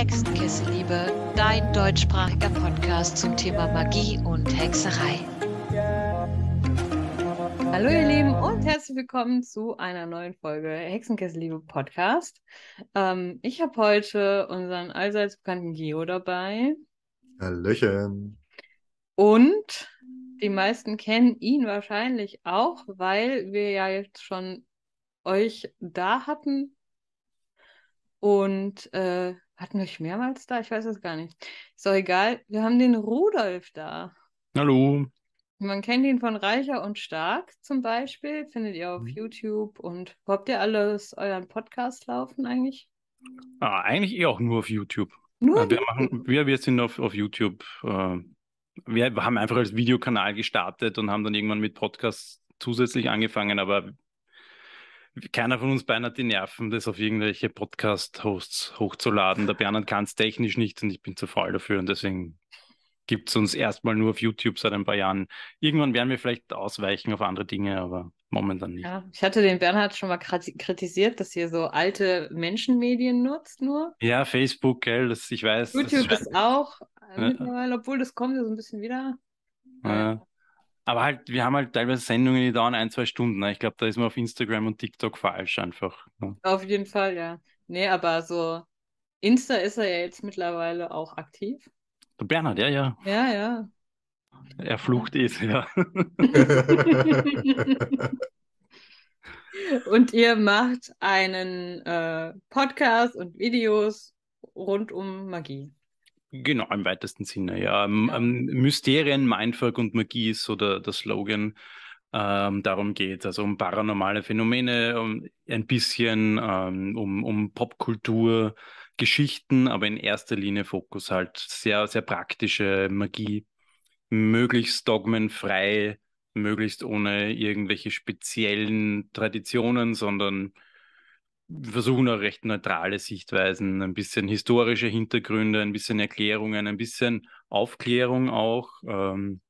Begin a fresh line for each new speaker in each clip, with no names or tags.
Hexenkessel-Liebe, dein deutschsprachiger Podcast zum Thema Magie und Hexerei. Hallo ihr Lieben und herzlich willkommen zu einer neuen Folge Hexenkessel-Liebe Podcast. Ähm, ich habe heute unseren allseits bekannten Gio dabei.
Hallöchen.
Und die meisten kennen ihn wahrscheinlich auch, weil wir ja jetzt schon euch da hatten und äh, hatten wir euch mehrmals da? Ich weiß es gar nicht. Ist doch egal. Wir haben den Rudolf da. Hallo. Man kennt ihn von Reicher und Stark zum Beispiel. Findet ihr auf mhm. YouTube und wo habt ihr alles euren Podcast laufen eigentlich?
Ah, eigentlich eher auch nur auf YouTube. Nur äh, wir, machen, wir, wir sind auf, auf YouTube. Äh, wir haben einfach als Videokanal gestartet und haben dann irgendwann mit Podcasts zusätzlich angefangen, aber keiner von uns beinahe die Nerven, das auf irgendwelche Podcast-Hosts hochzuladen. Der Bernhard kann es technisch nicht und ich bin zu faul dafür und deswegen gibt es uns erstmal nur auf YouTube seit ein paar Jahren. Irgendwann werden wir vielleicht ausweichen auf andere Dinge, aber momentan nicht.
Ja, ich hatte den Bernhard schon mal kritisiert, dass ihr so alte Menschenmedien nutzt nur.
Ja, Facebook, gell, das, ich weiß. YouTube
ist auch ja. mittlerweile, obwohl das kommt ja so ein bisschen wieder.
Ja. Aber halt, wir haben halt teilweise Sendungen, die dauern ein, zwei Stunden. Ne? Ich glaube, da ist man auf Instagram und TikTok falsch einfach.
Ne? Auf jeden Fall, ja. Nee, aber so Insta ist er ja jetzt mittlerweile auch aktiv.
Der Bernhard, ja, ja.
Ja, ja.
Er flucht es, eh ja.
und ihr macht einen äh, Podcast und Videos rund um Magie.
Genau, im weitesten Sinne, ja. ja. Ähm, Mysterien, Mindfuck und Magie ist so der, der Slogan. Ähm, darum geht, es, also um paranormale Phänomene, um, ein bisschen ähm, um, um Popkultur, Geschichten, aber in erster Linie Fokus halt sehr, sehr praktische Magie, möglichst dogmenfrei, möglichst ohne irgendwelche speziellen Traditionen, sondern versuchen auch recht neutrale Sichtweisen, ein bisschen historische Hintergründe, ein bisschen Erklärungen, ein bisschen Aufklärung auch, ähm,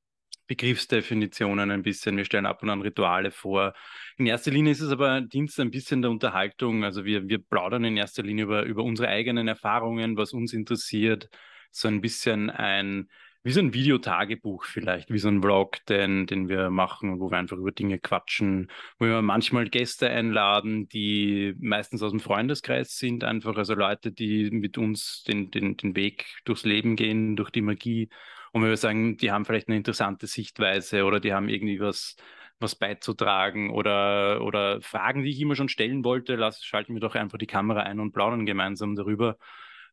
Begriffsdefinitionen ein bisschen. Wir stellen ab und an Rituale vor. In erster Linie ist es aber ein Dienst ein bisschen der Unterhaltung. Also wir, wir plaudern in erster Linie über, über unsere eigenen Erfahrungen, was uns interessiert. So ein bisschen ein wie so ein Videotagebuch vielleicht, wie so ein Vlog, den, den wir machen, wo wir einfach über Dinge quatschen, wo wir manchmal Gäste einladen, die meistens aus dem Freundeskreis sind, einfach also Leute, die mit uns den, den, den Weg durchs Leben gehen, durch die Magie. Und wenn wir sagen, die haben vielleicht eine interessante Sichtweise oder die haben irgendwie was, was beizutragen oder, oder Fragen, die ich immer schon stellen wollte, lass, schalten wir doch einfach die Kamera ein und plaudern gemeinsam darüber.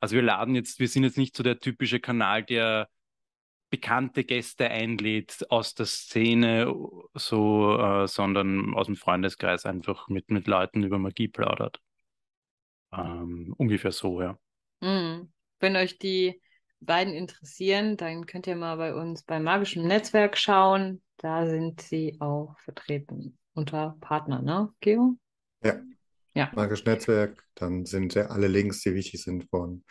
Also wir laden jetzt, wir sind jetzt nicht so der typische Kanal, der bekannte Gäste einlädt aus der Szene, so, äh, sondern aus dem Freundeskreis einfach mit, mit Leuten über Magie plaudert. Ähm, ungefähr so, ja.
Mhm. Wenn euch die beiden interessieren, dann könnt ihr mal bei uns beim Magischen Netzwerk schauen. Da sind sie auch vertreten unter Partner, ne, Geo?
Ja. ja. Magisches Netzwerk, dann sind ja alle Links, die wichtig sind, von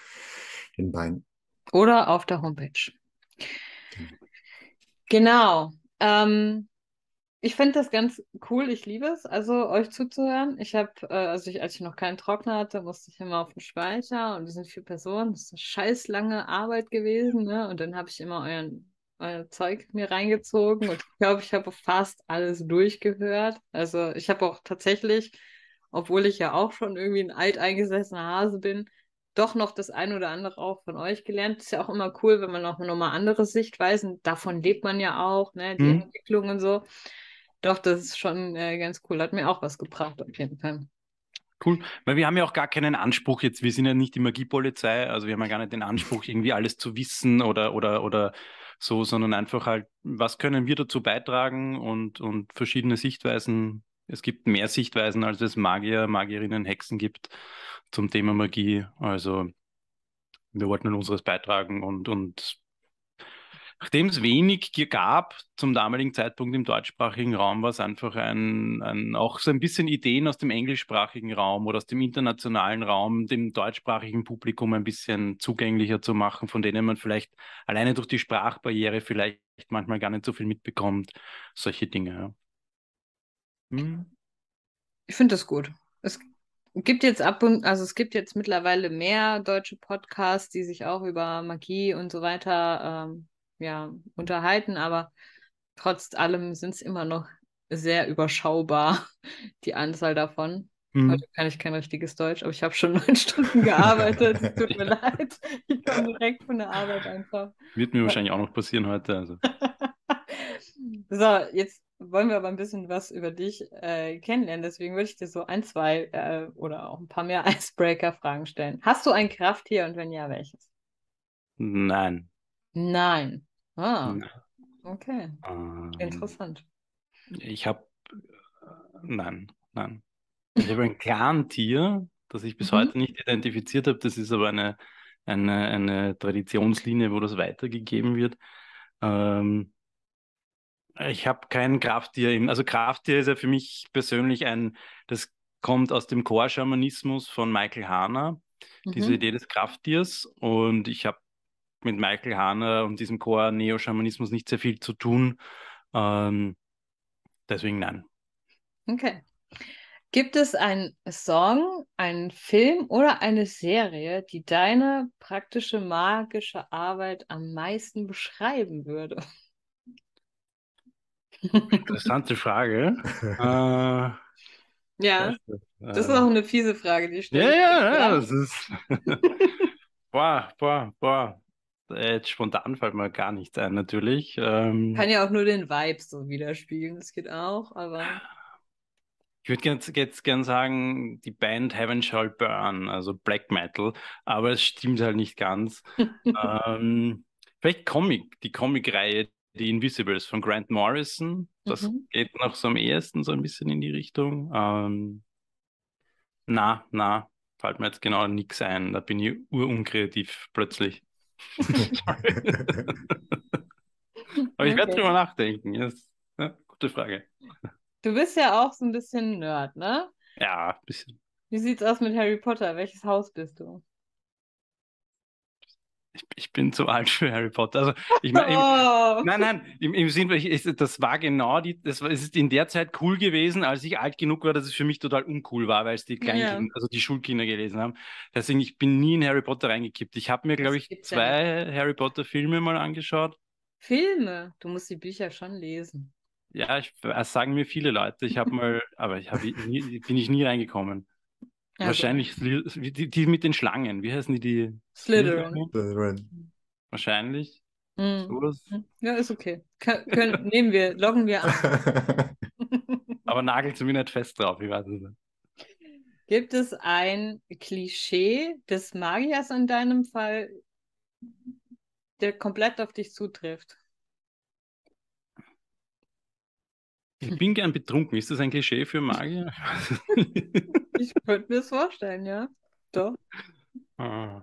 den beiden.
Oder auf der Homepage. Genau. Ähm, ich finde das ganz cool. Ich liebe es, also euch zuzuhören. Ich habe, äh, also ich, als ich noch keinen Trockner hatte, musste ich immer auf den Speicher und wir sind vier Personen. Das ist eine scheiß lange Arbeit gewesen. Ne? Und dann habe ich immer euren, euer Zeug mir reingezogen und ich glaube, ich habe fast alles durchgehört. Also ich habe auch tatsächlich, obwohl ich ja auch schon irgendwie ein alteingesessener Hase bin, doch noch das ein oder andere auch von euch gelernt. Ist ja auch immer cool, wenn man auch nochmal andere Sichtweisen, davon lebt man ja auch, ne, die mhm. Entwicklung und so. Doch, das ist schon äh, ganz cool. Hat mir auch was gebracht, auf jeden Fall.
Cool, weil wir haben ja auch gar keinen Anspruch jetzt, wir sind ja nicht die Magiepolizei, also wir haben ja gar nicht den Anspruch, irgendwie alles zu wissen oder, oder, oder so, sondern einfach halt, was können wir dazu beitragen und, und verschiedene Sichtweisen es gibt mehr Sichtweisen, als es Magier, Magierinnen, Hexen gibt zum Thema Magie. Also wir wollten unseres beitragen und, und nachdem es wenig gab zum damaligen Zeitpunkt im deutschsprachigen Raum, war es einfach ein, ein, auch so ein bisschen Ideen aus dem englischsprachigen Raum oder aus dem internationalen Raum, dem deutschsprachigen Publikum ein bisschen zugänglicher zu machen, von denen man vielleicht alleine durch die Sprachbarriere vielleicht manchmal gar nicht so viel mitbekommt. Solche Dinge. Ja.
Hm. Ich finde das gut. Es gibt jetzt ab und also es gibt jetzt mittlerweile mehr deutsche Podcasts, die sich auch über Magie und so weiter ähm, ja, unterhalten, aber trotz allem sind es immer noch sehr überschaubar, die Anzahl davon. Mhm. Heute kann ich kein richtiges Deutsch, aber ich
habe schon neun Stunden gearbeitet. Es tut
mir ja. leid. Ich komme direkt von der Arbeit einfach.
Wird mir wahrscheinlich auch noch passieren heute. Also.
so, jetzt wollen wir aber ein bisschen was über dich äh, kennenlernen. Deswegen würde ich dir so ein, zwei äh, oder auch ein paar mehr Icebreaker-Fragen stellen. Hast du ein Krafttier und wenn ja, welches?
Nein.
Nein. Ah. Okay. Ähm, Interessant.
Ich habe. Äh, nein, nein. Ich habe ein Clan-Tier, das ich bis mhm. heute nicht identifiziert habe. Das ist aber eine, eine, eine Traditionslinie, wo das weitergegeben wird. Ähm, ich habe kein Krafttier. Im, also Krafttier ist ja für mich persönlich ein, das kommt aus dem Chorschamanismus von Michael Hahner, mhm. diese Idee des Krafttiers. Und ich habe mit Michael Hahner und diesem Chor Neoschamanismus nicht sehr viel zu tun. Ähm, deswegen nein.
Okay. Gibt es einen Song, einen Film oder eine Serie, die deine praktische magische Arbeit am meisten beschreiben würde?
Interessante Frage. äh,
ja, das ist äh, auch eine fiese Frage, die stellt. Ja, ja, ja, das
ist. boah, boah, boah. Äh, jetzt spontan fällt mir gar nichts ein, natürlich. Ähm, Kann
ja auch nur den Vibe so widerspiegeln, das geht auch, aber.
Ich würde jetzt, jetzt gern sagen, die Band Heaven Shall Burn, also Black Metal, aber es stimmt halt nicht ganz. ähm, vielleicht Comic, die Comic-Reihe, The Invisibles von Grant Morrison. Das mhm. geht noch so am ehesten so ein bisschen in die Richtung. Ähm, na, na, fällt mir jetzt genau nichts ein. Da bin ich urunkreativ plötzlich. Aber ich werde drüber nachdenken. Yes. Ja, gute Frage.
Du bist ja auch so ein bisschen Nerd, ne?
Ja, ein bisschen.
Wie sieht's aus mit Harry Potter? Welches Haus bist du?
ich, ich, bin zu alt für Harry Potter. Also ich meine, oh. nein, nein, im, im Sinn, das war genau die, das war, es ist in der Zeit cool gewesen, als ich alt genug war, dass es für mich total uncool war, weil es die Kleinkinder, ja. also die Schulkinder gelesen haben. Deswegen, ich bin nie in Harry Potter reingekippt. Ich habe mir, glaube ich, zwei ja. Harry Potter Filme mal angeschaut.
Filme? Du musst die Bücher schon lesen.
Ja, ich, das äh, sagen mir viele Leute. Ich habe mal, aber ich hab, nie, bin ich nie reingekommen. Ja, Wahrscheinlich so. die, die, mit den Schlangen. Wie heißen die? die Slytherin. Slytherin. Wahrscheinlich. Mhm. So mhm.
ja, ist okay. Kön können, nehmen wir, loggen wir an.
Aber nagelt mir nicht fest drauf, ich weiß es nicht.
Gibt es ein Klischee des Magiers in deinem Fall, der komplett auf dich zutrifft?
Ich bin gern betrunken. Ist das ein Klischee für Magier?
ich könnte mir es vorstellen, ja.
Doch. Ah.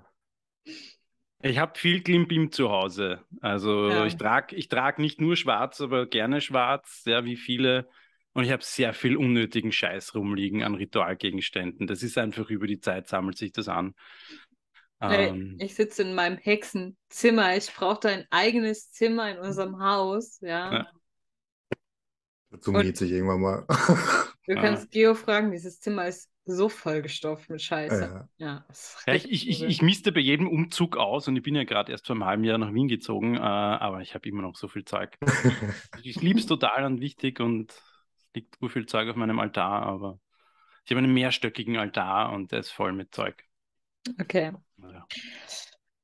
Ich habe viel Klimbim zu Hause. Also ja. ich trage ich trag nicht nur schwarz, aber gerne schwarz, ja, wie viele. Und ich habe sehr viel unnötigen Scheiß rumliegen an Ritualgegenständen. Das ist einfach über die Zeit, sammelt sich das an. Hey, ähm,
ich sitze in meinem Hexenzimmer. Ich brauche ein eigenes Zimmer in unserem Haus, ja. ja.
Dazu miet sich irgendwann mal. Du kannst
Geo fragen, dieses Zimmer ist so vollgestopft mit Scheiße. Ja.
ja ich, ich, ich, mieste bei jedem Umzug aus und ich bin ja gerade erst vor einem halben Jahr nach Wien gezogen, äh, aber ich habe immer noch so viel Zeug. ich liebe es total und wichtig und es liegt so viel Zeug auf meinem Altar, aber ich habe einen mehrstöckigen Altar und der ist voll mit Zeug.
Okay. Ja.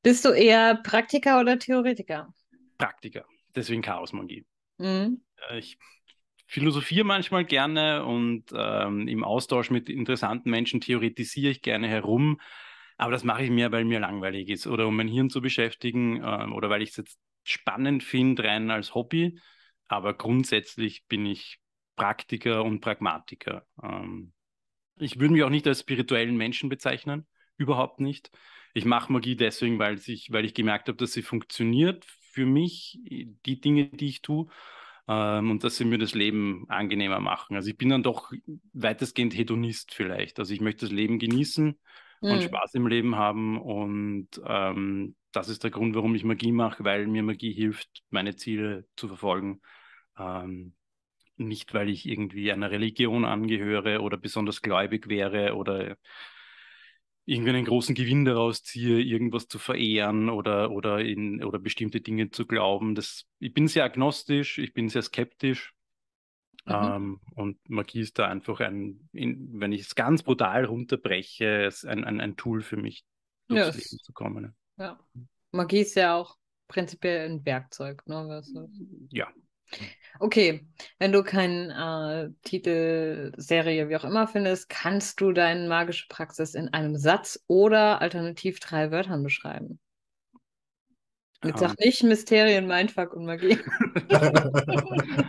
Bist du eher Praktiker oder Theoretiker?
Praktiker, deswegen Chaosmagie. Mhm. Äh, ich philosophiere manchmal gerne und ähm, im Austausch mit interessanten Menschen theoretisiere ich gerne herum. Aber das mache ich mehr, weil mir langweilig ist oder um mein Hirn zu beschäftigen ähm, oder weil ich es jetzt spannend finde, rein als Hobby. Aber grundsätzlich bin ich Praktiker und Pragmatiker. Ähm, ich würde mich auch nicht als spirituellen Menschen bezeichnen, überhaupt nicht. Ich mache Magie deswegen, weil ich, weil ich gemerkt habe, dass sie funktioniert für mich, die Dinge, die ich tue ähm, und dass sie mir das Leben angenehmer machen. Also ich bin dann doch weitestgehend Hedonist vielleicht. Also ich möchte das Leben genießen mhm. und Spaß im Leben haben und ähm, das ist der Grund, warum ich Magie mache, weil mir Magie hilft, meine Ziele zu verfolgen. Ähm, nicht, weil ich irgendwie einer Religion angehöre oder besonders gläubig wäre oder irgendwie einen großen Gewinn daraus ziehe, irgendwas zu verehren oder, oder, in, oder bestimmte Dinge zu glauben. Das, ich bin sehr agnostisch, ich bin sehr skeptisch. Mhm. Ähm, und Magie ist da einfach ein, in, wenn ich es ganz brutal runterbreche, ist ein, ein, ein Tool für mich, durchs yes. Leben zu kommen.
Ja. Magie ist ja auch prinzipiell ein Werkzeug. Ne? Ja. Okay, wenn du keinen äh, Titel, Serie, wie auch immer findest, kannst du deine magische Praxis in einem Satz oder alternativ drei Wörtern beschreiben. Und sag ähm. nicht Mysterien, Mindfuck und Magie.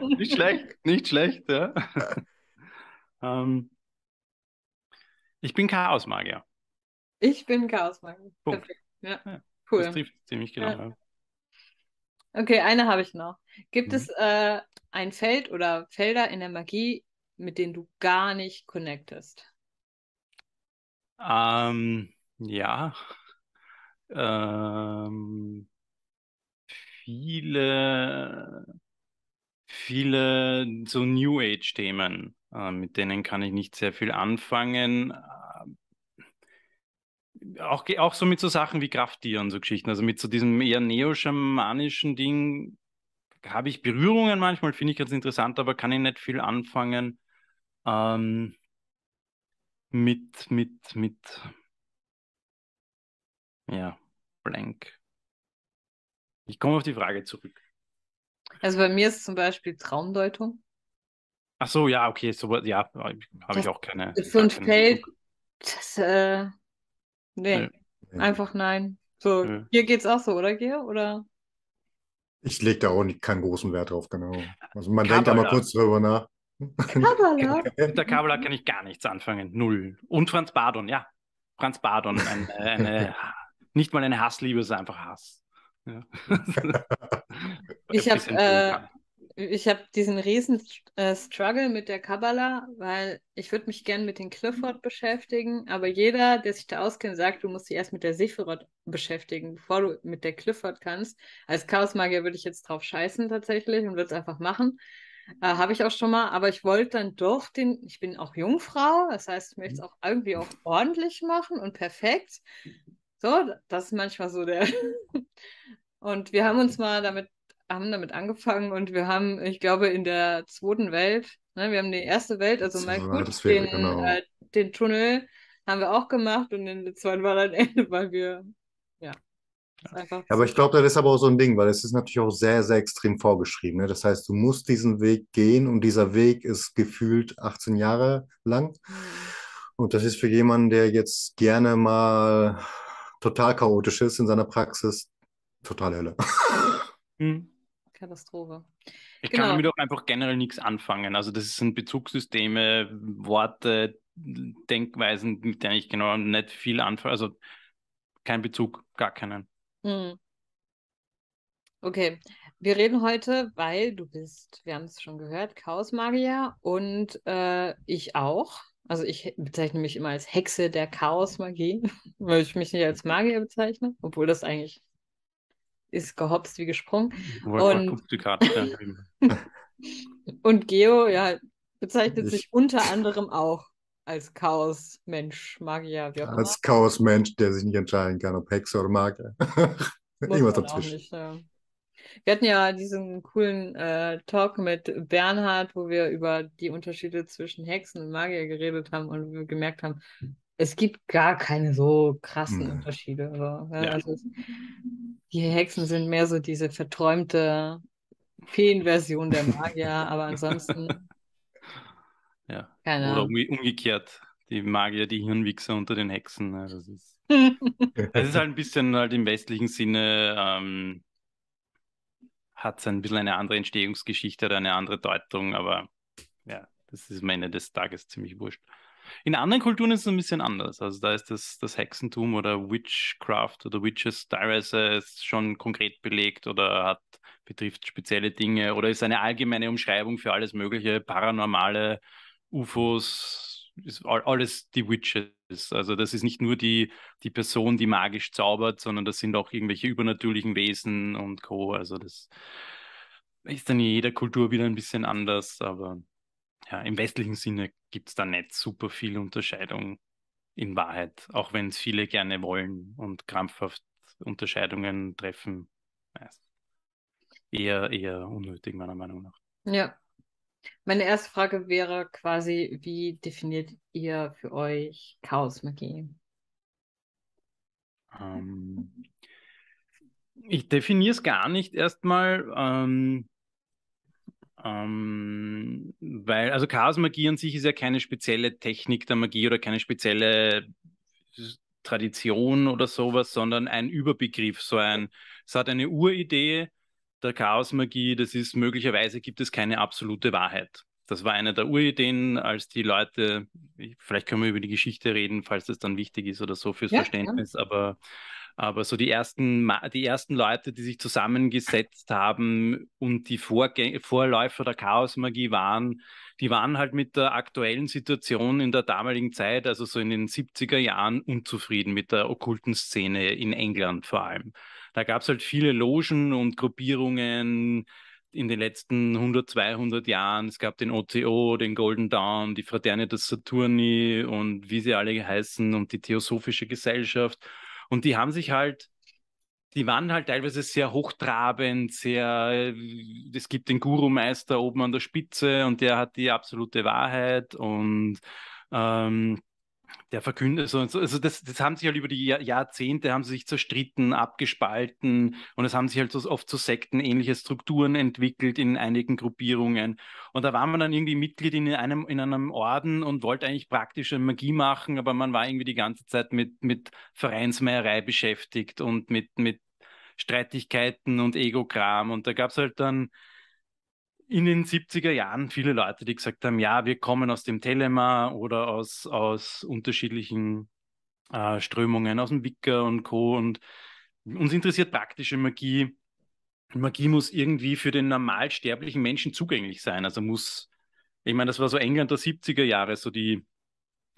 nicht schlecht, nicht schlecht, ja. ähm, ich bin Chaosmagier.
Ich bin Chaosmagier. Perfekt. Ja. ja.
Cool. Das trifft ziemlich genau. Ja.
Okay, eine habe ich noch. Gibt mhm. es äh, ein Feld oder Felder in der Magie, mit denen du gar nicht connectest?
Ähm, ja. Ähm, viele, viele so New Age-Themen, äh, mit denen kann ich nicht sehr viel anfangen, auch, auch so mit so Sachen wie Krafttieren, und so Geschichten, also mit so diesem eher neoschamanischen Ding habe ich Berührungen manchmal, finde ich ganz interessant, aber kann ich nicht viel anfangen ähm, mit, mit, mit, ja, blank. Ich komme auf die Frage zurück.
Also bei mir ist zum Beispiel Traumdeutung.
Ach so, ja, okay, so, ja, habe ich auch keine. Das, Fünf Feld,
das, äh, Nee. nee. Einfach nein. So, ja. dir geht's auch so, oder Gier? Oder?
Ich lege da auch nicht, keinen großen Wert drauf, genau. Also man Kabala. denkt da mal kurz drüber nach.
Kabala. Mit der Kabala kann ich gar nichts anfangen. Null. Und Franz Badon, ja. Franz Badon, ein, äh, eine, nicht mal eine Hassliebe, ist einfach Hass. Ja. ich habe äh,
ich habe diesen riesen äh, Struggle mit der Kabbala, weil ich würde mich gerne mit den Clifford beschäftigen, aber jeder, der sich da auskennt, sagt, du musst dich erst mit der Sephiroth beschäftigen, bevor du mit der Clifford kannst. Als Chaosmagier würde ich jetzt drauf scheißen tatsächlich und würde es einfach machen. Äh, habe ich auch schon mal, aber ich wollte dann doch den, ich bin auch Jungfrau, das heißt, ich möchte es auch irgendwie auch ordentlich machen und perfekt. So, das ist manchmal so der. und wir haben uns mal damit haben damit angefangen und wir haben, ich glaube, in der zweiten Welt, ne, wir haben die erste Welt, also Mike Gut, den, genau. äh, den Tunnel haben wir auch gemacht und in der zweiten war dann Ende, weil wir, ja. Einfach
aber ich glaube, das ist aber auch so ein Ding, weil es ist natürlich auch sehr, sehr extrem vorgeschrieben. Ne? Das heißt, du musst diesen Weg gehen und dieser Weg ist gefühlt 18 Jahre lang. Mhm. Und das ist für jemanden, der jetzt gerne mal total chaotisch ist in seiner Praxis, total Hölle.
Mhm. Katastrophe.
Ich genau. kann damit auch einfach generell nichts anfangen. Also das sind Bezugssysteme, Worte, Denkweisen, mit denen ich genau nicht viel anfange. Also kein Bezug, gar keinen.
Hm. Okay, wir reden heute, weil du bist, wir haben es schon gehört, Chaosmagier und äh, ich auch. Also ich bezeichne mich immer als Hexe der Chaosmagie, weil ich mich nicht als Magier bezeichne, obwohl das eigentlich ist gehopst wie gesprungen. Und, und Geo, ja, bezeichnet ich. sich unter anderem auch als Chaos-Mensch, Magier, wie auch Als
Chaos-Mensch, der sich nicht entscheiden kann, ob Hexe oder Magier. Irgendwas dazwischen.
Nicht, ja. Wir hatten ja diesen coolen äh, Talk mit Bernhard, wo wir über die Unterschiede zwischen Hexen und Magier geredet haben und wir gemerkt haben, es gibt gar keine so krassen mhm. Unterschiede. Also, ja, ja. Also, die Hexen sind mehr so diese verträumte Feenversion der Magier, aber ansonsten. Ja. Keine Oder umge
umgekehrt. Die Magier, die Hirnwichser unter den Hexen. Ne? Das, ist,
das
ist halt ein bisschen halt im westlichen Sinne ähm, hat es ein bisschen eine andere Entstehungsgeschichte oder eine andere Deutung, aber ja, das ist am Ende des Tages ziemlich wurscht. In anderen Kulturen ist es ein bisschen anders. Also da ist das, das Hexentum oder Witchcraft oder Witches teilweise schon konkret belegt oder hat, betrifft spezielle Dinge oder ist eine allgemeine Umschreibung für alles Mögliche, paranormale UFOs, ist alles die Witches. Also das ist nicht nur die, die Person, die magisch zaubert, sondern das sind auch irgendwelche übernatürlichen Wesen und Co. Also das ist dann in jeder Kultur wieder ein bisschen anders, aber ja, im westlichen Sinne gibt es da nicht super viel Unterscheidung in Wahrheit, auch wenn es viele gerne wollen und krampfhaft Unterscheidungen treffen. Eher, eher unnötig, meiner Meinung nach.
Ja. Meine erste Frage wäre quasi, wie definiert ihr für euch Chaosmagie?
Ähm, ich definiere es gar nicht erstmal. Ähm, ähm, weil, also Chaosmagie an sich ist ja keine spezielle Technik der Magie oder keine spezielle Tradition oder sowas, sondern ein Überbegriff, so ein, es hat eine Uridee der Chaosmagie, das ist möglicherweise gibt es keine absolute Wahrheit. Das war eine der Urideen, als die Leute, vielleicht können wir über die Geschichte reden, falls das dann wichtig ist oder so fürs ja, Verständnis, ja. aber aber so die ersten, die ersten Leute, die sich zusammengesetzt haben und die Vorgäng Vorläufer der Chaosmagie waren, die waren halt mit der aktuellen Situation in der damaligen Zeit, also so in den 70er Jahren, unzufrieden mit der okkulten Szene in England vor allem. Da gab es halt viele Logen und Gruppierungen, in den letzten 100, 200 Jahren. Es gab den OTO, den Golden Dawn, die Fraterne des Saturni und wie sie alle heißen und die Theosophische Gesellschaft. Und die haben sich halt, die waren halt teilweise sehr hochtrabend, sehr, äh, es gibt den Gurumeister oben an der Spitze und der hat die absolute Wahrheit und ähm, der verkündet, also, also das, das haben sich halt über die Jahrzehnte haben sie sich zerstritten, abgespalten und es haben sich halt so oft zu so Sekten Strukturen entwickelt in einigen Gruppierungen. Und da war man dann irgendwie Mitglied in einem, in einem Orden und wollte eigentlich praktische Magie machen, aber man war irgendwie die ganze Zeit mit, mit Vereinsmeierei beschäftigt und mit, mit Streitigkeiten und Egokram. Und da gab es halt dann in den 70er Jahren viele Leute, die gesagt haben, ja, wir kommen aus dem Telema oder aus, aus unterschiedlichen äh, Strömungen, aus dem Wicker und Co. Und uns interessiert praktische Magie. Magie muss irgendwie für den normalsterblichen Menschen zugänglich sein. Also muss, ich meine, das war so England der 70er Jahre, so die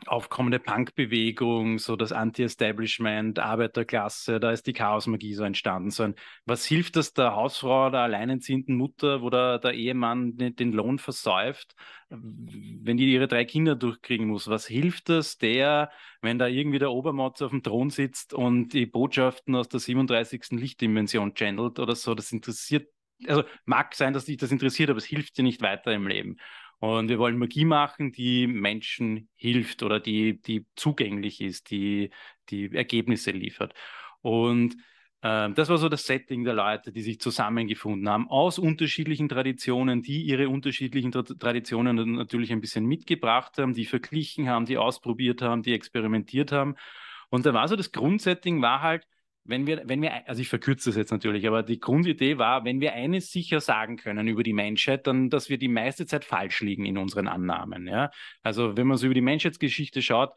aufkommende Punkbewegung, so das Anti-Establishment, Arbeiterklasse, da ist die Chaosmagie so entstanden. So ein, was hilft das der Hausfrau, der alleinerziehenden Mutter, wo der, der Ehemann den Lohn versäuft, wenn die ihre drei Kinder durchkriegen muss? Was hilft das der, wenn da irgendwie der Obermotz auf dem Thron sitzt und die Botschaften aus der 37. Lichtdimension channelt oder so? Das interessiert also mag sein, dass dich das interessiert, aber es hilft dir nicht weiter im Leben. Und wir wollen Magie machen, die Menschen hilft oder die, die zugänglich ist, die, die Ergebnisse liefert. Und äh, das war so das Setting der Leute, die sich zusammengefunden haben, aus unterschiedlichen Traditionen, die ihre unterschiedlichen Tra Traditionen natürlich ein bisschen mitgebracht haben, die verglichen haben, die ausprobiert haben, die experimentiert haben. Und da war so das Grundsetting, war halt, wenn wir, wenn wir, also ich verkürze das jetzt natürlich, aber die Grundidee war, wenn wir eines sicher sagen können über die Menschheit, dann, dass wir die meiste Zeit falsch liegen in unseren Annahmen. Ja? Also wenn man so über die Menschheitsgeschichte schaut,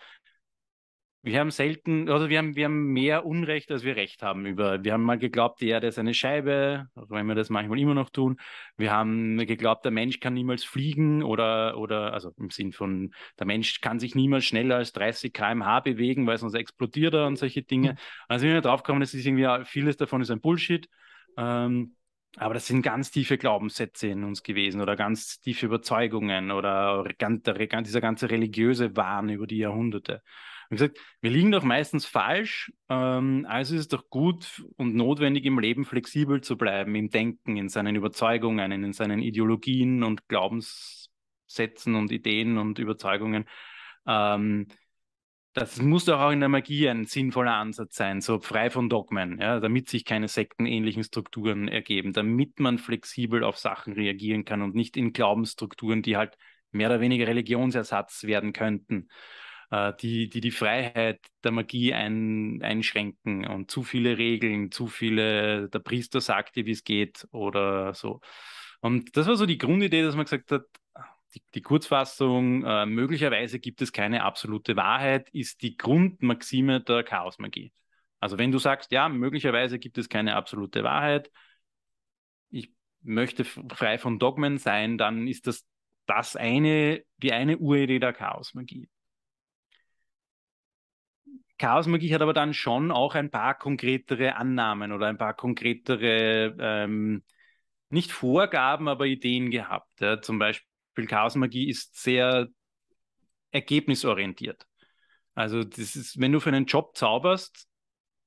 wir haben selten, also wir haben, wir haben mehr Unrecht, als wir Recht haben über. Wir haben mal geglaubt, die Erde ist eine Scheibe, auch wenn wir das manchmal immer noch tun. Wir haben geglaubt, der Mensch kann niemals fliegen oder, oder also im Sinn von, der Mensch kann sich niemals schneller als 30 km/h bewegen, weil sonst explodiert er und solche Dinge. Hm. Also wir sind drauf gekommen, das ist irgendwie, vieles davon ist ein Bullshit. Ähm, aber das sind ganz tiefe Glaubenssätze in uns gewesen oder ganz tiefe Überzeugungen oder dieser ganze religiöse Wahn über die Jahrhunderte. Und gesagt, wir liegen doch meistens falsch, ähm, also ist es doch gut und notwendig, im Leben flexibel zu bleiben, im Denken, in seinen Überzeugungen, in seinen Ideologien und Glaubenssätzen und Ideen und Überzeugungen. Ähm, das muss doch auch in der Magie ein sinnvoller Ansatz sein, so frei von Dogmen, ja, damit sich keine sektenähnlichen Strukturen ergeben, damit man flexibel auf Sachen reagieren kann und nicht in Glaubensstrukturen, die halt mehr oder weniger Religionsersatz werden könnten. Äh, die, die die Freiheit der Magie ein, einschränken und zu viele Regeln, zu viele, der Priester sagt dir, wie es geht oder so. Und das war so die Grundidee, dass man gesagt hat, die, die Kurzfassung, äh, möglicherweise gibt es keine absolute Wahrheit, ist die Grundmaxime der Chaosmagie. Also wenn du sagst, ja, möglicherweise gibt es keine absolute Wahrheit, ich möchte frei von Dogmen sein, dann ist das das eine, die eine Uridee der Chaosmagie. Chaosmagie hat aber dann schon auch ein paar konkretere Annahmen oder ein paar konkretere, ähm, nicht Vorgaben, aber Ideen gehabt. Ja. Zum Beispiel Chaosmagie ist sehr ergebnisorientiert. Also das ist, wenn du für einen Job zauberst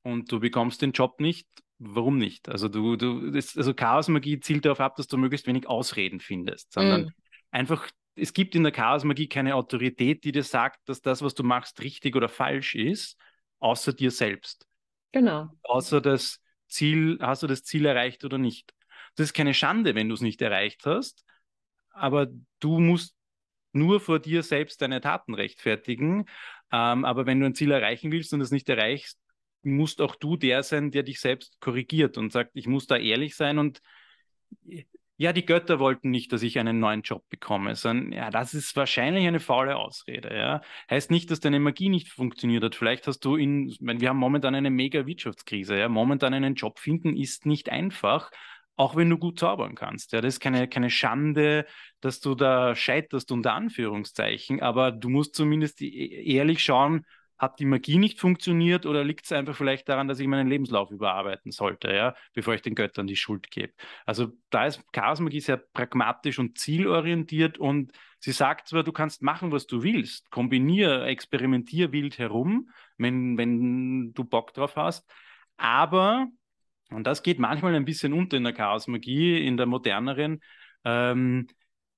und du bekommst den Job nicht, warum nicht? Also du, du, das, also Chaosmagie zielt darauf ab, dass du möglichst wenig Ausreden findest, sondern mm. einfach es gibt in der Chaosmagie keine Autorität, die dir sagt, dass das, was du machst, richtig oder falsch ist, außer dir selbst. Genau. Außer das Ziel, hast du das Ziel erreicht oder nicht. Das ist keine Schande, wenn du es nicht erreicht hast, aber du musst nur vor dir selbst deine Taten rechtfertigen. Ähm, aber wenn du ein Ziel erreichen willst und es nicht erreichst, musst auch du der sein, der dich selbst korrigiert und sagt, ich muss da ehrlich sein und ja, die Götter wollten nicht, dass ich einen neuen Job bekomme, sondern ja, das ist wahrscheinlich eine faule Ausrede. Ja. Heißt nicht, dass deine Magie nicht funktioniert hat. Vielleicht hast du in, wir haben momentan eine mega Wirtschaftskrise. Ja. Momentan einen Job finden ist nicht einfach, auch wenn du gut zaubern kannst. Ja. Das ist keine, keine Schande, dass du da scheiterst, unter Anführungszeichen, aber du musst zumindest e-, ehrlich schauen, hat die Magie nicht funktioniert oder liegt es einfach vielleicht daran, dass ich meinen Lebenslauf überarbeiten sollte, ja, bevor ich den Göttern die Schuld gebe? Also da ist Chaosmagie sehr pragmatisch und zielorientiert und sie sagt zwar, du kannst machen, was du willst, kombiniere, experimentier wild herum, wenn, wenn du Bock drauf hast, aber, und das geht manchmal ein bisschen unter in der Chaosmagie, in der moderneren, ähm,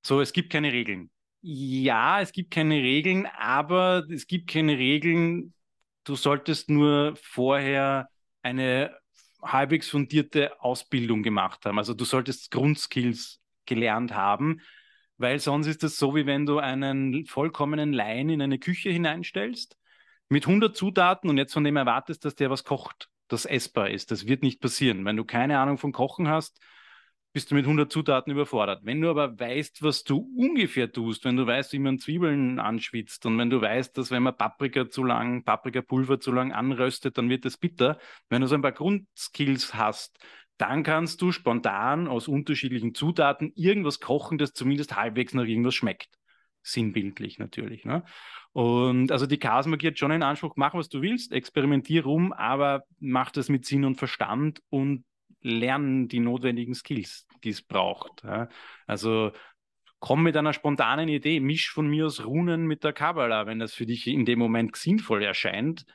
so, es gibt keine Regeln. Ja, es gibt keine Regeln, aber es gibt keine Regeln. Du solltest nur vorher eine halbwegs fundierte Ausbildung gemacht haben. Also du solltest Grundskills gelernt haben, weil sonst ist das so, wie wenn du einen vollkommenen Laien in eine Küche hineinstellst mit 100 Zutaten und jetzt von dem erwartest, dass der was kocht, das essbar ist. Das wird nicht passieren. Wenn du keine Ahnung von Kochen hast, bist du mit 100 Zutaten überfordert. Wenn du aber weißt, was du ungefähr tust, wenn du weißt, wie man Zwiebeln anschwitzt und wenn du weißt, dass wenn man Paprika zu lang, Paprikapulver zu lang anröstet, dann wird es bitter. Wenn du so ein paar Grundskills hast, dann kannst du spontan aus unterschiedlichen Zutaten irgendwas kochen, das zumindest halbwegs nach irgendwas schmeckt. Sinnbildlich natürlich. Ne? Und also die Chaosmagie hat schon einen Anspruch, mach was du willst, experimentier rum, aber mach das mit Sinn und Verstand und lernen die notwendigen Skills, die es braucht. Ja? Also komm mit einer spontanen Idee, misch von mir aus Runen mit der Kabbala, wenn das für dich in dem Moment sinnvoll erscheint.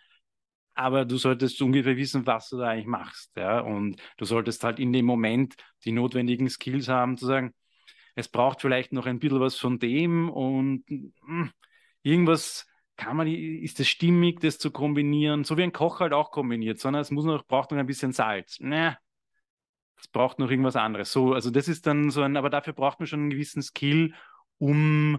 Aber du solltest ungefähr wissen, was du da eigentlich machst. Ja? Und du solltest halt in dem Moment die notwendigen Skills haben, zu sagen, es braucht vielleicht noch ein bisschen was von dem und hm, irgendwas kann man, ist es stimmig, das zu kombinieren, so wie ein Koch halt auch kombiniert, sondern es muss noch, braucht noch ein bisschen Salz. Na, es braucht noch irgendwas anderes. So, also das ist dann so ein, aber dafür braucht man schon einen gewissen Skill, um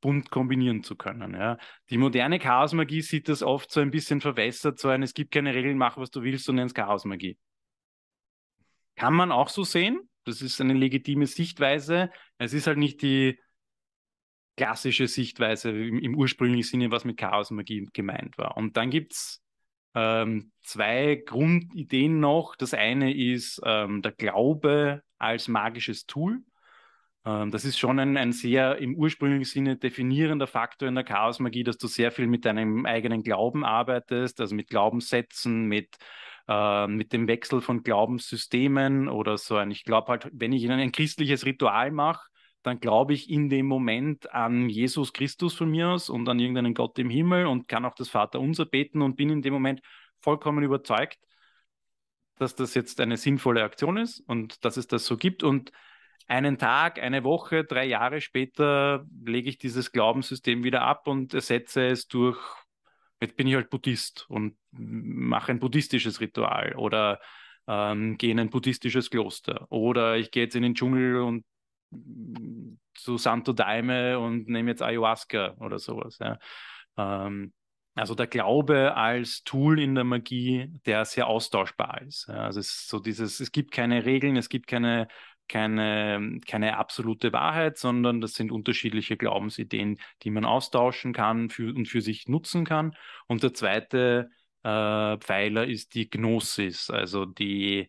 bunt kombinieren zu können. Ja. Die moderne Chaosmagie sieht das oft so ein bisschen verwässert, so ein, es gibt keine Regeln, mach was du willst, sondern es Chaosmagie. Kann man auch so sehen. Das ist eine legitime Sichtweise. Es ist halt nicht die klassische Sichtweise im, im ursprünglichen Sinne, was mit Chaosmagie gemeint war. Und dann gibt es ähm, zwei Grundideen noch. Das eine ist ähm, der Glaube als magisches Tool. Ähm, das ist schon ein, ein, sehr im ursprünglichen Sinne definierender Faktor in der Chaosmagie, dass du sehr viel mit deinem eigenen Glauben arbeitest, also mit Glaubenssätzen, mit ähm, mit dem Wechsel von Glaubenssystemen oder so ein, ich glaube halt, wenn ich ein christliches Ritual mache, dann glaube ich in dem Moment an Jesus Christus von mir aus und an irgendeinen Gott im Himmel und kann auch das Vaterunser beten und bin in dem Moment vollkommen überzeugt, dass das jetzt eine sinnvolle Aktion ist und dass es das so gibt. Und einen Tag, eine Woche, drei Jahre später lege ich dieses Glaubenssystem wieder ab und ersetze es durch, jetzt bin ich halt Buddhist und mache ein buddhistisches Ritual oder ähm, gehe in ein buddhistisches Kloster oder ich gehe jetzt in den Dschungel und zu Santo Daime und nehme jetzt Ayahuasca oder sowas. Ja. Ähm, also der Glaube als Tool in der Magie, der sehr austauschbar ist. Ja. Also es ist so dieses, es gibt keine Regeln, es gibt keine, keine, keine absolute Wahrheit, sondern das sind unterschiedliche Glaubensideen, die man austauschen kann für, und für sich nutzen kann. Und der zweite äh, Pfeiler ist die Gnosis, also die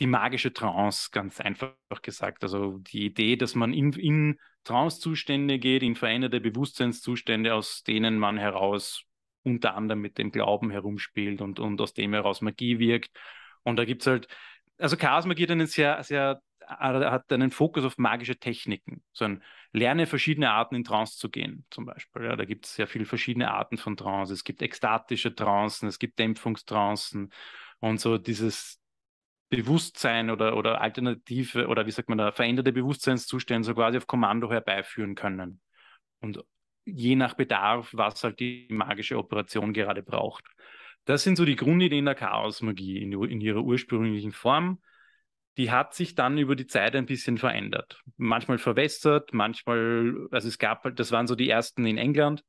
die magische Trance, ganz einfach gesagt. Also die Idee, dass man in, in Trance-Zustände geht, in veränderte Bewusstseinszustände, aus denen man heraus unter anderem mit dem Glauben herumspielt und, und aus dem heraus Magie wirkt. Und da gibt es halt, also Chaos Magie hat einen sehr, sehr, hat einen Fokus auf magische Techniken. So ein Lerne verschiedene Arten in Trance zu gehen, zum Beispiel. Ja, da gibt es sehr viele verschiedene Arten von Trance. Es gibt ekstatische Trancen, es gibt Dämpfungstrancen und so dieses, Bewusstsein oder, oder alternative oder wie sagt man da, veränderte Bewusstseinszustände so quasi auf Kommando herbeiführen können. Und je nach Bedarf, was halt die magische Operation gerade braucht. Das sind so die Grundideen der Chaosmagie in, in ihrer ursprünglichen Form. Die hat sich dann über die Zeit ein bisschen verändert. Manchmal verwässert, manchmal, also es gab halt, das waren so die ersten in England.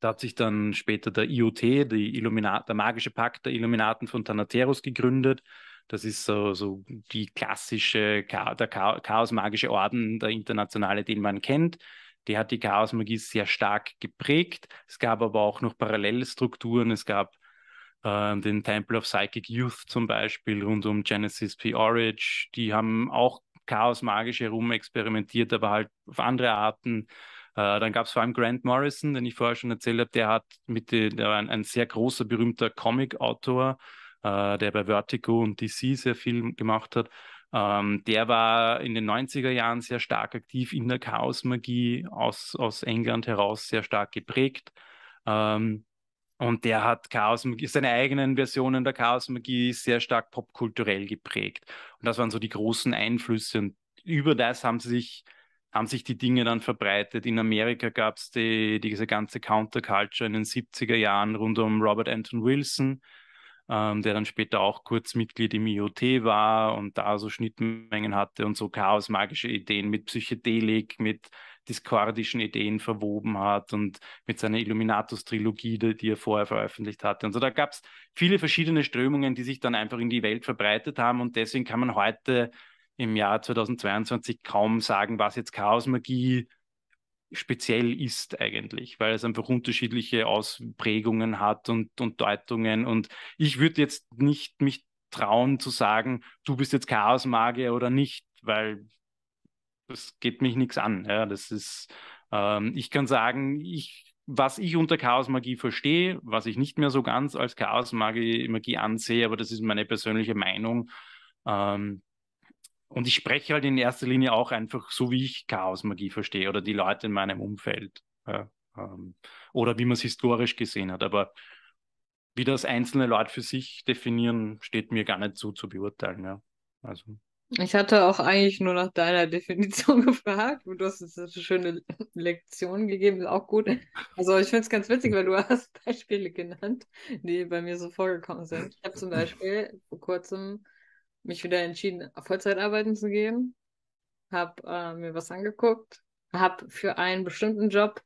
Da hat sich dann später der IOT, die der magische Pakt der Illuminaten von Thanateros gegründet das ist so, so die klassische, der chaosmagische Orden, der internationale, den man kennt. Der hat die Chaosmagie sehr stark geprägt. Es gab aber auch noch parallele Strukturen. Es gab äh, den Temple of Psychic Youth zum Beispiel rund um Genesis P. Orage. Die haben auch chaosmagisch herum experimentiert, aber halt auf andere Arten. Äh, dann gab es vor allem Grant Morrison, den ich vorher schon erzählt habe. Der hat mit der, der war ein, ein sehr großer, berühmter Comic-Autor äh, der bei Vertigo und DC sehr viel gemacht hat. Ähm, der war in den 90er Jahren sehr stark aktiv in der Chaosmagie, aus, aus England heraus sehr stark geprägt. Ähm, und der hat Chaosmagie, seine eigenen Versionen der Chaosmagie sehr stark popkulturell geprägt. Und das waren so die großen Einflüsse. Und über das haben sich, haben sich die Dinge dann verbreitet. In Amerika gab es die, diese ganze Counterculture in den 70er Jahren rund um Robert Anton Wilson ähm, der dann später auch kurz Mitglied im IoT war und da so Schnittmengen hatte und so chaosmagische Ideen mit Psychedelik, mit diskordischen Ideen verwoben hat und mit seiner Illuminatus-Trilogie, die, die, er vorher veröffentlicht hatte. Und so, also da gab es viele verschiedene Strömungen, die sich dann einfach in die Welt verbreitet haben und deswegen kann man heute im Jahr 2022 kaum sagen, was jetzt Chaosmagie ist speziell ist eigentlich, weil es einfach unterschiedliche Ausprägungen hat und, und Deutungen. Und ich würde jetzt nicht mich trauen zu sagen, du bist jetzt Chaosmagier oder nicht, weil das geht mich nichts an. Ja, das ist, ähm, ich kann sagen, ich, was ich unter Chaosmagie verstehe, was ich nicht mehr so ganz als Chaosmagie Magie ansehe, aber das ist meine persönliche Meinung. Ähm, und ich spreche halt in erster Linie auch einfach so, wie ich Chaosmagie verstehe oder die Leute in meinem Umfeld. Ja, ähm, oder wie man es historisch gesehen hat. Aber wie das einzelne Leute für sich definieren, steht mir gar nicht zu zu beurteilen. Ja. Also.
Ich hatte auch eigentlich nur nach deiner Definition gefragt. Du hast uns eine schöne Lektion gegeben, ist auch gut. Also ich finde es ganz witzig, weil du hast Beispiele genannt, die bei mir so vorgekommen sind. Ich habe zum Beispiel vor kurzem mich wieder entschieden, Vollzeit arbeiten zu gehen, habe äh, mir was angeguckt, habe für einen bestimmten Job,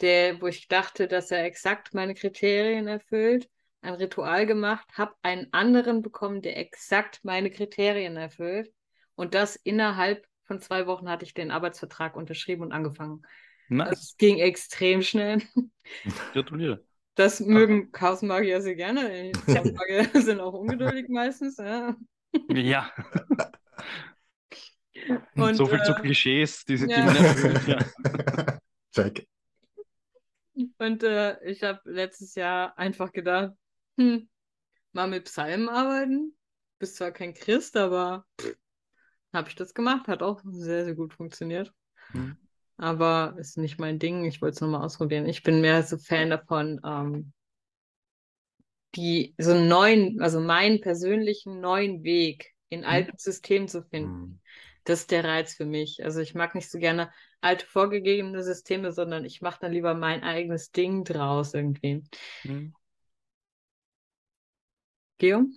der, wo ich dachte, dass er exakt meine Kriterien erfüllt, ein Ritual gemacht, habe einen anderen bekommen, der exakt meine Kriterien erfüllt. Und das innerhalb von zwei Wochen hatte ich den Arbeitsvertrag unterschrieben und angefangen. Nice. Das ging extrem schnell.
Gratuliere.
Das mögen Chaosmagier sehr gerne. Chaosmagier sind auch ungeduldig meistens. Ja.
Ja.
Und, so viel äh, zu Klischees, die, die ja. man erfüllt.
Ja. Check.
Und äh, ich habe letztes Jahr einfach gedacht, hm, mal mit Psalmen arbeiten. Bist zwar kein Christ, aber habe ich das gemacht. Hat auch sehr, sehr gut funktioniert. Mhm. Aber ist nicht mein Ding. Ich wollte es nochmal ausprobieren. Ich bin mehr so Fan davon, ähm, die so einen neuen, also meinen persönlichen neuen Weg in alten mhm. Systemen zu finden. Mhm. Das ist der Reiz für mich. Also ich mag nicht so gerne alte vorgegebene Systeme, sondern ich mache dann lieber mein eigenes Ding draus irgendwie. Mhm.
Geum?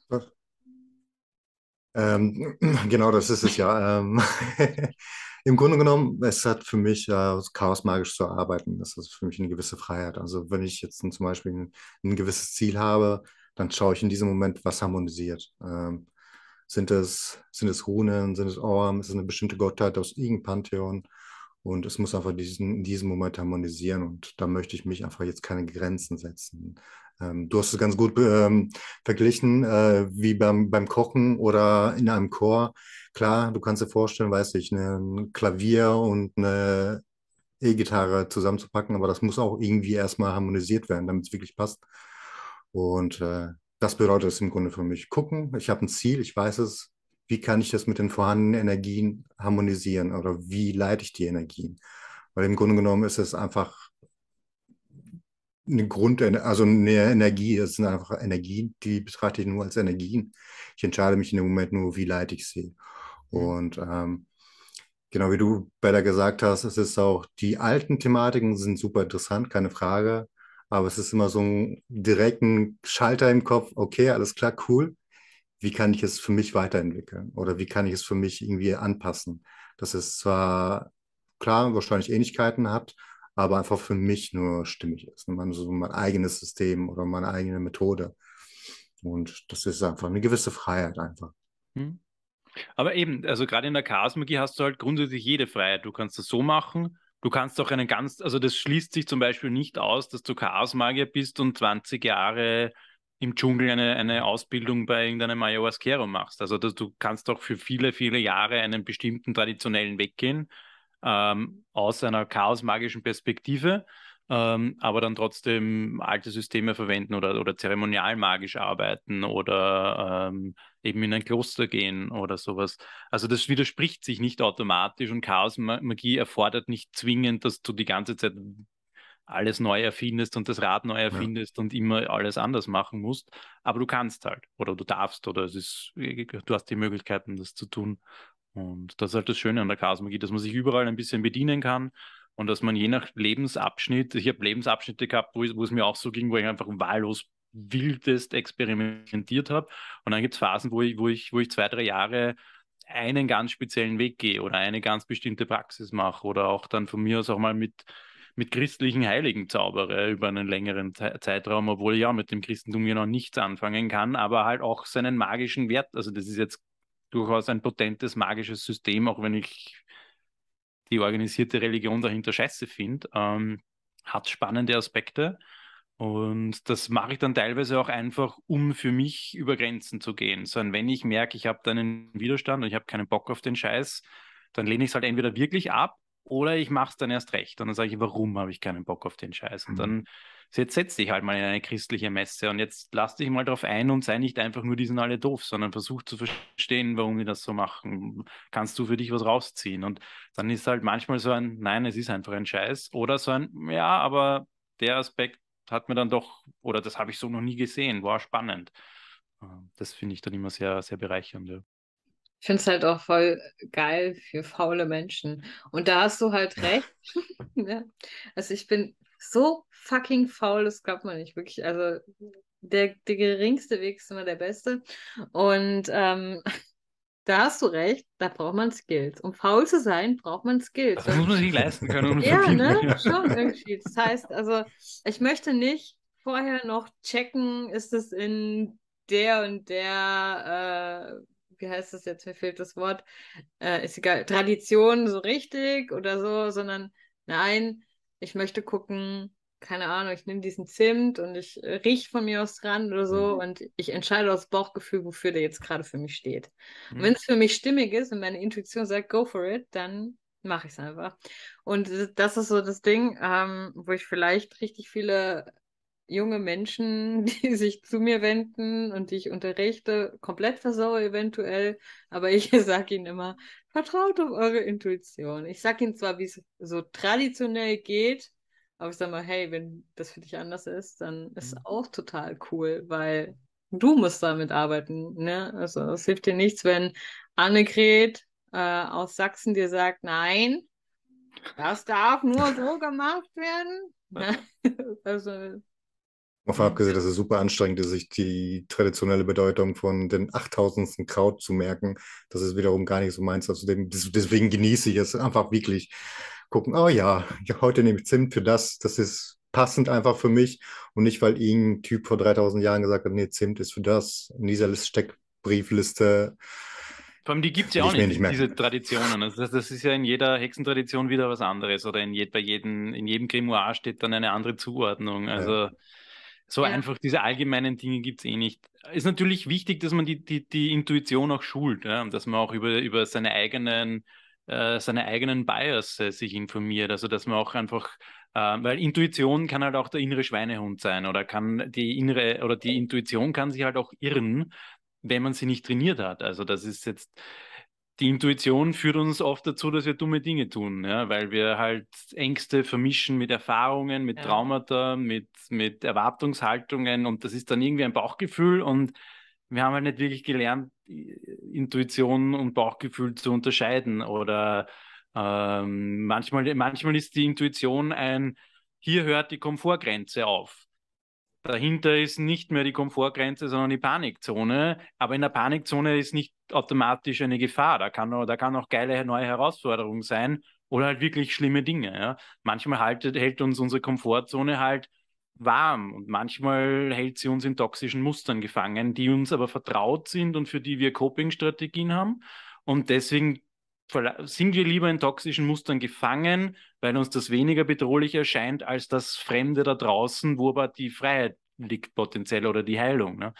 Ähm, genau, das ist es ja. Ähm, im Grunde genommen, es hat für mich äh, chaosmagisch zu arbeiten. Das ist für mich eine gewisse Freiheit. Also wenn ich jetzt zum Beispiel ein, ein gewisses Ziel habe, dann schaue ich in diesem Moment, was harmonisiert. Ähm, sind es, sind es Runen, sind es Orm, ist es eine bestimmte Gottheit aus irgendeinem Pantheon? Und es muss einfach diesen, in diesem Moment harmonisieren. Und da möchte ich mich einfach jetzt keine Grenzen setzen. Ähm, du hast es ganz gut ähm, verglichen, äh, wie beim, beim Kochen oder in einem Chor. Klar, du kannst dir vorstellen, weiß ich, ne, ein Klavier und eine E-Gitarre zusammenzupacken, aber das muss auch irgendwie erstmal harmonisiert werden, damit es wirklich passt. Und äh, das bedeutet es im Grunde für mich. Gucken, ich habe ein Ziel, ich weiß es, wie kann ich das mit den vorhandenen Energien harmonisieren oder wie leite ich die Energien? Weil im Grunde genommen ist es einfach eine Grund, also eine Energie, das sind einfach Energien, die betrachte ich nur als Energien. Ich entscheide mich in dem Moment nur, wie leite ich sie. Mhm. Und ähm, genau wie du Bella gesagt hast, es ist auch, die alten Thematiken sind super interessant, keine Frage. Aber es ist immer so ein direkten Schalter im Kopf, okay, alles klar, cool. Wie kann ich es für mich weiterentwickeln? Oder wie kann ich es für mich irgendwie anpassen? Dass es zwar klar wahrscheinlich Ähnlichkeiten hat, aber einfach für mich nur stimmig ist. Mein, ne? also so mein eigenes System oder meine eigene Methode. Und das ist einfach eine gewisse Freiheit einfach. Hm.
Aber eben, also gerade in der Chaosmagie hast du halt grundsätzlich jede Freiheit. Du kannst das so machen, du kannst auch einen ganz, also das schließt sich zum Beispiel nicht aus, dass du Chaosmagier bist und 20 Jahre im Dschungel eine, eine Ausbildung bei irgendeinem Ayahuasquero machst. Also dass du kannst auch für viele, viele Jahre einen bestimmten traditionellen Weg gehen ähm, aus einer chaosmagischen Perspektive, ähm, aber dann trotzdem alte Systeme verwenden oder, oder zeremonialmagisch arbeiten oder ähm, eben in ein Kloster gehen oder sowas. Also das widerspricht sich nicht automatisch und Chaosmagie erfordert nicht zwingend, dass du die ganze Zeit alles neu erfindest und das Rad neu erfindest ja. und immer alles anders machen musst. Aber du kannst halt oder du darfst oder es ist, du hast die Möglichkeiten, das zu tun. Und das ist halt das Schöne an der Chaosmagie, dass man sich überall ein bisschen bedienen kann und dass man je nach Lebensabschnitt, ich habe Lebensabschnitte gehabt, wo, ich, wo es mir auch so ging, wo ich einfach wahllos wildest experimentiert habe. Und dann gibt es Phasen, wo ich, wo, ich, wo ich zwei, drei Jahre einen ganz speziellen Weg gehe oder eine ganz bestimmte Praxis mache oder auch dann von mir aus auch mal mit, mit christlichen Heiligen zaubere über einen längeren Zeitraum, obwohl ich ja mit dem Christentum noch nichts anfangen kann, aber halt auch seinen magischen Wert, also das ist jetzt durchaus ein potentes magisches System, auch wenn ich die organisierte Religion dahinter scheiße finde, ähm, hat spannende Aspekte. Und das mache ich dann teilweise auch einfach, um für mich über Grenzen zu gehen. Sondern wenn ich merke, ich habe da einen Widerstand und ich habe keinen Bock auf den Scheiß, dann lehne ich es halt entweder wirklich ab oder ich mache es dann erst recht. Und dann sage ich, warum habe ich keinen Bock auf den Scheiß? Und mhm. dann jetzt setz dich halt mal in eine christliche Messe und jetzt lass dich mal drauf ein und sei nicht einfach nur, die sind alle doof, sondern versuch zu verstehen, warum die das so machen. Kannst du für dich was rausziehen? Und dann ist halt manchmal so ein, nein, es ist einfach ein Scheiß. Oder so ein, ja, aber der Aspekt hat mir dann doch, oder das habe ich so noch nie gesehen, war spannend. Ähm, das finde ich dann immer sehr, sehr bereichernd. Ja.
Ich finde es halt auch voll geil für faule Menschen. Und da hast du halt recht. ja. Ne? Also ich bin so fucking faul, das glaubt man nicht wirklich. Also der, der geringste Weg ist immer der beste. Und ähm, da hast du recht, da braucht man Skills. Um faul zu sein, braucht man Skills. Also, das
muss man sich leisten können. Um ja, ne? Schon irgendwie.
Das heißt, also ich möchte nicht vorher noch checken, ist es in der und der Äh, wie heißt das jetzt, mir fehlt das Wort, äh, ist egal, Tradition so richtig oder so, sondern nein, ich möchte gucken, keine Ahnung, ich nehme diesen Zimt und ich äh, rieche von mir aus dran oder so mhm. und ich entscheide aus Bauchgefühl, wofür der jetzt gerade für mich steht. Mhm. Und wenn es für mich stimmig ist und meine Intuition sagt, go for it, dann mache ich es einfach. Und das ist so das Ding, ähm, wo ich vielleicht richtig viele junge Menschen, die sich zu mir wenden und die ich unterrichte, komplett versaue eventuell. Aber ich sage ihnen immer, vertraut auf eure Intuition. Ich sage ihnen zwar, wie es so traditionell geht, aber ich sage mal, hey, wenn das für dich anders ist, dann ist mhm. auch total cool, weil du musst damit arbeiten. Ne? Also es hilft dir nichts, wenn Annegret äh, aus Sachsen dir sagt, nein, das darf nur so gemacht werden. also
Davon abgesehen, dass es super anstrengend ist, sich die traditionelle Bedeutung von den 8000. Kraut zu merken. Das ist wiederum gar nicht so meins. Also deswegen genieße ich es einfach wirklich. Gucken, oh ja, heute nehme ich Zimt für das. Das ist passend einfach für mich. Und nicht, weil irgendein Typ vor 3000 Jahren gesagt hat, nee, Zimt ist für das. In dieser Steckbriefliste.
Vor allem, die gibt es ja auch nicht, nicht diese Traditionen. Also das, das, ist ja in jeder Hexentradition wieder was anderes. Oder in, je, bei jedem, in jedem Grimoire steht dann eine andere Zuordnung. Also. Ja. So ja. einfach diese allgemeinen Dinge gibt es eh nicht. Ist natürlich wichtig, dass man die, die, die Intuition auch schult, ja? dass man auch über, über seine eigenen äh, seine eigenen Bias äh, sich informiert, also dass man auch einfach, äh, weil Intuition kann halt auch der innere Schweinehund sein oder kann die innere oder die Intuition kann sich halt auch irren, wenn man sie nicht trainiert hat. Also das ist jetzt, die Intuition führt uns oft dazu, dass wir dumme Dinge tun, ja, weil wir halt Ängste vermischen mit Erfahrungen, mit ja. Traumata, mit, mit Erwartungshaltungen und das ist dann irgendwie ein Bauchgefühl und wir haben halt nicht wirklich gelernt, äh, Intuition und Bauchgefühl zu unterscheiden oder ähm, manchmal, manchmal ist die Intuition ein, hier hört die Komfortgrenze auf. Dahinter ist nicht mehr die Komfortgrenze, sondern die Panikzone. Aber in der Panikzone ist nicht automatisch eine Gefahr. Da kann, da kann auch geile neue Herausforderungen sein oder halt wirklich schlimme Dinge. Ja. Manchmal haltet, hält uns unsere Komfortzone halt warm und manchmal hält sie uns in toxischen Mustern gefangen, die uns aber vertraut sind und für die wir Coping-Strategien haben. Und deswegen sind wir lieber in toxischen Mustern gefangen, weil uns das weniger bedrohlich erscheint als das Fremde da draußen, wo aber die Freiheit liegt potenziell oder die Heilung. Ne?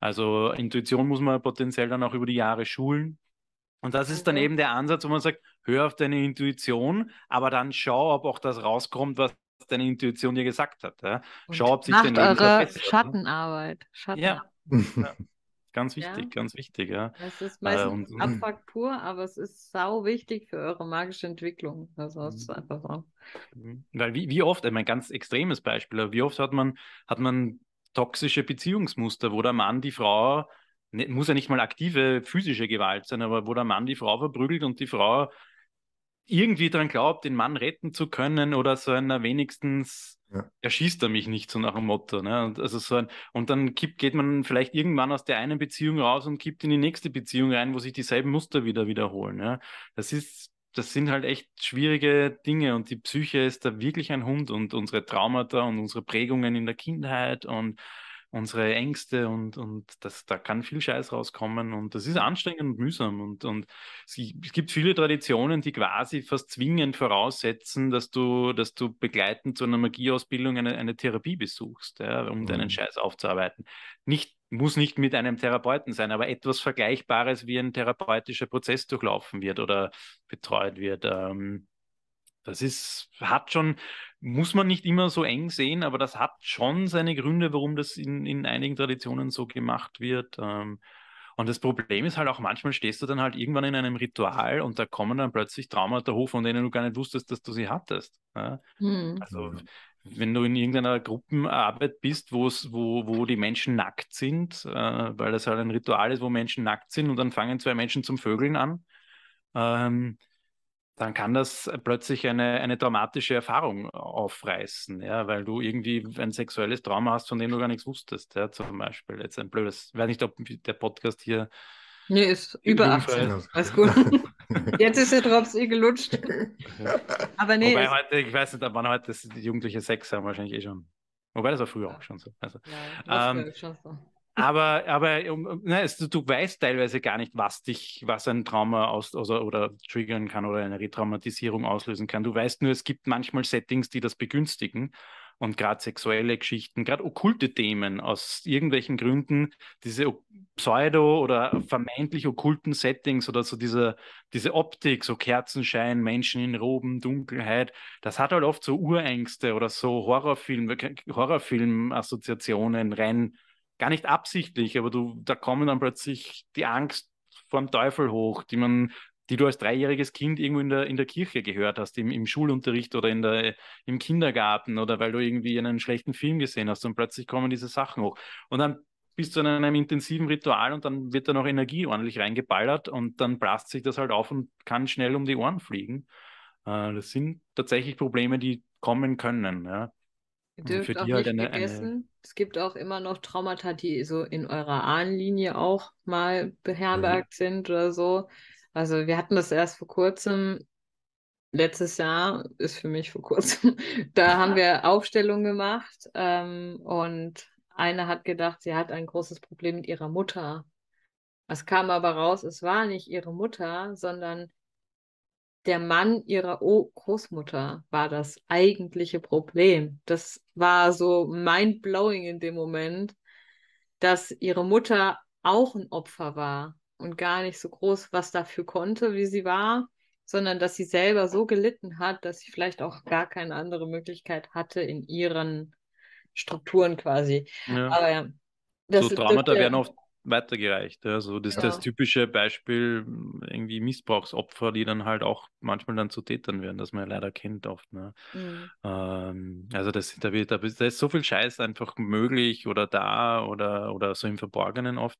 Also Intuition muss man potenziell dann auch über die Jahre schulen. Und das ist dann mhm. eben der Ansatz, wo man sagt, hör auf deine Intuition, aber dann schau, ob auch das rauskommt, was deine Intuition dir gesagt hat. Ja? Schau, ob sich macht eure ne?
Schattenarbeit. Schattenarbeit. Ja.
ja. Ganz wichtig, ja. ganz wichtig, ja. Es ist äh, meistens äh, und, Abfuck
mm. pur, aber es ist sau wichtig für eure magische Entwicklung. Also es ist mm. einfach so.
Mhm. Weil wie, wie oft, ich mein ganz extremes Beispiel, wie oft hat man, hat man toxische Beziehungsmuster, wo der Mann die Frau, ne, muss ja nicht mal aktive physische Gewalt sein, aber wo der Mann die Frau verprügelt und die Frau irgendwie daran glaubt, den Mann retten zu können oder so einer wenigstens ja. erschießt er mich nicht, so nach dem Motto. Ne? Und, also so ein, und dann kippt, geht man vielleicht irgendwann aus der einen Beziehung raus und kippt in die nächste Beziehung rein, wo sich dieselben Muster wieder wiederholen. Ja? Das ist, das sind halt echt schwierige Dinge und die Psyche ist da wirklich ein Hund und unsere Traumata und unsere Prägungen in der Kindheit und unsere Ängste und, und das, da kann viel Scheiß rauskommen und das ist mhm. anstrengend und mühsam und, und es, gibt viele Traditionen, die quasi fast zwingend voraussetzen, dass du, dass du begleitend zu einer Magieausbildung eine, eine Therapie besuchst, ja, um mhm. deinen Scheiß aufzuarbeiten. Nicht, muss nicht mit einem Therapeuten sein, aber etwas Vergleichbares wie ein therapeutischer Prozess durchlaufen wird oder betreut wird. Ähm, das ist, hat schon, muss man nicht immer so eng sehen, aber das hat schon seine Gründe, warum das in, in einigen Traditionen so gemacht wird. Ähm, und das Problem ist halt auch, manchmal stehst du dann halt irgendwann in einem Ritual und da kommen dann plötzlich Traumata hoch, von denen du gar nicht wusstest, dass du sie hattest. Ja? Hm. Also wenn du in irgendeiner Gruppenarbeit bist, wo, wo die Menschen nackt sind, äh, weil das halt ein Ritual ist, wo Menschen nackt sind und dann fangen zwei Menschen zum Vögeln an, ähm, dann kann das äh, plötzlich eine, eine traumatische Erfahrung aufreißen, ja, weil du irgendwie ein sexuelles Trauma hast, von dem du gar nichts wusstest, ja, zum Beispiel. Jetzt ein blödes, weiß nicht, ob der Podcast hier. Nee, ist über 18. Ist. Alles gut. Jetzt
ist der Drops eh gelutscht. Aber nee. Wobei
heute, ich weiß nicht, wann heute die Jugendliche Sex haben, wahrscheinlich eh schon. Wobei das war früher auch schon so. Also, ja, das ähm, schon so aber, aber um, es, du weißt teilweise gar nicht, was dich, was ein Trauma aus, also, oder triggern kann oder eine Retraumatisierung auslösen kann. Du weißt nur, es gibt manchmal Settings, die das begünstigen. Und gerade sexuelle Geschichten, gerade okkulte Themen aus irgendwelchen Gründen, diese pseudo- oder vermeintlich okkulten Settings oder so diese, diese Optik, so Kerzenschein, Menschen in Roben, Dunkelheit, das hat halt oft so Urängste oder so Horrorfilm, Horrorfilm-Assoziationen rein gar nicht absichtlich, aber du, da kommen dann plötzlich die Angst vorm Teufel hoch, die man, die du als dreijähriges Kind irgendwo in der, in der Kirche gehört hast, im, im Schulunterricht oder in der, im Kindergarten oder weil du irgendwie einen schlechten Film gesehen hast und plötzlich kommen diese Sachen hoch. Und dann bist du in einem intensiven Ritual und dann wird da noch Energie ordentlich reingeballert und dann blast sich das halt auf und kann schnell um die Ohren fliegen. Äh, das sind tatsächlich Probleme, die kommen können. Ja. Ihr also dürft für auch die halt nicht vergessen, eine...
es gibt auch immer noch Traumata, die so in eurer Ahnenlinie auch mal mhm. beherbergt mhm. sind oder so. Also wir hatten das erst vor kurzem, letztes Jahr, ist für mich vor kurzem, da haben wir Aufstellungen gemacht ähm, und eine hat gedacht, sie hat ein großes Problem mit ihrer Mutter. Es kam aber raus, es war nicht ihre Mutter, sondern der Mann ihrer o Großmutter war das eigentliche Problem. Das war so mind-blowing in dem Moment, dass ihre Mutter auch ein Opfer war und gar nicht so groß was dafür konnte, wie sie war, sondern dass sie selber so gelitten hat, dass sie vielleicht auch gar keine andere Möglichkeit hatte in ihren Strukturen quasi. Ja. Aber ja,
das so Dramata ja, werden weitergereicht. Also das ist genau. das typische Beispiel, hm, irgendwie Missbrauchsopfer, die dann halt auch manchmal dann zu Tätern werden, das man ja leider kennt oft. Ne? Mhm. Ähm, also das, da, wird, da ist so viel Scheiß einfach möglich oder da oder, oder so im Verborgenen oft.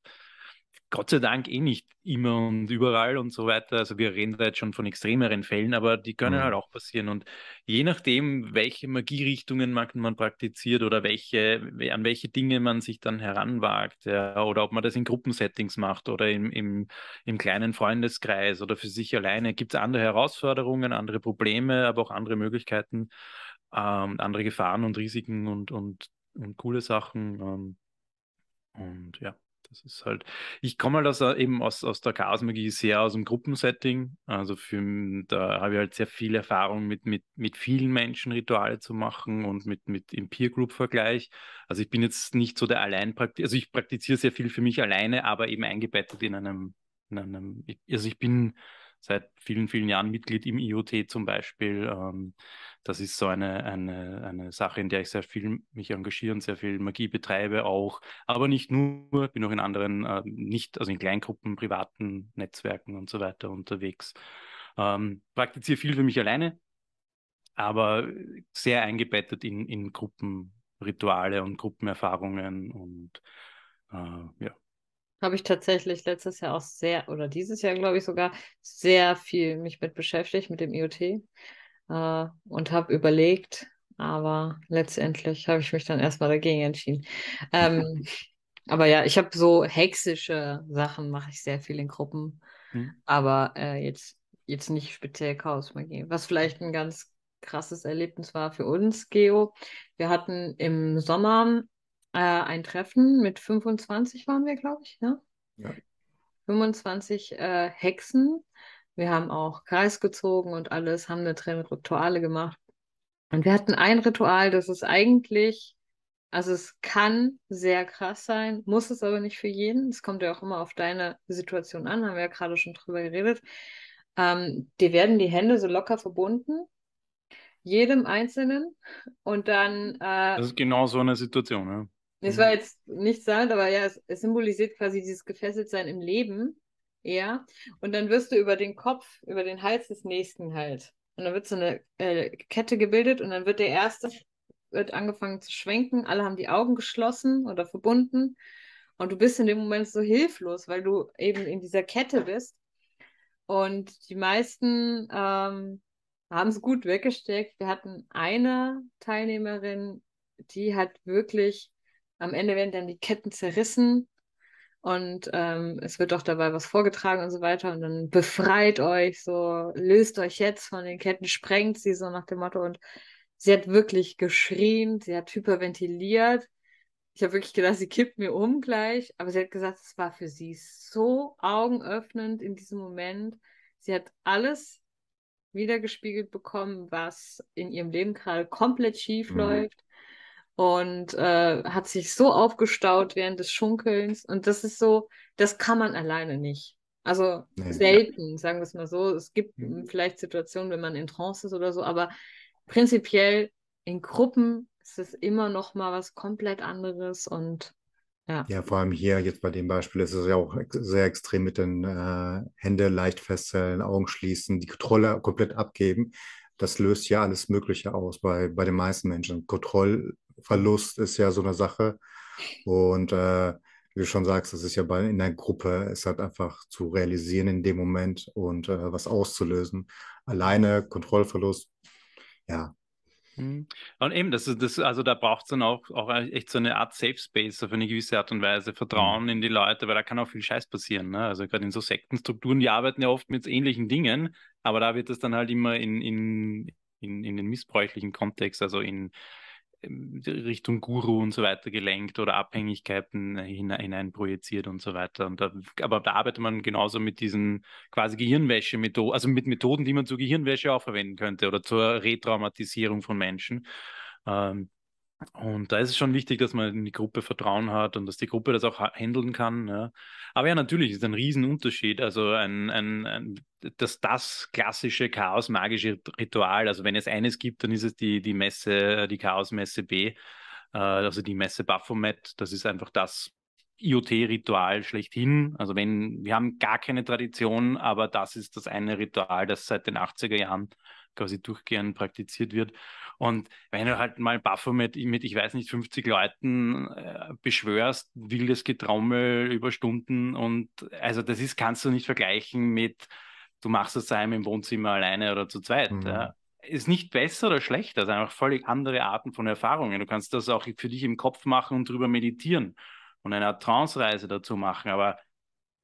Gott sei Dank eh nicht immer und überall und so weiter. Also wir reden da jetzt schon von extremeren Fällen, aber die können mhm. halt auch passieren. Und je nachdem, welche Magierichtungen man praktiziert oder welche, an welche Dinge man sich dann heranwagt, ja, oder ob man das in Gruppensettings macht oder im, im, im kleinen Freundeskreis oder für sich alleine, gibt es andere Herausforderungen, andere Probleme, aber auch andere Möglichkeiten, ähm, andere Gefahren und Risiken und, und, und coole Sachen. Ähm, und ja. Das ist halt, ich komme halt aus, eben aus, aus der Chaosmagie sehr aus dem Gruppensetting. Also für, da habe ich halt sehr viel Erfahrung mit, mit, mit vielen Menschen Rituale zu machen und mit, mit im Peer Group Vergleich. Also ich bin jetzt nicht so der Alleinpraktiker, also ich praktiziere sehr viel für mich alleine, aber eben eingebettet in einem, in einem, also ich bin seit vielen, vielen Jahren Mitglied im IoT zum Beispiel. Ähm, das ist so eine, eine, eine Sache, in der ich sehr viel mich engagiere und sehr viel Magie betreibe auch. Aber nicht nur, bin auch in anderen, äh, nicht, also in Kleingruppen, privaten Netzwerken und so weiter unterwegs. Ähm, praktiziere viel für mich alleine, aber sehr eingebettet in, in Gruppenrituale und Gruppenerfahrungen und äh, ja,
habe ich tatsächlich letztes Jahr auch sehr, oder dieses Jahr glaube ich sogar, sehr viel mich mit beschäftigt, mit dem IoT äh, und habe überlegt, aber letztendlich habe ich mich dann erstmal dagegen entschieden. Ähm, aber ja, ich habe so hexische Sachen, mache ich sehr viel in Gruppen, mhm. aber äh, jetzt, jetzt nicht speziell Chaos Magie, was vielleicht ein ganz krasses Erlebnis war für uns, Geo. Wir hatten im Sommer äh, ein Treffen mit 25 waren wir, glaube ich, ne? ja? ja. 25 äh, Hexen. Wir haben auch Kreis gezogen und alles, haben eine Träne Rituale gemacht. Und wir hatten ein Ritual, das ist eigentlich, also es kann sehr krass sein, muss es aber nicht für jeden. Es kommt ja auch immer auf deine Situation an, haben wir ja gerade schon drüber geredet. Ähm, dir werden die Hände so locker verbunden, jedem Einzelnen. Und dann. Äh, das ist
genau so eine Situation, ja. Es war
jetzt nicht sagend, aber ja, es, es, symbolisiert quasi dieses Gefesseltsein im Leben eher. Und dann wirst du über den Kopf, über den Hals des Nächsten halt. Und dann wird so eine äh, Kette gebildet und dann wird der Erste wird angefangen zu schwenken. Alle haben die Augen geschlossen oder verbunden. Und du bist in dem Moment so hilflos, weil du eben in dieser Kette bist. Und die meisten ähm, haben es gut weggesteckt. Wir hatten eine Teilnehmerin, die hat wirklich am Ende werden dann die Ketten zerrissen und ähm, es wird auch dabei was vorgetragen und so weiter. Und dann befreit euch, so löst euch jetzt von den Ketten, sprengt sie so nach dem Motto. Und sie hat wirklich geschrien, sie hat hyperventiliert. Ich habe wirklich gedacht, sie kippt mir um gleich. Aber sie hat gesagt, es war für sie so augenöffnend in diesem Moment. Sie hat alles wiedergespiegelt bekommen, was in ihrem Leben gerade komplett schief mhm. läuft und äh, hat sich so aufgestaut während des Schunkelns. Und das ist so, das kann man alleine nicht. Also nee. selten, sagen wir es mal so. Es gibt mhm. vielleicht Situationen, wenn man in Trance ist oder so, aber prinzipiell in Gruppen ist es immer noch mal was komplett anderes und
ja. Ja, vor allem hier jetzt bei dem Beispiel ist es ja auch sehr extrem mit den äh, Hände leicht fesseln, Augen schließen, die Kontrolle komplett abgeben das löst ja alles Mögliche aus bei, bei den meisten Menschen. Kontroll, Verlust ist ja so eine Sache. Und äh, wie du schon sagst, es ist ja bei, in der Gruppe, es halt einfach zu realisieren in dem Moment und äh, was auszulösen. Alleine Kontrollverlust, ja. Mhm.
Und eben, das ist das, also da braucht es dann auch, auch echt so eine Art Safe Space auf eine gewisse Art und Weise, Vertrauen mhm. in die Leute, weil da kann auch viel Scheiß passieren. Ne? Also gerade in so Sektenstrukturen, die arbeiten ja oft mit ähnlichen Dingen, aber da wird das dann halt immer in, in, in, in den missbräuchlichen Kontext, also in Richtung Guru und so weiter gelenkt oder Abhängigkeiten hinein, hinein projiziert und so weiter. Und da, aber da arbeitet man genauso mit diesen quasi Gehirnwäsche-Methoden, also mit Methoden, die man zur Gehirnwäsche auch verwenden könnte oder zur Retraumatisierung von Menschen. Ähm, und da ist es schon wichtig, dass man in die Gruppe Vertrauen hat und dass die Gruppe das auch handeln kann. Ja. Aber ja, natürlich ist ein Riesenunterschied. Also ein, ein, ein dass das klassische chaos-magische Ritual, also wenn es eines gibt, dann ist es die, die Messe, die Chaos-Messe B, äh, also die Messe Baphomet. Das ist einfach das IoT-Ritual schlechthin. Also wenn, wir haben gar keine Tradition, aber das ist das eine Ritual, das seit den 80er Jahren quasi durchgehend praktiziert wird. Und wenn du halt mal Baphomet mit, ich weiß nicht, 50 Leuten äh, beschwörst, wildes Getrommel über Stunden und also das ist, kannst du nicht vergleichen mit, du machst es daheim im Wohnzimmer alleine oder zu zweit. Mhm. Ja. Ist nicht besser oder schlechter, sind einfach völlig andere Arten von Erfahrungen. Du kannst das auch für dich im Kopf machen und drüber meditieren und eine Art Trance-Reise dazu machen, aber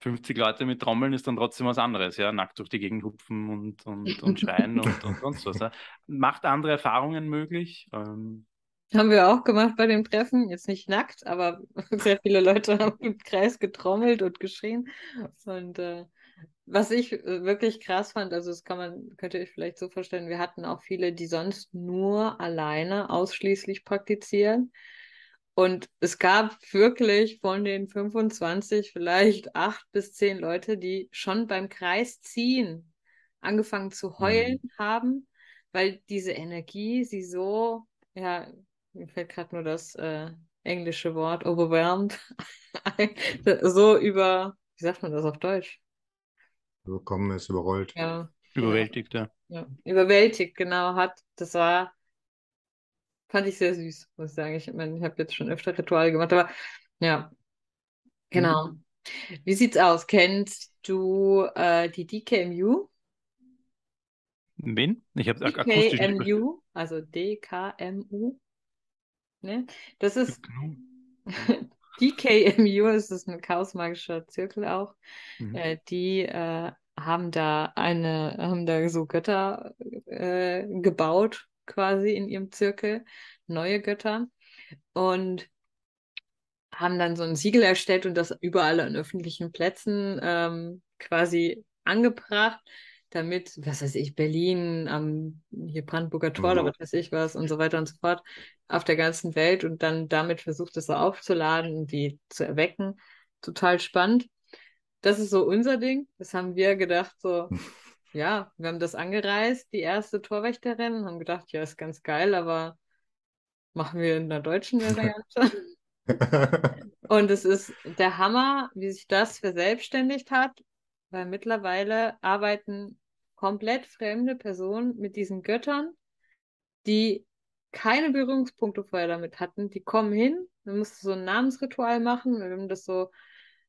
50 Leute mit Trommeln ist dann trotzdem was anderes, ja, nackt durch die Gegend hupfen und, und, und schreien und, und sonst was. Ja? Macht andere Erfahrungen möglich. Ähm, haben wir
auch gemacht bei dem Treffen. Jetzt nicht nackt, aber sehr viele Leute haben im Kreis getrommelt und geschrien. Und äh, was ich äh, wirklich krass fand, also das kann man, könnte ich vielleicht so vorstellen, wir hatten auch viele, die sonst nur alleine ausschließlich praktizieren. Und es gab wirklich von den 25 vielleicht acht bis zehn Leute, die schon beim Kreisziehen angefangen zu heulen mhm. haben, weil diese Energie sie so, ja, mir fällt gerade nur das äh, englische Wort, overwhelmed, so über, wie sagt man das auf Deutsch?
Überkommen ist, überrollt. Ja. Überwältigt, ja.
ja. Überwältigt, genau, hat. Das war fand ich sehr süß, muss ich sagen. Ich meine, ich habe jetzt schon öfter Rituale gemacht, aber ja, genau. Mhm. Wie sieht's aus? Kennst du äh, die DKMU?
Wen? Ich habe DKMU,
also DKMU. Ne? Das ist DKMU, genau. das ist ein chaosmagischer Zirkel auch. Mhm. Äh, die äh, haben da eine, haben da so Götter äh, gebaut quasi in ihrem Zirkel, neue Götter. Und haben dann so ein Siegel erstellt und das überall an öffentlichen Plätzen ähm, quasi angebracht, damit, was weiß ich, Berlin, am hier Brandenburger Tor oder mhm. was weiß ich was und so weiter und so fort, auf der ganzen Welt und dann damit versucht, das so aufzuladen und die zu erwecken. Total spannend. Das ist so unser Ding. Das haben wir gedacht, so, ja, wir haben das angereist, die erste Torwächterin, haben gedacht, ja, ist ganz geil, aber machen wir in der deutschen Variante. und es ist der Hammer, wie sich das verselbstständigt hat, weil mittlerweile arbeiten komplett fremde Personen mit diesen Göttern, die keine Berührungspunkte vorher damit hatten. Die kommen hin, man muss so ein Namensritual machen, wir haben das so,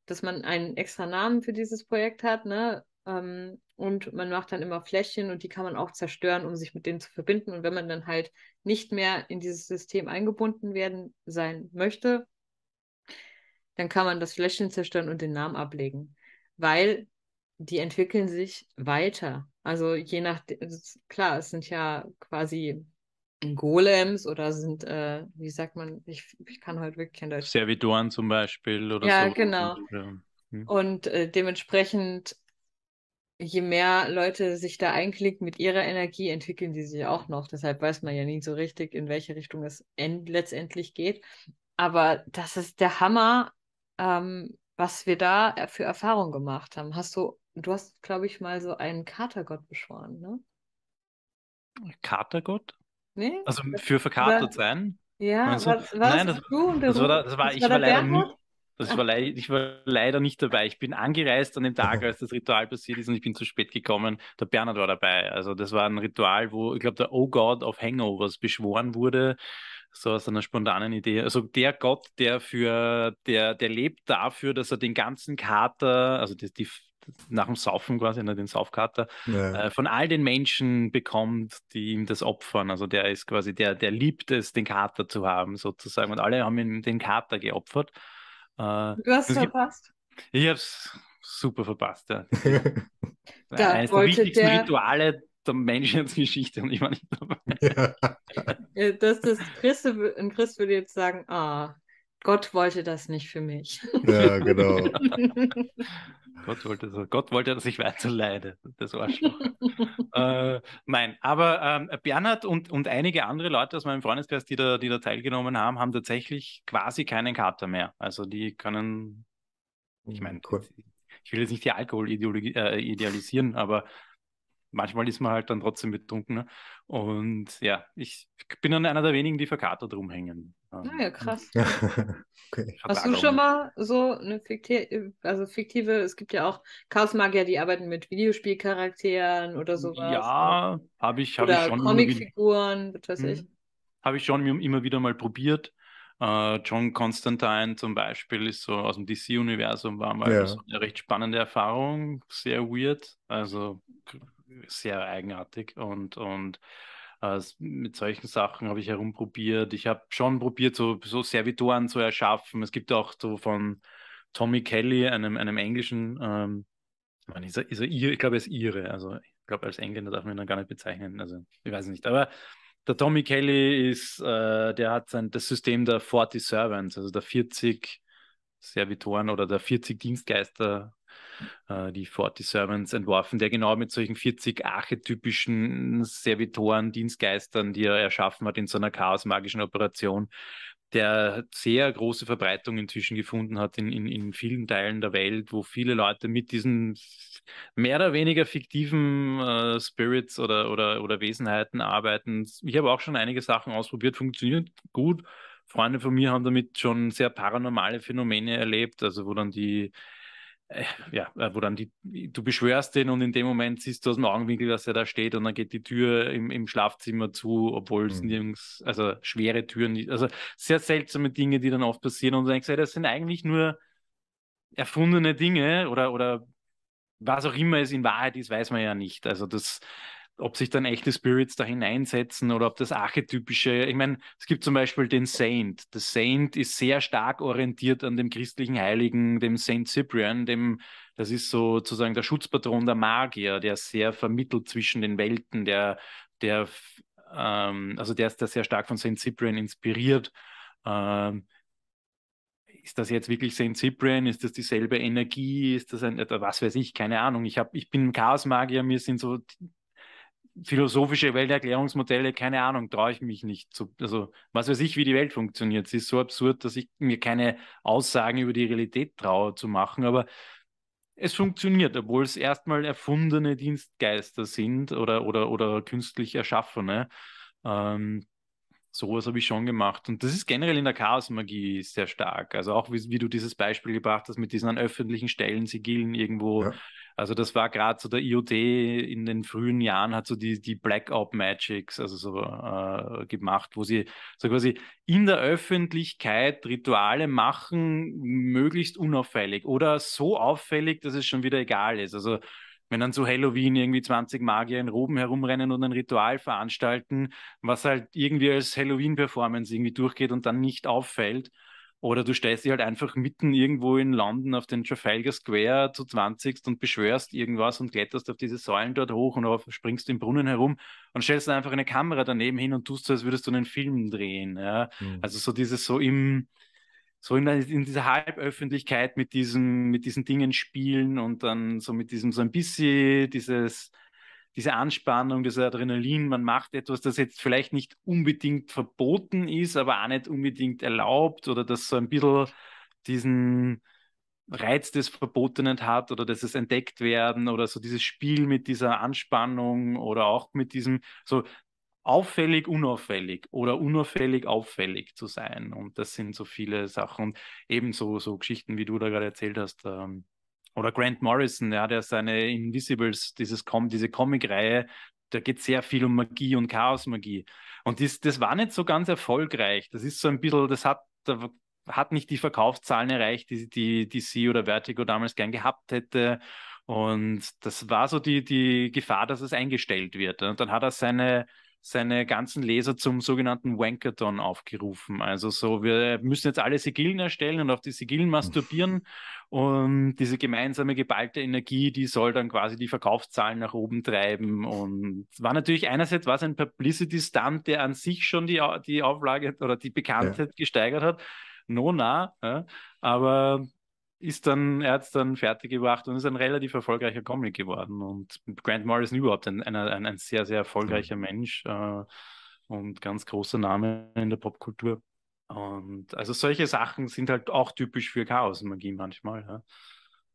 dass man einen extra Namen für dieses Projekt hat, ne? Ähm, und man macht dann immer Fläschchen und die kann man auch zerstören, um sich mit denen zu verbinden. Und wenn man dann halt nicht mehr in dieses System eingebunden werden sein möchte, dann kann man das Fläschchen zerstören und den Namen ablegen, weil die entwickeln sich weiter. Also je nach, klar, es sind ja quasi Golems oder sind, äh, wie sagt man, ich, ich kann heute wirklich kein Deutsch.
Servitoren zum Beispiel oder ja, so. Genau. Ja, genau. Äh, hm.
Und äh, dementsprechend je mehr Leute sich da einklicken mit ihrer Energie, entwickeln die sich auch noch. Deshalb weiß man ja nie so richtig, in welche Richtung es letztendlich geht. Aber das ist der Hammer, ähm, was wir da äh, für Erfahrungen gemacht haben. Hast du, du hast, glaube ich, mal so einen Katergott beschworen, ne?
Katergott? Nee? Also für verkatert sein? Ja, also, war, war nein, das, du und der das war, das war, das war ich war leider nicht. Also ich, war ich war leider nicht dabei. Ich bin angereist an dem Tag, als das Ritual passiert ist und ich bin zu spät gekommen. Der Bernhard war dabei. Also das war ein Ritual, wo, ich glaube, der Oh God of Hangovers beschworen wurde. So aus einer spontanen Idee. Also der Gott, der für, der, der lebt dafür, dass er den ganzen Kater, also die, die nach dem Saufen quasi, ne, den Saufkater, ja. äh, von all den Menschen bekommt, die ihm das opfern. Also der ist quasi, der, der liebt es, den Kater zu haben, sozusagen. Und alle haben ihm den Kater geopfert. Äh, du hast es verpasst? Gibt, ich habe es super verpasst, ja. da Eines der wichtigsten der... Rituale der Menschheitsgeschichte und ich war nicht dabei. Ja.
Äh, das ist Chris, und Chris würde jetzt sagen, ah, Gott wollte das nicht für mich. Ja, genau.
Gott wollte, Gott wollte, dass ich weiter leide, das Arschloch. äh, nein, aber ähm, Bernhard und, und einige andere Leute aus meinem Freundeskreis, die da, die da teilgenommen haben, haben tatsächlich quasi keinen Kater mehr. Also die können, ich hm, meine, cool. ich will jetzt nicht die Alkohol äh, idealisieren, aber manchmal ist man halt dann trotzdem betrunken. Und ja, ich bin dann einer der wenigen, die verkatert rumhängen. Naja,
ähm, ah krass.
okay. Hast du schon
mal so eine fiktive, also fiktive, es gibt ja auch Chaosmagier, die arbeiten mit Videospielcharakteren oder hm, sowas. Ja,
ne? habe ich, hab ich schon.
Comicfiguren, was weiß ich. Hm,
habe ich schon immer wieder mal probiert. Äh, John Constantine zum Beispiel ist so aus dem DC-Universum, war mal ja. so eine recht spannende Erfahrung, sehr weird. Also sehr eigenartig und, und äh, mit solchen Sachen habe ich herumprobiert. Ich habe schon probiert, so, so Servitoren zu erschaffen. Es gibt auch so von Tommy Kelly, einem, einem englischen, ähm, ist er, ist er Ire, ich glaube, er ist ihre, also ich glaube, als Engländer darf man ihn dann gar nicht bezeichnen, also ich weiß nicht, aber der Tommy Kelly ist, äh, der hat sein, das System der 40 Servants, also der 40 Servitoren oder der 40 Dienstgeister äh, die 40 Servants entworfen, der genau mit solchen 40 archetypischen Servitoren, Dienstgeistern, die er erschaffen hat in so einer chaosmagischen Operation, der sehr große Verbreitung inzwischen gefunden hat in, in, in vielen Teilen der Welt, wo viele Leute mit diesen mehr oder weniger fiktiven äh, Spirits oder, oder, oder Wesenheiten arbeiten. Ich habe auch schon einige Sachen ausprobiert, funktioniert gut. Freunde von mir haben damit schon sehr paranormale Phänomene erlebt, also wo dann die äh, ja, äh, wo dann die, du beschwörst den und in dem Moment siehst du aus dem Augenwinkel, dass er da steht und dann geht die Tür im, im Schlafzimmer zu, obwohl es mhm. nirgends, also schwere Türen, also sehr seltsame Dinge, die dann oft passieren und dann denkst, du, das sind eigentlich nur erfundene Dinge oder, oder was auch immer es in Wahrheit ist, weiß man ja nicht. Also das, ob sich dann echte Spirits da hineinsetzen oder ob das archetypische, ich meine, es gibt zum Beispiel den Saint. Der Saint ist sehr stark orientiert an dem christlichen Heiligen, dem Saint Cyprian, dem, das ist sozusagen der Schutzpatron der Magier, der sehr vermittelt zwischen den Welten, der, der, ähm, also der ist da sehr stark von Saint Cyprian inspiriert. Ähm, ist das jetzt wirklich Saint Cyprian? Ist das dieselbe Energie? Ist das ein, äh, was weiß ich, keine Ahnung. Ich, hab, ich bin Chaos-Magier, mir sind so philosophische Welterklärungsmodelle, keine Ahnung, traue ich mich nicht zu. Also, was weiß ich, wie die Welt funktioniert. Es ist so absurd, dass ich mir keine Aussagen über die Realität traue zu machen, aber es funktioniert, obwohl es erstmal erfundene Dienstgeister sind oder, oder, oder künstlich erschaffene. Ähm, Sowas habe ich schon gemacht. Und das ist generell in der Chaosmagie sehr stark. Also auch wie, wie du dieses Beispiel gebracht hast mit diesen an öffentlichen Stellen, Sigillen irgendwo. Ja. Also das war gerade so der IoT in den frühen Jahren hat so die, die Black Op Magics also so, äh, gemacht, wo sie so quasi in der Öffentlichkeit Rituale machen, möglichst unauffällig oder so auffällig, dass es schon wieder egal ist. Also wenn dann zu Halloween irgendwie 20 Magier in Roben herumrennen und ein Ritual veranstalten, was halt irgendwie als Halloween-Performance irgendwie durchgeht und dann nicht auffällt. Oder du stellst dich halt einfach mitten irgendwo in London auf den Trafalgar Square zu 20 und beschwörst irgendwas und kletterst auf diese Säulen dort hoch und springst im Brunnen herum und stellst dann einfach eine Kamera daneben hin und tust so, als würdest du einen Film drehen. Ja? Mhm. Also so dieses so im, so in, in dieser Halböffentlichkeit mit, diesem, mit diesen Dingen spielen und dann so mit diesem so ein bisschen dieses, diese Anspannung, das Adrenalin, man macht etwas, das jetzt vielleicht nicht unbedingt verboten ist, aber auch nicht unbedingt erlaubt oder das so ein bisschen diesen Reiz des Verbotenen hat oder dass es entdeckt werden oder so dieses Spiel mit dieser Anspannung oder auch mit diesem, so auffällig, unauffällig oder unauffällig, auffällig zu sein. Und das sind so viele Sachen. Und ebenso so Geschichten, wie du da gerade erzählt hast. Ähm, oder Grant Morrison, ja, der seine Invisibles, dieses Com diese Comic-Reihe, da geht sehr viel um Magie und Chaosmagie. Und dies, das war nicht so ganz erfolgreich. Das ist so ein bisschen, das hat, hat nicht die Verkaufszahlen erreicht, die, die DC oder Vertigo damals gern gehabt hätte. Und das war so die, die Gefahr, dass es eingestellt wird. Und dann hat er seine seine ganzen Leser zum sogenannten Wankathon aufgerufen. Also so, wir müssen jetzt alle Sigillen erstellen und auf die Sigillen masturbieren und diese gemeinsame geballte Energie, die soll dann quasi die Verkaufszahlen nach oben treiben. Und war natürlich einerseits was ein Publicity-Stunt, der an sich schon die, die Auflage oder die Bekanntheit ja. gesteigert hat. No, na, ja. aber ist dann, er hat es dann fertig gebracht und ist ein relativ erfolgreicher Comic geworden. Und Grant Morrison überhaupt ein, ein, ein, ein sehr, sehr erfolgreicher Mensch äh, und ganz großer Name in der Popkultur. Und also solche Sachen sind halt auch typisch für Chaos-Magie manchmal. Ja.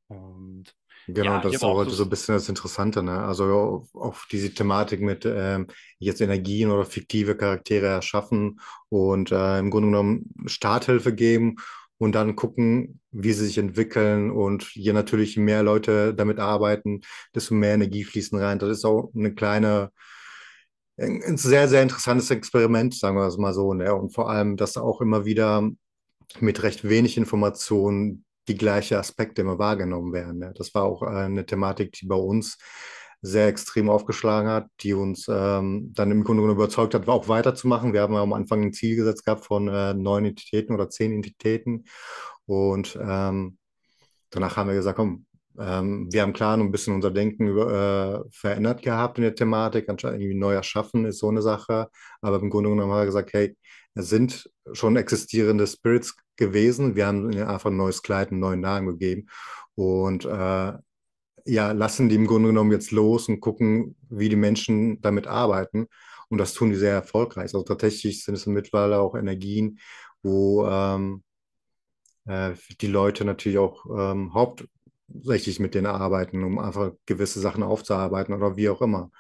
Und Genau, ja, das ist auch heute halt so ein
bisschen das Interessante, ne? Also auch diese Thematik mit ähm, jetzt Energien oder fiktive Charaktere erschaffen und äh, im Grunde genommen Starthilfe geben und dann gucken, wie sie sich entwickeln. Und je natürlich mehr Leute damit arbeiten, desto mehr Energie fließen rein. Das ist auch eine kleine, ein sehr, sehr interessantes Experiment, sagen wir es mal so. Ne? Und vor allem, dass auch immer wieder mit recht wenig Informationen die gleichen Aspekte immer wahrgenommen werden. Ne? Das war auch eine Thematik, die bei uns sehr extrem aufgeschlagen hat, die uns ähm, dann im Grunde genommen überzeugt hat, auch weiterzumachen. Wir haben ja am Anfang ein Ziel gesetzt gehabt von äh, neun Entitäten oder zehn Entitäten. Und ähm, danach haben wir gesagt, komm, ähm, wir haben klar ein bisschen unser Denken über, äh, verändert gehabt in der Thematik. Anscheinend irgendwie neu erschaffen ist so eine Sache. Aber im Grunde genommen haben wir gesagt, hey, es sind schon existierende Spirits gewesen. Wir haben ihnen einfach ein neues Kleid, einen neuen Namen gegeben. Und äh, ja, lassen die im Grunde genommen jetzt los und gucken, wie die Menschen damit arbeiten. Und das tun die sehr erfolgreich. Also tatsächlich sind es mittlerweile auch Energien, wo ähm, äh, die Leute natürlich auch ähm, hauptsächlich mit denen arbeiten, um einfach gewisse Sachen aufzuarbeiten oder wie auch immer.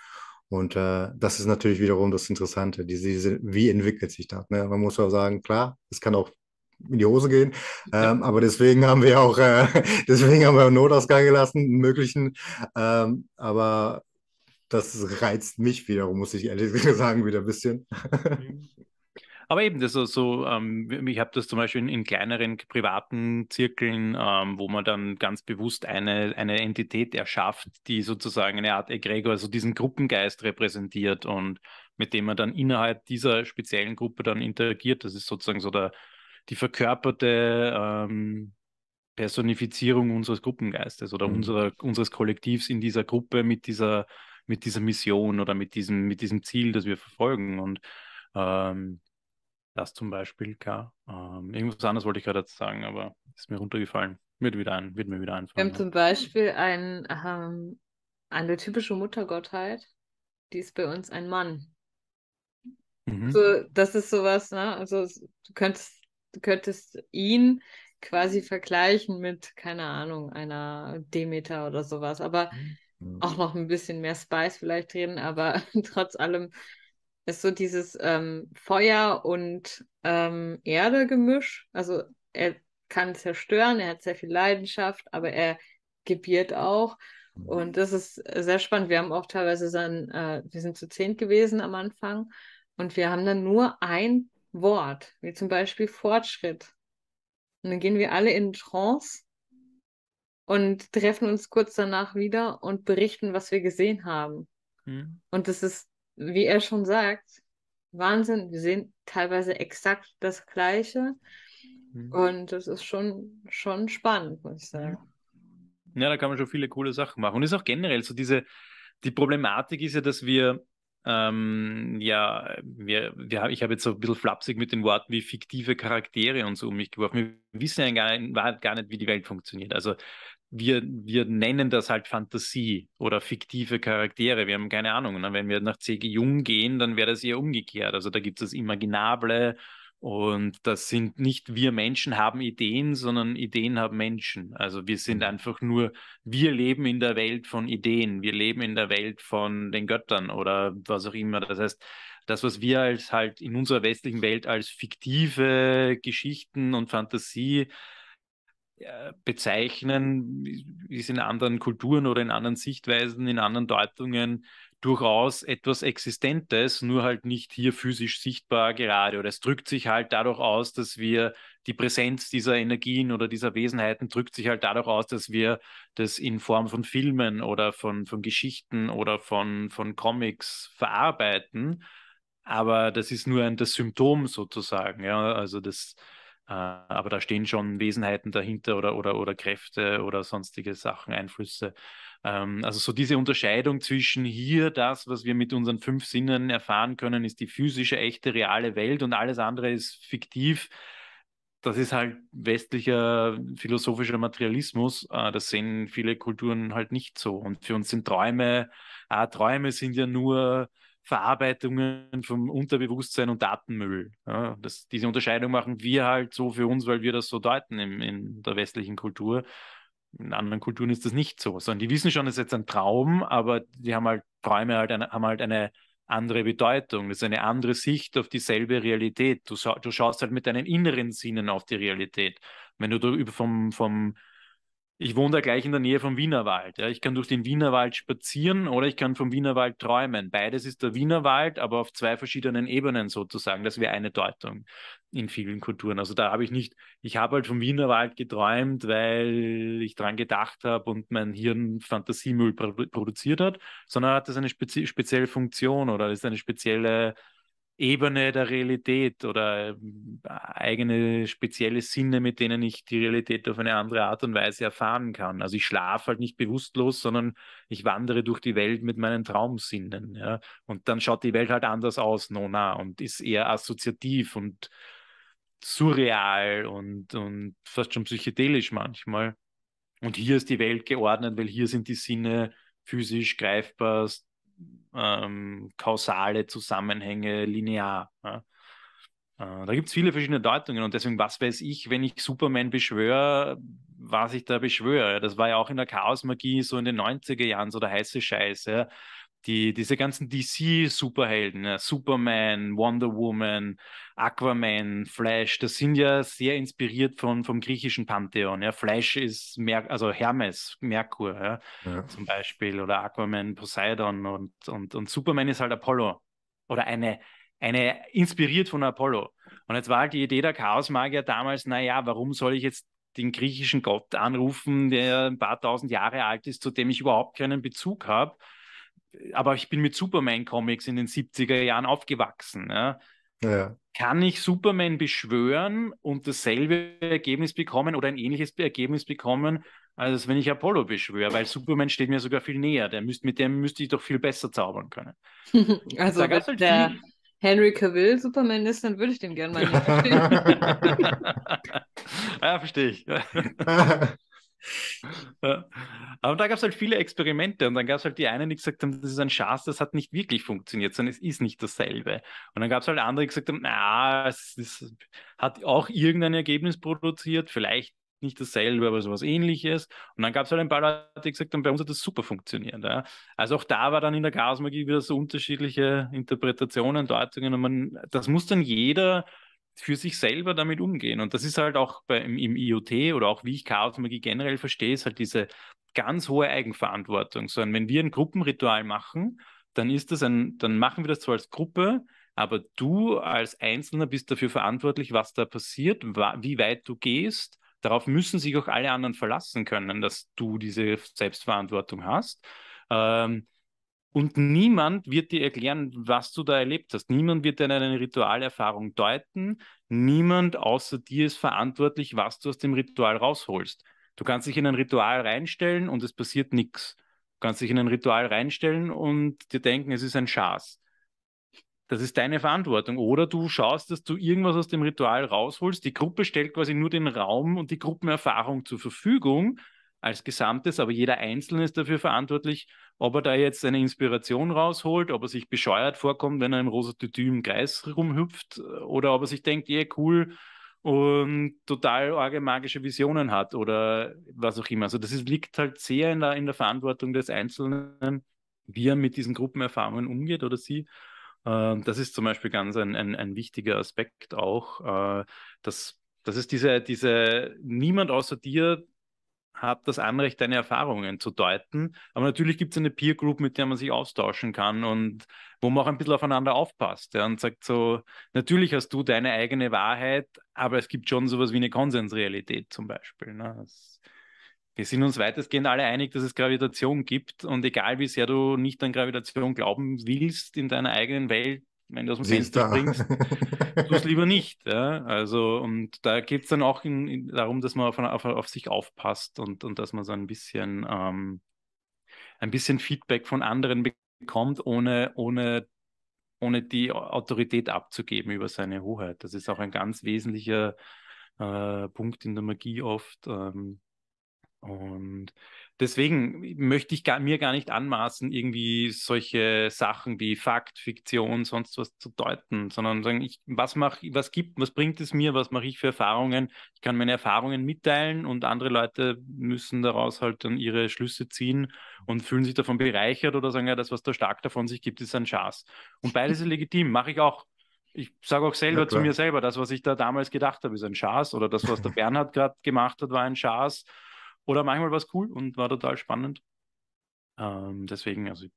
Und äh, das ist natürlich wiederum das Interessante, diese, diese wie entwickelt sich das? Ne? Man muss auch sagen, klar, es kann auch in die Hose gehen. Ähm, aber deswegen haben wir auch, äh, deswegen haben wir Notausgang gelassen, einen möglichen. Ähm, aber das reizt mich wiederum, muss ich ehrlich sagen, wieder ein bisschen.
Aber eben, das so, so ähm, ich habe das zum Beispiel in, in kleineren privaten Zirkeln, ähm, wo man dann ganz bewusst eine, eine Entität erschafft, die sozusagen eine Art Egregor, also diesen Gruppengeist repräsentiert und mit dem man dann innerhalb dieser speziellen Gruppe dann interagiert. Das ist sozusagen so der, die verkörperte ähm, Personifizierung unseres Gruppengeistes oder mhm. unserer, unseres Kollektivs in dieser Gruppe mit dieser, mit dieser Mission oder mit diesem, mit diesem Ziel, das wir verfolgen. Und ähm, das zum Beispiel, klar. Ähm, irgendwas anderes wollte ich gerade sagen, aber ist mir runtergefallen. Wird, wieder ein, wird mir wieder einfallen. Wir haben ja. zum
Beispiel ein, ähm, eine typische Muttergottheit, die ist bei uns ein Mann. Mhm. So, das ist sowas, ne? Also du könntest du könntest ihn quasi vergleichen mit, keine Ahnung, einer Demeter oder sowas, aber mhm. auch noch ein bisschen mehr Spice vielleicht drin, aber trotz allem ist so dieses ähm, Feuer und ähm, Erde-Gemisch. Also er kann zerstören, er hat sehr viel Leidenschaft, aber er gebiert auch. Mhm. Und das ist sehr spannend. Wir haben auch teilweise dann, äh, wir sind zu zehn gewesen am Anfang und wir haben dann nur ein Wort, wie zum Beispiel Fortschritt. Und dann gehen wir alle in Trance und treffen uns kurz danach wieder und berichten, was wir gesehen haben. Mhm. Und das ist, wie er schon sagt, Wahnsinn. Wir sehen teilweise exakt das Gleiche. Mhm. Und das ist schon, schon spannend, muss ich sagen.
Ja, da kann man schon viele coole Sachen machen. Und ist auch generell so diese, die Problematik ist ja, dass wir ähm, ja, wir, wir, ich habe jetzt so ein bisschen flapsig mit den Worten wie fiktive Charaktere und so um mich geworfen. Wir wissen ja gar nicht, gar nicht wie die Welt funktioniert. Also wir, wir nennen das halt Fantasie oder fiktive Charaktere. Wir haben keine Ahnung. Ne? Wenn wir nach C.G. Jung gehen, dann wäre das eher umgekehrt. Also da gibt es das Imaginable und das sind nicht wir Menschen haben Ideen, sondern Ideen haben Menschen. Also wir sind mhm. einfach nur, wir leben in der Welt von Ideen, wir leben in der Welt von den Göttern oder was auch immer. Das heißt, das, was wir als halt in unserer westlichen Welt als fiktive Geschichten und Fantasie äh, bezeichnen, ist in anderen Kulturen oder in anderen Sichtweisen, in anderen Deutungen durchaus etwas Existentes, nur halt nicht hier physisch sichtbar gerade. Oder es drückt sich halt dadurch aus, dass wir die Präsenz dieser Energien oder dieser Wesenheiten drückt sich halt dadurch aus, dass wir das in Form von Filmen oder von, von Geschichten oder von, von Comics verarbeiten. Aber das ist nur ein, das Symptom sozusagen. Ja? Also das, äh, aber da stehen schon Wesenheiten dahinter oder, oder, oder Kräfte oder sonstige Sachen, Einflüsse. Ähm, also so diese Unterscheidung zwischen hier, das, was wir mit unseren fünf Sinnen erfahren können, ist die physische, echte, reale Welt und alles andere ist fiktiv. Das ist halt westlicher philosophischer Materialismus. Äh, das sehen viele Kulturen halt nicht so. Und für uns sind Träume, ah, Träume sind ja nur Verarbeitungen vom Unterbewusstsein und Datenmüll. Ja, das, diese Unterscheidung machen wir halt so für uns, weil wir das so deuten in, in der westlichen Kultur. In anderen Kulturen ist das nicht so, sondern die wissen schon, es ist jetzt ein Traum, aber die haben halt Träume halt eine, haben halt eine andere Bedeutung, das ist eine andere Sicht auf dieselbe Realität. Du, scha du schaust halt mit deinen inneren Sinnen auf die Realität. Wenn du vom, vom ich wohne da gleich in der Nähe vom Wienerwald. Ja. Ich kann durch den Wienerwald spazieren oder ich kann vom Wienerwald träumen. Beides ist der Wienerwald, aber auf zwei verschiedenen Ebenen sozusagen. Das wäre eine Deutung in vielen Kulturen. Also da habe ich nicht, ich habe halt vom Wienerwald geträumt, weil ich dran gedacht habe und mein Hirn Fantasiemüll produziert hat, sondern hat das eine spezi spezielle Funktion oder ist eine spezielle Ebene der Realität oder ähm, eigene spezielle Sinne, mit denen ich die Realität auf eine andere Art und Weise erfahren kann. Also ich schlafe halt nicht bewusstlos, sondern ich wandere durch die Welt mit meinen Traumsinnen. Ja? Und dann schaut die Welt halt anders aus, nona, und ist eher assoziativ und surreal und, und fast schon psychedelisch manchmal. Und hier ist die Welt geordnet, weil hier sind die Sinne physisch greifbar, ähm, kausale Zusammenhänge, linear. Ja? Äh, da gibt es viele verschiedene Deutungen und deswegen, was weiß ich, wenn ich Superman beschwöre, was ich da beschwöre. Das war ja auch in der Chaosmagie so in den 90er Jahren so der heiße Scheiß. Ja? die, diese ganzen DC-Superhelden, ja, Superman, Wonder Woman, Aquaman, Flash, das sind ja sehr inspiriert von, vom griechischen Pantheon. Ja. Flash ist Mer also Hermes, Merkur ja, zum Beispiel, oder Aquaman, Poseidon und, und, und Superman ist halt Apollo oder eine, eine inspiriert von Apollo. Und jetzt war halt die Idee der Chaosmagier damals, naja, warum soll ich jetzt den griechischen Gott anrufen, der ein paar tausend Jahre alt ist, zu dem ich überhaupt keinen Bezug habe? aber ich bin mit Superman-Comics in den 70er Jahren aufgewachsen. Ja. Ja. Kann ich Superman beschwören und dasselbe Ergebnis bekommen oder ein ähnliches Ergebnis bekommen, als wenn ich Apollo beschwöre? Weil Superman steht mir sogar viel näher. Der müsst, mit dem müsste ich doch viel besser zaubern können. also, wenn halt der viel...
Henry Cavill Superman ist, dann würde ich den gerne mal.
ja, verstehe ich. Aber da gab es halt viele Experimente und dann gab es halt die einen, die gesagt haben, das ist ein Schatz, das hat nicht wirklich funktioniert, sondern es ist nicht dasselbe. Und dann gab es halt andere, die gesagt haben, na, es ist, hat auch irgendein Ergebnis produziert, vielleicht nicht dasselbe, aber sowas ähnliches. Und dann gab es halt ein paar Leute, die gesagt haben, bei uns hat das super funktioniert. Ja. Also auch da war dann in der Gasmagie wieder so unterschiedliche Interpretationen, Deutungen und man, das muss dann jeder für sich selber damit umgehen. Und das ist halt auch bei, im, im IoT oder auch wie ich Chaos Magie generell verstehe, ist halt diese ganz hohe Eigenverantwortung. So, wenn wir ein Gruppenritual machen, dann ist das ein, dann machen wir das zwar als Gruppe, aber du als Einzelner bist dafür verantwortlich, was da passiert, wie weit du gehst. Darauf müssen sich auch alle anderen verlassen können, dass du diese Selbstverantwortung hast. Ähm, und niemand wird dir erklären, was du da erlebt hast. Niemand wird dir eine Ritualerfahrung deuten. Niemand außer dir ist verantwortlich, was du aus dem Ritual rausholst. Du kannst dich in ein Ritual reinstellen und es passiert nichts. Du kannst dich in ein Ritual reinstellen und dir denken, es ist ein Schaß. Das ist deine Verantwortung. Oder du schaust, dass du irgendwas aus dem Ritual rausholst. Die Gruppe stellt quasi nur den Raum und die Gruppenerfahrung zur Verfügung als Gesamtes, aber jeder Einzelne ist dafür verantwortlich, ob er da jetzt eine Inspiration rausholt, ob er sich bescheuert vorkommt, wenn er ein rosa Tütü im Kreis rumhüpft äh, oder ob er sich denkt, eh cool und ähm, total arge magische Visionen hat oder was auch immer. Also das ist, liegt halt sehr in der, in der Verantwortung des Einzelnen, wie er mit diesen Gruppenerfahrungen umgeht oder sie. Ähm, das ist zum Beispiel ganz ein, ein, ein wichtiger Aspekt auch, äh, dass dass es diese, diese, niemand außer dir hat das Anrecht, deine Erfahrungen zu deuten. Aber natürlich gibt es eine Peer Group, mit der man sich austauschen kann und wo man auch ein bisschen aufeinander aufpasst ja, und sagt so, natürlich hast du deine eigene Wahrheit, aber es gibt schon sowas wie eine Konsensrealität zum Beispiel. Ne? Das, wir sind uns weitestgehend alle einig, dass es Gravitation gibt und egal wie sehr du nicht an Gravitation glauben willst in deiner eigenen Welt, wenn du aus dem Fenster springst, tu es lieber nicht. Ja? Also, und da geht es dann auch in, in, darum, dass man auf, auf, auf, sich aufpasst und, und dass man so ein bisschen, ähm, ein bisschen Feedback von anderen bekommt, ohne, ohne, ohne die Autorität abzugeben über seine Hoheit. Das ist auch ein ganz wesentlicher äh, Punkt in der Magie oft. Ähm, und deswegen möchte ich gar, mir gar nicht anmaßen, irgendwie solche Sachen wie Fakt, Fiktion, sonst was zu deuten, sondern sagen, ich, was mach, was gibt, was bringt es mir, was mache ich für Erfahrungen? Ich kann meine Erfahrungen mitteilen und andere Leute müssen daraus halt dann ihre Schlüsse ziehen und fühlen sich davon bereichert oder sagen, ja, das, was da Stark davon sich gibt, ist ein Schatz. Und beides ist legitim, mache ich auch ich sage auch selber ja, zu mir selber, das, was ich da damals gedacht habe, ist ein Schatz oder das, was der Bernhard gerade gemacht hat, war ein Schatz. Oder manchmal war es cool und war total spannend. Ähm, deswegen, also ich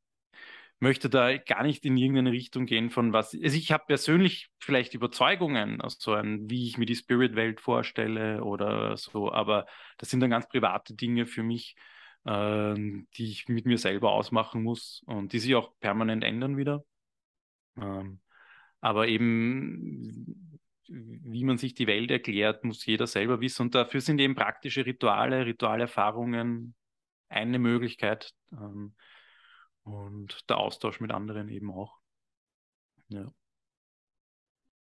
möchte da gar nicht in irgendeine Richtung gehen von was. Also ich habe persönlich vielleicht Überzeugungen aus so einem, wie ich mir die Spirit-Welt vorstelle oder so, aber das sind dann ganz private Dinge für mich, äh, die ich mit mir selber ausmachen muss und die sich auch permanent ändern wieder. Ähm, aber eben wie man sich die Welt erklärt, muss jeder selber wissen. Und dafür sind eben praktische Rituale, Ritualerfahrungen eine Möglichkeit ähm, und der Austausch mit anderen eben auch. Ja.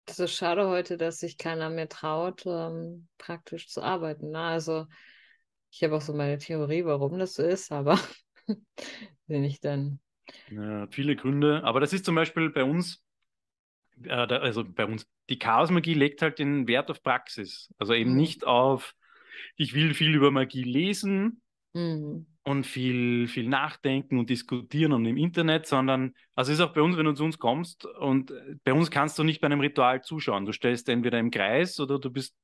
Es also ist schade heute, dass sich keiner mehr traut, ähm, praktisch zu arbeiten. Na, ne? also ich habe auch so meine Theorie, warum das so ist, aber bin ich dann.
Ja, viele Gründe. Aber das ist zum Beispiel bei uns äh, also bei uns, die Chaosmagie legt halt den Wert auf Praxis. Also eben mhm. nicht auf, ich will viel über Magie lesen mhm. und viel, viel nachdenken und diskutieren und im Internet, sondern, also ist auch bei uns, wenn du zu uns kommst und äh, bei uns kannst du nicht bei einem Ritual zuschauen. Du stellst entweder im Kreis oder du bist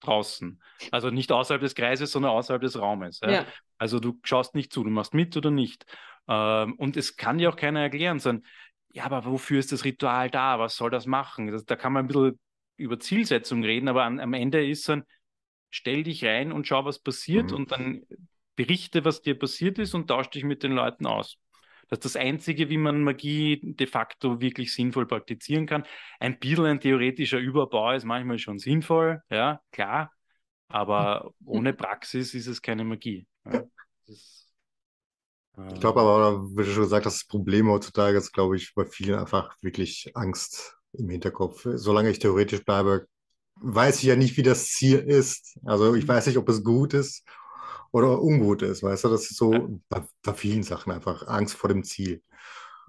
draußen. Also nicht außerhalb des Kreises, sondern außerhalb des Raumes. Ja. Ja. Also du schaust nicht zu, du machst mit oder nicht. Ähm, und es kann dir auch keiner erklären, sondern ja, aber wofür ist das Ritual da? Was soll das machen? Das, da kann man ein bisschen über Zielsetzung reden, aber an, am Ende ist dann, stell dich rein und schau, was passiert mhm. und dann berichte, was dir passiert ist und tausch dich mit den Leuten aus. Das ist das Einzige, wie man Magie de facto wirklich sinnvoll praktizieren kann. Ein bisschen ein theoretischer Überbau ist manchmal schon sinnvoll, ja, klar, aber ohne Praxis ist es keine Magie. Ja. Das ist ich glaube
aber, wie du schon gesagt hast, das Problem heutzutage ist, glaube ich, bei vielen einfach wirklich Angst im Hinterkopf. Solange ich theoretisch bleibe, weiß ich ja nicht, wie das Ziel ist. Also ich mhm. weiß nicht, ob es gut ist oder ungut ist. Weißt du, das ist so ja. bei, bei, vielen Sachen einfach Angst vor dem Ziel.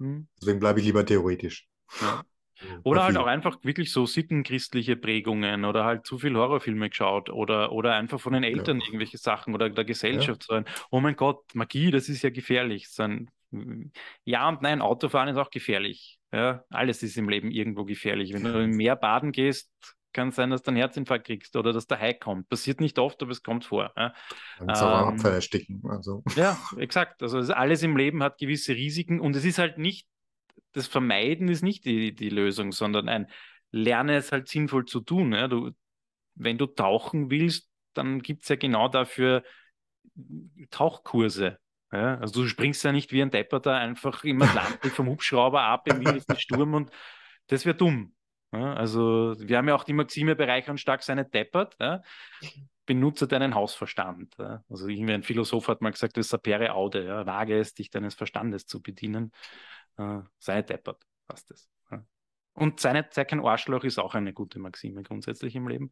Mhm. Deswegen bleibe ich lieber theoretisch. Ja. Mhm. Oder halt auch
einfach wirklich so sittenchristliche Prägungen oder halt zu viel Horrorfilme geschaut oder, oder einfach von den Eltern ja. irgendwelche Sachen oder der Gesellschaft ja. sein. Oh mein Gott, Magie, das ist ja gefährlich. Sein. Mm, ja und nein, Autofahren ist auch gefährlich. Ja, alles ist im Leben irgendwo gefährlich. Wenn du im Meer baden gehst, kann es sein, dass du einen Herzinfarkt kriegst oder dass der Hai kommt. Passiert nicht oft, aber es kommt vor. Ja. Ein ähm,
ersticken. Also.
Ja, exakt. Also alles im Leben hat gewisse Risiken und es ist halt nicht das Vermeiden ist nicht die, die Lösung, sondern ein Lerne es halt sinnvoll zu tun. Ja? Du, wenn du tauchen willst, dann gibt es ja genau dafür Tauchkurse. Ja? Also du springst ja nicht wie ein Depper da einfach im Atlantik vom Hubschrauber ab im wildesten Sturm und das wäre dumm. Ja? Also wir haben ja auch die Maxime bereichern stark seine Deppert. Ja? Benutze deinen Hausverstand. Also irgendwie ein Philosoph hat mal gesagt, das ist sapere aude, wage es, dich deines Verstandes zu bedienen äh, sei deppert, passt das. Und sei, nicht, kein Arschloch ist auch eine gute Maxime grundsätzlich im Leben.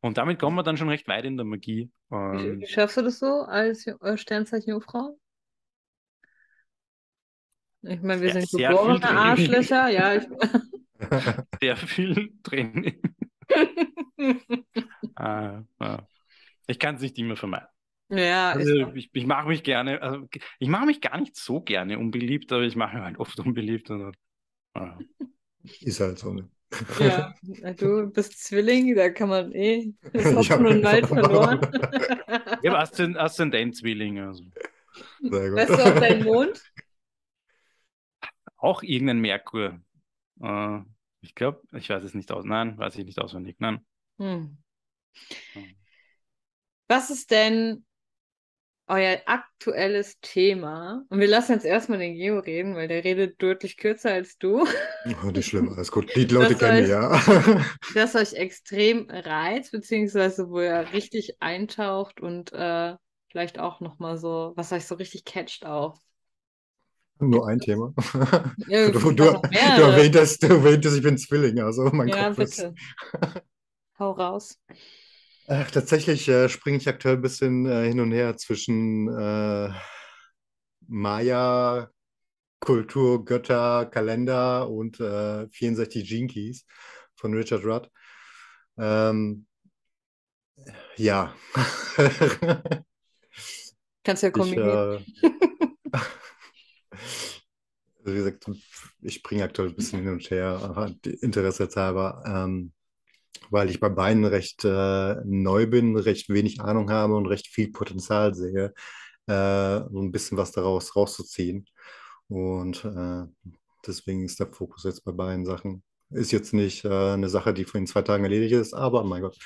Und damit kommen wir dann schon recht weit in der Magie. Ähm, wie,
schaffst du das so als äh, Sternzeichen Jungfrau? Ich meine, wir ja, sind geborene Arschlöcher, ja. Ich...
sehr viel Training. ah, äh, ah. Ich kann es nicht immer vermeiden.
Ja, also
ich, ich mache mich gerne, also ich mache mich gar nicht so gerne unbeliebt, aber ich mache mich halt oft unbeliebt. Und, ah ja. Ist halt so. Ne?
Ja, du bist Zwilling, da kann man eh das Hopfen und Wald verloren. Ich
habe Aszend Aszendent-Zwilling. Also. Weißt du auch deinen Mond? Auch irgendein Merkur. Äh, ich glaube, ich weiß es nicht aus. Nein, weiß ich nicht auswendig. Nein.
Hm. Was ist denn euer aktuelles Thema. Und wir lassen jetzt erstmal den Geo reden, weil der redet deutlich kürzer als du.
Oh, nicht schlimm, alles gut. Die Leute das kennen euch, ja.
das euch extrem reizt, beziehungsweise wo er richtig eintaucht und äh, vielleicht auch nochmal so, was euch so richtig catcht auch.
Nur ein Thema. du, du, du, erwähntest, du erwähntest, ich bin Zwilling, also mein ja, Kopf bitte.
Ist... Hau raus.
Ach, tatsächlich äh, springe ich aktuell ein bisschen äh, hin und her zwischen äh, Maya, Kultur, Götter, Kalender und äh, 64 Jinkies von Richard Rudd. Ähm, ja.
Kannst ja äh, kombinieren. Ich,
wie gesagt, ich springe aktuell ein bisschen hin und her, Interesse interesseshalber. Ähm, weil ich bei beiden recht äh, neu bin, recht wenig Ahnung habe und recht viel Potenzial sehe, äh, so ein bisschen was daraus rauszuziehen. Und äh, deswegen ist der Fokus jetzt bei beiden Sachen. Ist jetzt nicht äh, eine Sache, die vor in zwei Tagen erledigt ist, aber mein Gott.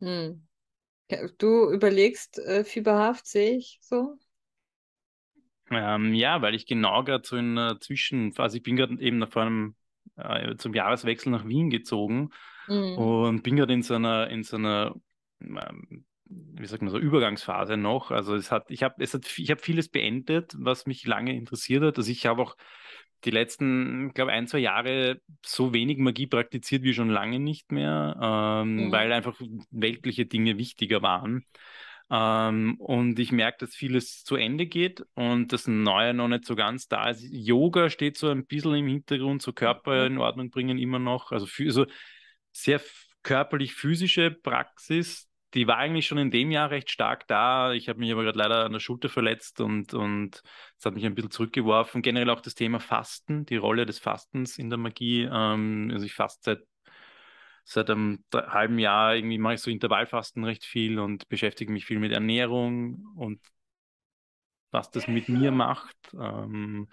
Hm. Du überlegst äh, fieberhaft, sehe ich so?
Ähm, ja, weil ich genau gerade so in der äh, Zwischen, also ich bin gerade eben vor einem zum Jahreswechsel nach Wien gezogen Mhm. Und bin gerade in so einer, in so einer, ähm, wie sagt man so, Übergangsphase noch. Also es hat, ich habe, ich habe vieles beendet, was mich lange interessiert hat. Also ich habe auch die letzten, glaube, ein, zwei Jahre so wenig Magie praktiziert wie schon lange nicht mehr, ähm, mhm. weil einfach weltliche Dinge wichtiger waren. Ähm, und ich merke, dass vieles zu Ende geht und das Neue noch nicht so ganz da ist. Yoga steht so ein bisschen im Hintergrund, so Körper mhm. in Ordnung bringen immer noch. Also, für, also sehr körperlich-physische Praxis, die war eigentlich schon in dem Jahr recht stark da. Ich habe mich aber gerade leider an der Schulter verletzt und, und das hat mich ein bisschen zurückgeworfen. Generell auch das Thema Fasten, die Rolle des Fastens in der Magie. Ähm, also ich faste seit, seit einem halben Jahr, irgendwie mache ich so Intervallfasten recht viel und beschäftige mich viel mit Ernährung und was das mit mir macht. Ähm,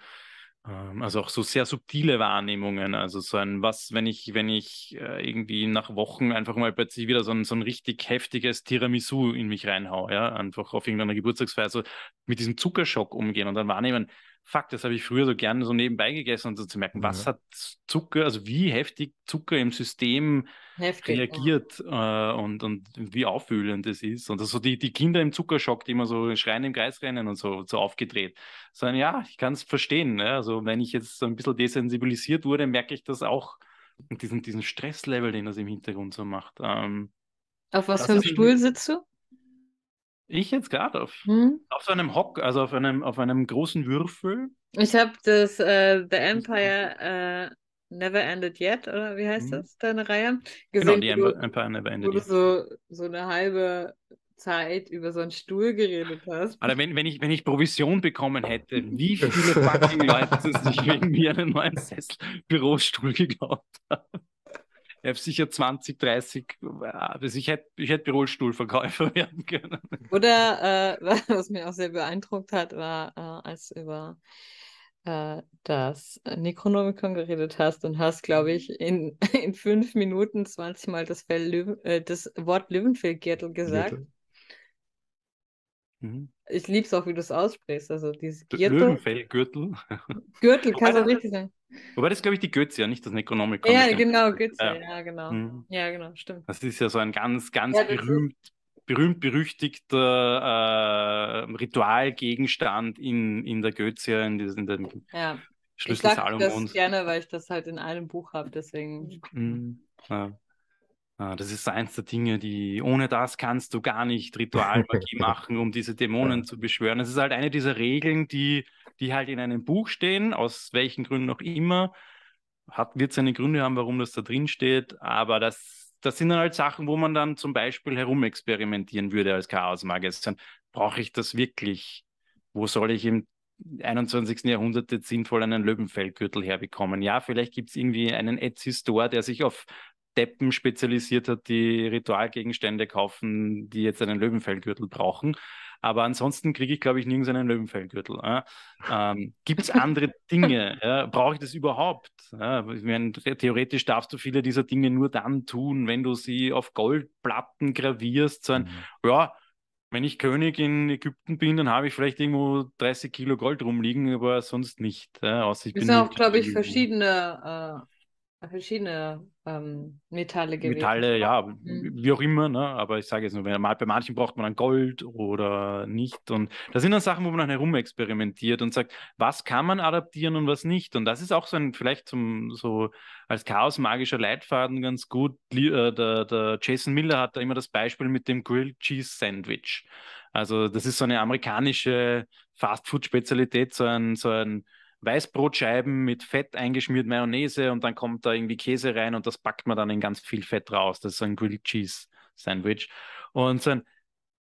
ähm, also auch so sehr subtile Wahrnehmungen, also so ein was, wenn ich, wenn ich äh, irgendwie nach Wochen einfach mal plötzlich wieder so ein, so ein richtig heftiges Tiramisu in mich reinhaue, ja, einfach auf irgendeiner Geburtstagsfeier, so mit diesem Zuckerschock umgehen und dann wahrnehmen, fuck, das habe ich früher so gerne so nebenbei gegessen und so zu merken, was hat Zucker, also wie heftig Zucker im System heftig, reagiert ja. äh, und, und wie aufwühlend es ist. Und also die, die Kinder im Zuckerschock, die immer so schreien im Kreis rennen und so, so aufgedreht, sagen, ja, ich kann es verstehen. Ne? Also wenn ich jetzt so ein bisschen desensibilisiert wurde, merke ich das auch, diesen, diesen Stresslevel, den das im Hintergrund so macht. Ähm,
Auf was für einem Stuhl sitzt du?
Ich jetzt gerade auf, hm? auf so einem Hock, also auf einem, auf einem großen Würfel.
Ich habe das äh, The Empire äh, Never Ended Yet, oder wie heißt mhm. das, deine Reihe? Genau, Gesehen, genau, The du,
Empire Never Ended Yet.
So, so eine halbe Zeit über so einen Stuhl geredet hast. Alter,
wenn, wenn, ich, wenn ich Provision bekommen hätte, wie viele fucking Leute sich wegen mir einen neuen Sessel, Bürostuhl geglaubt haben. Ich habe sicher 20, 30, äh, also ich hätte ich hätt Bürolstuhlverkäufer werden können.
Oder äh, was mich auch sehr beeindruckt hat, war, äh, als über äh, das Necronomicon geredet hast und hast, glaube ich, in, in fünf Minuten 20 Mal das, Löwen, äh, das Wort Löwenfellgürtel gesagt. Gürtel. Mhm. Ich lieb's auch, wie du es aussprichst. Also dieses Gürtel.
Löwenfellgürtel.
Gürtel, kann du auch richtig sein.
Wobei das, glaube ich, die Götze ja, nicht das Necronomicon. Ja, genau, Götze, äh, ja, genau. Mh.
Ja, genau, stimmt.
Das ist ja so ein ganz, ganz ja, berühmt, berühmt-berüchtigter äh, Ritualgegenstand in, in der Götze, in, in dem
ja. Schlüssel ich sag das gerne, weil ich das halt in einem Buch habe, deswegen.
Mhm. Ja. Ah, das ist eins der Dinge, die ohne das kannst du gar nicht Ritualmagie machen, um diese Dämonen zu beschwören. Das ist halt eine dieser Regeln, die die halt in einem Buch stehen, aus welchen Gründen auch immer. Hat, wird seine Gründe haben, warum das da drin steht, aber das, das sind dann halt Sachen, wo man dann zum Beispiel herumexperimentieren würde als Chaos-Magier. Brauche ich das wirklich? Wo soll ich im 21. Jahrhundert jetzt sinnvoll einen Löwenfellgürtel herbekommen? Ja, vielleicht gibt es irgendwie einen Etsy-Store, der sich auf Deppen spezialisiert hat, die Ritualgegenstände kaufen, die jetzt einen Löwenfellgürtel brauchen. Aber ansonsten kriege ich, glaube ich, nirgends einen Löwenfellgürtel. Äh? Ähm, Gibt es andere Dinge? Äh? Brauche ich das überhaupt? Äh? Ich theoretisch darfst du viele dieser Dinge nur dann tun, wenn du sie auf Goldplatten gravierst. So ein, mhm. ja, wenn ich König in Ägypten bin, dann habe ich vielleicht irgendwo 30 Kilo Gold rumliegen, aber sonst nicht. Äh, außer ich das sind auch, glaube ich,
verschiedene äh, verschiedene ähm, Metalle gewesen. Metalle,
ja, mhm. wie auch immer, ne? aber ich sage jetzt nur, bei manchen braucht man dann Gold oder nicht. Und das sind dann Sachen, wo man dann herumexperimentiert und sagt, was kann man adaptieren und was nicht. Und das ist auch so ein, vielleicht zum, so als chaosmagischer Leitfaden ganz gut. Äh, der, der Jason Miller hat da immer das Beispiel mit dem Grilled Cheese Sandwich. Also, das ist so eine amerikanische Fastfood-Spezialität, so ein, so ein Weißbrotscheiben mit Fett eingeschmiert, Mayonnaise und dann kommt da irgendwie Käse rein und das backt man dann in ganz viel Fett raus. Das ist ein Grilled Cheese Sandwich. Und dann,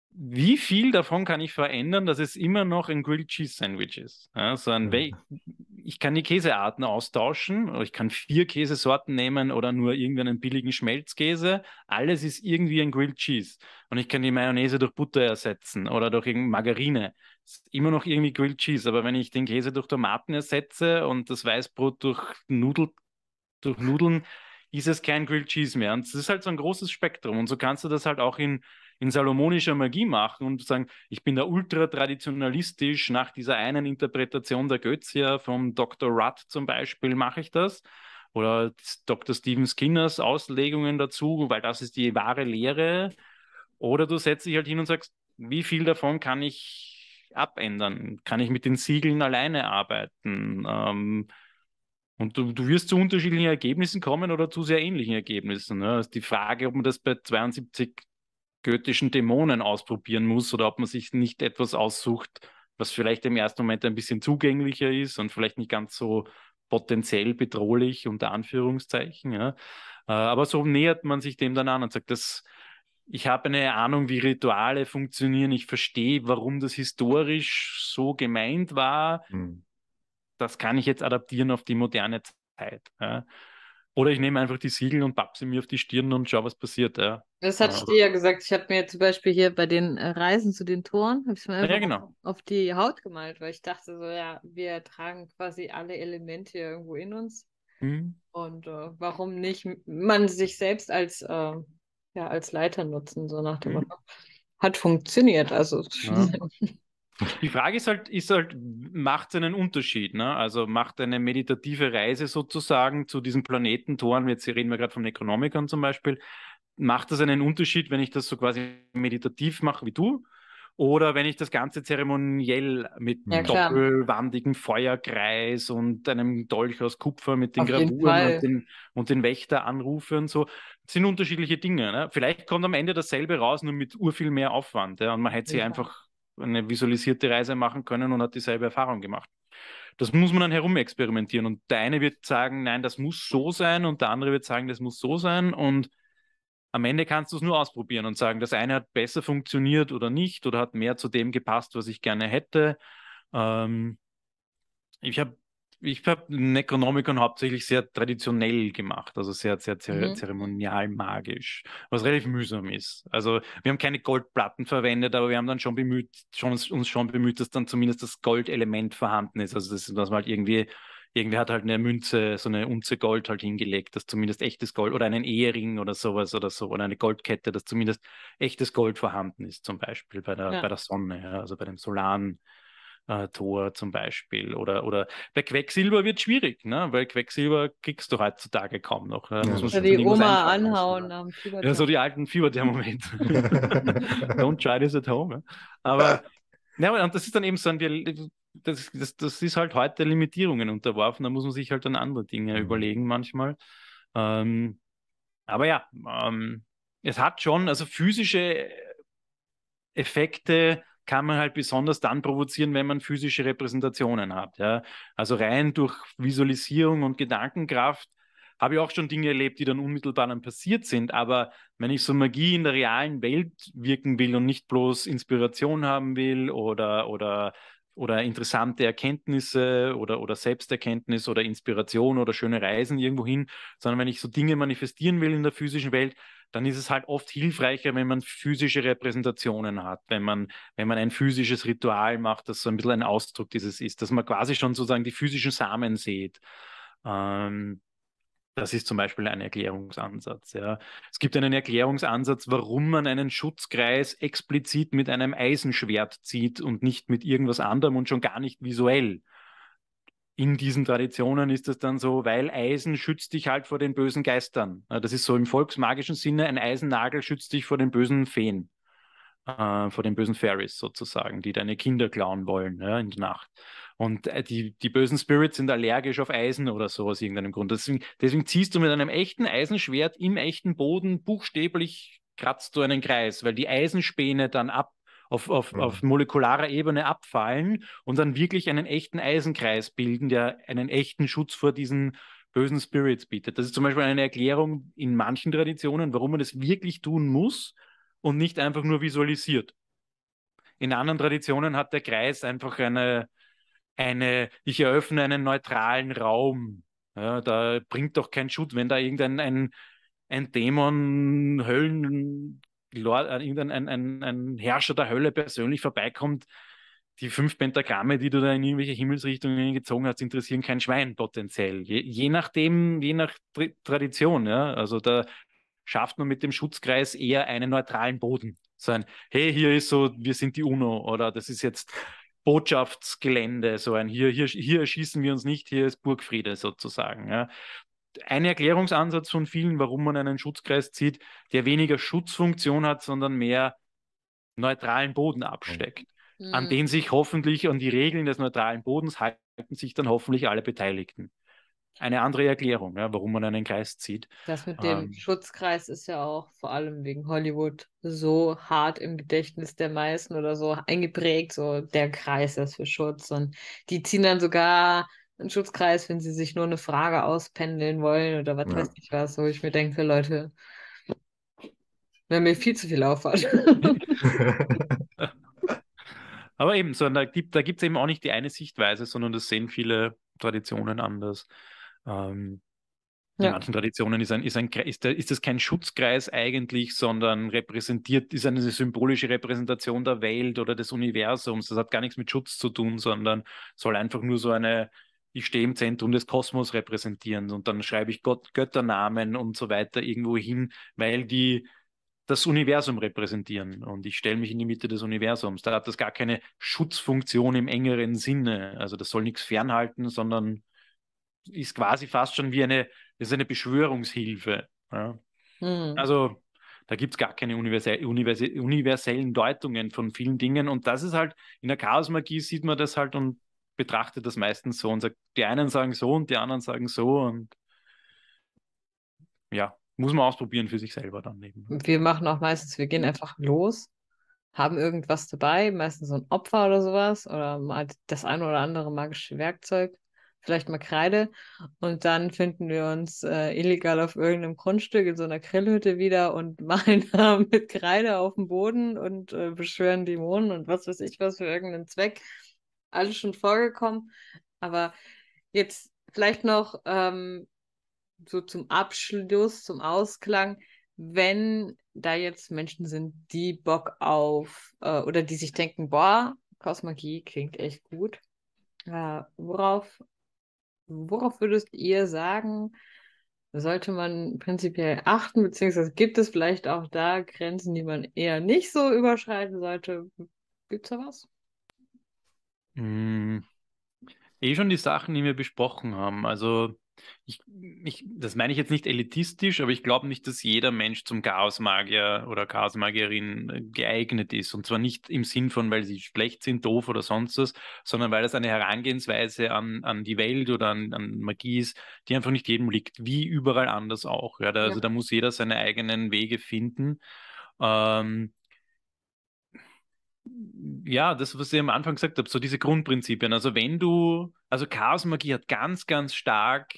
wie viel davon kann ich verändern, dass es immer noch ein Grilled Cheese Sandwich ist? Ja, so ein ja. Mhm. Ich kann die Käsearten austauschen, oder ich kann vier Käsesorten nehmen oder nur irgendeinen billigen Schmelzkäse. Alles ist irgendwie ein Grilled Cheese. Und ich kann die Mayonnaise durch Butter ersetzen oder durch Margarine ist immer noch irgendwie Grilled Cheese, aber wenn ich den Käse durch Tomaten ersetze und das Weißbrot durch, Nudel, durch Nudeln, ist es kein Grilled Cheese mehr. Und es ist halt so ein großes Spektrum. Und so kannst du das halt auch in, in salomonischer Magie machen und sagen, ich bin da ultra traditionalistisch, nach dieser einen Interpretation der Götzier vom Dr. Rudd zum Beispiel mache ich das. Oder Dr. Steven Skinners Auslegungen dazu, weil das ist die wahre Lehre. Oder du setzt dich halt hin und sagst, wie viel davon kann ich abändern? Kann ich mit den Siegeln alleine arbeiten? Ähm, und du, du, wirst zu unterschiedlichen Ergebnissen kommen oder zu sehr ähnlichen Ergebnissen. Ne? Das also ist die Frage, ob man das bei 72 göttischen Dämonen ausprobieren muss oder ob man sich nicht etwas aussucht, was vielleicht im ersten Moment ein bisschen zugänglicher ist und vielleicht nicht ganz so potenziell bedrohlich, unter Anführungszeichen. Ja. Äh, aber so nähert man sich dem dann an und sagt, das, ich habe eine Ahnung, wie Rituale funktionieren. Ich verstehe, warum das historisch so gemeint war. Mhm. Das kann ich jetzt adaptieren auf die moderne Zeit. Ja. Oder ich nehme einfach die Siegel und pappe sie mir auf die Stirn und schau, was passiert. Ja. Das hatte ich dir ja
gesagt. Ich habe mir zum Beispiel hier bei den äh, Reisen zu den Toren ich mir ja, genau. auf die Haut gemalt, weil ich dachte so, ja, wir tragen quasi alle Elemente irgendwo in uns. Mhm. Und äh, warum nicht man sich selbst als äh, ja als Leiter nutzen, so nach dem mhm. Motto. Hat funktioniert, also. Ja.
Die Frage ist halt, ist halt macht es einen Unterschied? Ne? Also macht eine meditative Reise sozusagen zu diesen Planetentoren, jetzt reden wir gerade vom Necronomicon zum Beispiel, macht das einen Unterschied, wenn ich das so quasi meditativ mache wie du? Oder wenn ich das Ganze zeremoniell mit ja, doppelwandigen Feuerkreis und einem Dolch aus Kupfer mit den Auf Gravuren und den, und den, Wächter anrufe und so, das sind unterschiedliche Dinge. Ne? Vielleicht kommt am Ende dasselbe raus, nur mit urviel mehr Aufwand. Ja? Und man hätte sich ja. einfach eine visualisierte Reise machen können und hat dieselbe Erfahrung gemacht. Das muss man dann herumexperimentieren. Und der eine wird sagen, nein, das muss so sein, und der andere wird sagen, das muss so sein. Und am Ende kannst du es nur ausprobieren und sagen, das eine hat besser funktioniert oder nicht oder hat mehr zu dem gepasst, was ich gerne hätte. Ähm, ich habe ich hab Necronomicon hauptsächlich sehr traditionell gemacht, also sehr, sehr mhm. zeremonial magisch, was relativ mühsam ist. Also wir haben keine Goldplatten verwendet, aber wir haben dann schon bemüht, schon, uns schon bemüht, dass dann zumindest das Goldelement vorhanden ist. Also das, ist, dass man halt irgendwie irgendwer hat halt eine Münze, so eine Unze Gold halt hingelegt, dass zumindest echtes Gold oder einen Ehering oder sowas oder so oder eine Goldkette, dass zumindest echtes Gold vorhanden ist, zum Beispiel bei der, ja. bei der Sonne, ja, also bei dem Solaren. Äh, Tor zum Beispiel oder, oder bei Quecksilber wird schwierig, ne? weil Quecksilber kriegst du heutzutage kaum noch. Ne? Ja. Oder die Oma
anhauen am Fieberthermometer. Ja,
so die alten Fieberthermometer. Don't try this at home. Ne? Aber ja, und das ist dann eben so, ein, wir, das, das, das ist halt heute Limitierungen unterworfen. Da muss man sich halt dann andere Dinge mhm. überlegen manchmal. Ähm, aber ja, ähm, es hat schon, also physische Effekte kann man halt besonders dann provozieren, wenn man physische Repräsentationen hat. Ja? Also rein durch Visualisierung und Gedankenkraft habe ich auch schon Dinge erlebt, die dann unmittelbar dann passiert sind. Aber wenn ich so Magie in der realen Welt wirken will und nicht bloß Inspiration haben will oder, oder oder interessante Erkenntnisse oder, oder Selbsterkenntnis oder Inspiration oder schöne Reisen irgendwo hin, sondern wenn ich so Dinge manifestieren will in der physischen Welt, dann ist es halt oft hilfreicher, wenn man physische Repräsentationen hat, wenn man, wenn man ein physisches Ritual macht, das so ein bisschen ein Ausdruck dieses ist, dass man quasi schon sozusagen die physischen Samen sieht. Ähm, das ist zum Beispiel ein Erklärungsansatz. Ja. Es gibt einen Erklärungsansatz, warum man einen Schutzkreis explizit mit einem Eisenschwert zieht und nicht mit irgendwas anderem und schon gar nicht visuell. In diesen Traditionen ist es dann so, weil Eisen schützt dich halt vor den bösen Geistern. Das ist so im volksmagischen Sinne, ein Eisennagel schützt dich vor den bösen Feen äh, vor den bösen Fairies sozusagen, die deine Kinder klauen wollen ja, in der Nacht. Und äh, die, die bösen Spirits sind allergisch auf Eisen oder so aus irgendeinem Grund. Deswegen, deswegen ziehst du mit einem echten Eisenschwert im echten Boden buchstäblich kratzt du einen Kreis, weil die Eisenspäne dann ab auf, auf, mhm. auf molekularer Ebene abfallen und dann wirklich einen echten Eisenkreis bilden, der einen echten Schutz vor diesen bösen Spirits bietet. Das ist zum Beispiel eine Erklärung in manchen Traditionen, warum man das wirklich tun muss, und nicht einfach nur visualisiert. In anderen Traditionen hat der Kreis einfach eine, eine ich eröffne einen neutralen Raum. Ja, da bringt doch kein Schut, wenn da irgendein ein, ein Dämon, Höllen, äh, irgendein ein, ein, ein Herrscher der Hölle persönlich vorbeikommt, die fünf Pentagramme, die du da in irgendwelche Himmelsrichtungen gezogen hast, interessieren kein Schwein potenziell. Je, je nachdem, je nach Tradition. Ja? Also da schafft man mit dem Schutzkreis eher einen neutralen Boden. Sein, so hey, hier ist so, wir sind die UNO oder das ist jetzt Botschaftsgelände, so ein hier, hier, hier erschießen wir uns nicht, hier ist Burgfriede sozusagen. Ja. Ein Erklärungsansatz von vielen, warum man einen Schutzkreis zieht, der weniger Schutzfunktion hat, sondern mehr neutralen Boden absteckt, mhm. an den hm. sich hoffentlich, an die Regeln des neutralen Bodens halten sich dann hoffentlich alle Beteiligten eine andere Erklärung, ja, warum man einen Kreis zieht. Das mit dem ähm,
Schutzkreis ist ja auch vor allem wegen Hollywood so hart im Gedächtnis der meisten oder so eingeprägt, so der Kreis ist für Schutz. Und die ziehen dann sogar einen Schutzkreis, wenn sie sich nur eine Frage auspendeln wollen oder was ja. weiß ich was, wo ich mir denke, Leute, wenn mir viel zu viel Aufwand.
Aber eben, so, da gibt es eben auch nicht die eine Sichtweise, sondern das sehen viele Traditionen anders. Ähm, in ja. manchen Traditionen ist, ein, ist, ein, ist, ist das kein Schutzkreis eigentlich, sondern repräsentiert, ist eine symbolische Repräsentation der Welt oder des Universums. Das hat gar nichts mit Schutz zu tun, sondern soll einfach nur so eine, ich stehe im Zentrum des Kosmos repräsentieren und dann schreibe ich Gott, Götternamen und so weiter irgendwo hin, weil die das Universum repräsentieren und ich stelle mich in die Mitte des Universums. Da hat das gar keine Schutzfunktion im engeren Sinne. Also das soll nichts fernhalten, sondern ist quasi fast schon wie eine, ist eine Beschwörungshilfe. Ja. Mhm. Also da gibt es gar keine universell, universe, universellen Deutungen von vielen Dingen. Und das ist halt, in der Chaosmagie sieht man das halt und betrachtet das meistens so und sagt, die einen sagen so und die anderen sagen so. Und ja, muss man ausprobieren für sich selber dann eben.
Wir machen auch meistens, wir gehen einfach los, haben irgendwas dabei, meistens so ein Opfer oder sowas oder das ein oder andere magische Werkzeug vielleicht mal Kreide. Und dann finden wir uns äh, illegal auf irgendeinem Grundstück in so einer Grillhütte wieder und malen da mit Kreide auf dem Boden und äh, beschwören Dämonen und was weiß ich was für irgendeinen Zweck. Alles schon vorgekommen. Aber jetzt vielleicht noch ähm, so zum Abschluss, zum Ausklang, wenn da jetzt Menschen sind, die Bock auf äh, oder die sich denken, boah, Kosmagie klingt echt gut. Äh, worauf worauf würdest ihr sagen, sollte man prinzipiell achten, beziehungsweise gibt es vielleicht auch da Grenzen, die man eher nicht so überschreiten sollte? Gibt es da was?
Mm, eh schon die Sachen, die wir besprochen haben. Also ich, ich, das meine ich jetzt nicht elitistisch, aber ich glaube nicht, dass jeder Mensch zum Chaosmagier oder Chaosmagierin äh, geeignet ist. Und zwar nicht im Sinn von, weil sie schlecht sind, doof oder sonst was, sondern weil das eine Herangehensweise an, an die Welt oder an, an Magie ist, die einfach nicht jedem liegt, wie überall anders auch. Ja, da, ja. Also da muss jeder seine eigenen Wege finden. Ähm, ja, das, was ich am Anfang gesagt habe, so diese Grundprinzipien. Also wenn du, also Chaosmagie hat ganz, ganz stark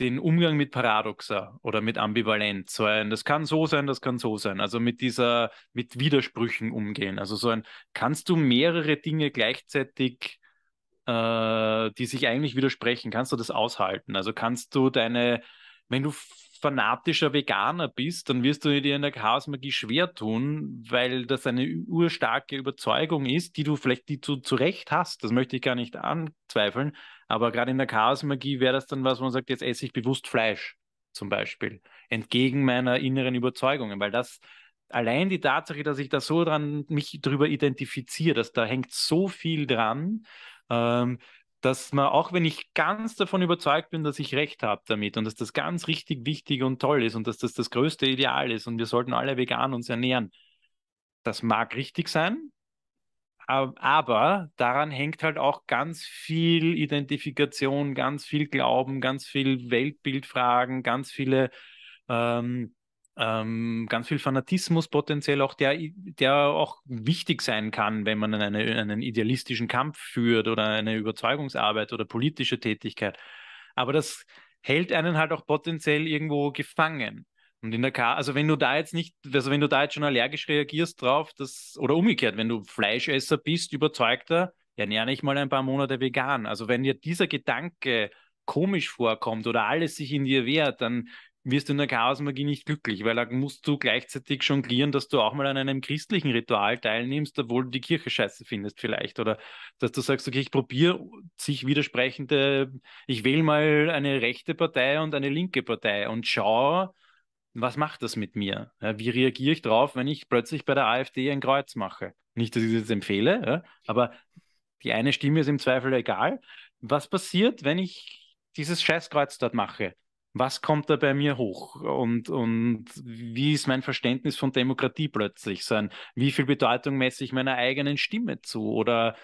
den Umgang mit Paradoxa oder mit Ambivalenz. So ein, das kann so sein, das kann so sein. Also mit dieser, mit Widersprüchen umgehen. Also so ein, kannst du mehrere Dinge gleichzeitig, äh, die sich eigentlich widersprechen, kannst du das aushalten? Also kannst du deine, wenn du fanatischer Veganer bist, dann wirst du dir in der Chaosmagie schwer tun, weil das eine urstarke Überzeugung ist, die du vielleicht die du zu Recht hast. Das möchte ich gar nicht anzweifeln. Aber gerade in der Chaosmagie wäre das dann was, wo man sagt, jetzt esse ich bewusst Fleisch zum Beispiel, entgegen meiner inneren Überzeugungen, weil das allein die Tatsache, dass ich da so dran mich drüber identifiziere, dass da hängt so viel dran, ähm, dass man, auch wenn ich ganz davon überzeugt bin, dass ich recht habe damit und dass das ganz richtig wichtig und toll ist und dass das das größte Ideal ist und wir sollten alle vegan uns ernähren, das mag richtig sein, aber daran hängt halt auch ganz viel Identifikation, ganz viel Glauben, ganz viel Weltbildfragen, ganz viele ähm, ähm, ganz viel Fanatismus potenziell auch, der, der auch wichtig sein kann, wenn man eine, einen idealistischen Kampf führt oder eine Überzeugungsarbeit oder politische Tätigkeit. Aber das hält einen halt auch potenziell irgendwo gefangen. Und in der K, also wenn du da jetzt nicht, also wenn du da jetzt schon allergisch reagierst drauf, dass, oder umgekehrt, wenn du Fleischesser bist, überzeugter, ernähre ich mal ein paar Monate vegan. Also wenn dir dieser Gedanke komisch vorkommt oder alles sich in dir wehrt, dann wirst du in der Chaosmagie nicht glücklich, weil da musst du gleichzeitig jonglieren, dass du auch mal an einem christlichen Ritual teilnimmst, obwohl du die Kirche scheiße findest vielleicht. Oder dass du sagst, okay, ich probiere sich widersprechende, ich wähle mal eine rechte Partei und eine linke Partei und schau, was macht das mit mir? wie reagiere ich drauf, wenn ich plötzlich bei der AfD ein Kreuz mache? Nicht, dass ich das jetzt empfehle, aber die eine Stimme ist im Zweifel egal. Was passiert, wenn ich dieses Scheißkreuz dort mache? was kommt da bei mir hoch und, und wie ist mein Verständnis von Demokratie plötzlich sein? Wie viel Bedeutung messe ich meiner eigenen Stimme zu? Oder,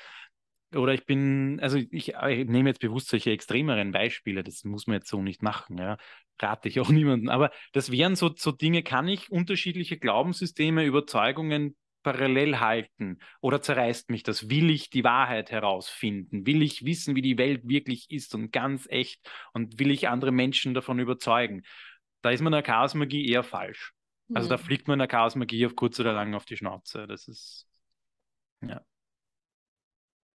oder ich bin, also ich, ich nehme jetzt bewusst solche extremeren Beispiele, das muss man jetzt so nicht machen, ja. Rate ich auch niemanden. Aber das wären so, so Dinge, kann ich unterschiedliche Glaubenssysteme, Überzeugungen parallel halten oder zerreißt mich das? Will ich die Wahrheit herausfinden? Will ich wissen, wie die Welt wirklich ist und ganz echt? Und will ich andere Menschen davon überzeugen? Da ist man in der Chaosmagie eher falsch. Also mhm. da fliegt man in der Chaosmagie auf kurz oder lang auf die Schnauze. Das ist, ja.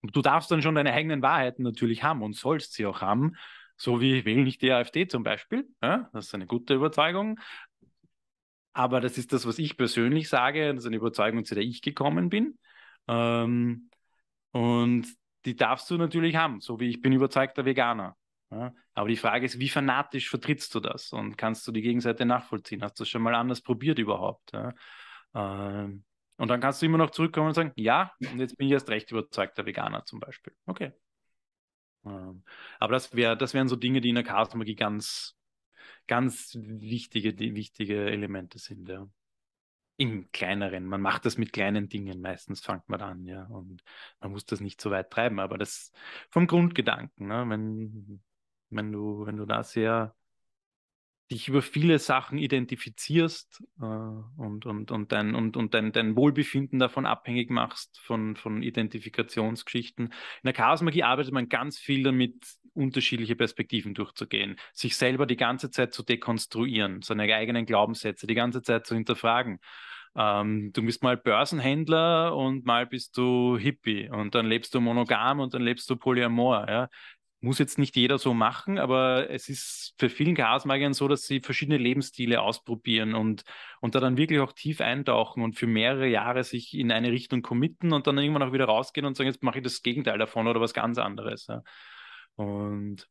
Und du darfst dann schon deine eigenen Wahrheiten natürlich haben und sollst sie auch haben. So wie ich will nicht die AfD zum Beispiel. Ja? Das ist eine gute Überzeugung. Aber das ist das, was ich persönlich sage, das ist eine Überzeugung, zu der ich gekommen bin. Ähm, und die darfst du natürlich haben, so wie ich bin überzeugter Veganer. Ja? Aber die Frage ist, wie fanatisch vertrittst du das und kannst du die Gegenseite nachvollziehen? Hast du das schon mal anders probiert überhaupt? Ja? Ähm, und dann kannst du immer noch zurückkommen und sagen, ja, und jetzt bin ich erst recht überzeugter Veganer zum Beispiel. Okay. Ähm, aber das, wär, das wären so Dinge, die in der Charismagie ganz ganz wichtige, wichtige Elemente sind, ja. Im kleineren. Man macht das mit kleinen Dingen. Meistens fängt man an, ja. Und man muss das nicht so weit treiben. Aber das vom Grundgedanken, ne? wenn, wenn du, wenn du da sehr dich über viele Sachen identifizierst äh, und, und, und, dein, und, und dein, dein Wohlbefinden davon abhängig machst, von, von Identifikationsgeschichten. In der Chaosmagie arbeitet man ganz viel damit, unterschiedliche Perspektiven durchzugehen, sich selber die ganze Zeit zu dekonstruieren, seine eigenen Glaubenssätze die ganze Zeit zu hinterfragen. Ähm, du bist mal Börsenhändler und mal bist du Hippie und dann lebst du monogam und dann lebst du polyamor. Ja? Muss jetzt nicht jeder so machen, aber es ist für vielen Chaosmagiern so, dass sie verschiedene Lebensstile ausprobieren und, und da dann wirklich auch tief eintauchen und für mehrere Jahre sich in eine Richtung committen und dann irgendwann auch wieder rausgehen und sagen, jetzt mache ich das Gegenteil davon oder was ganz anderes. Ja? Und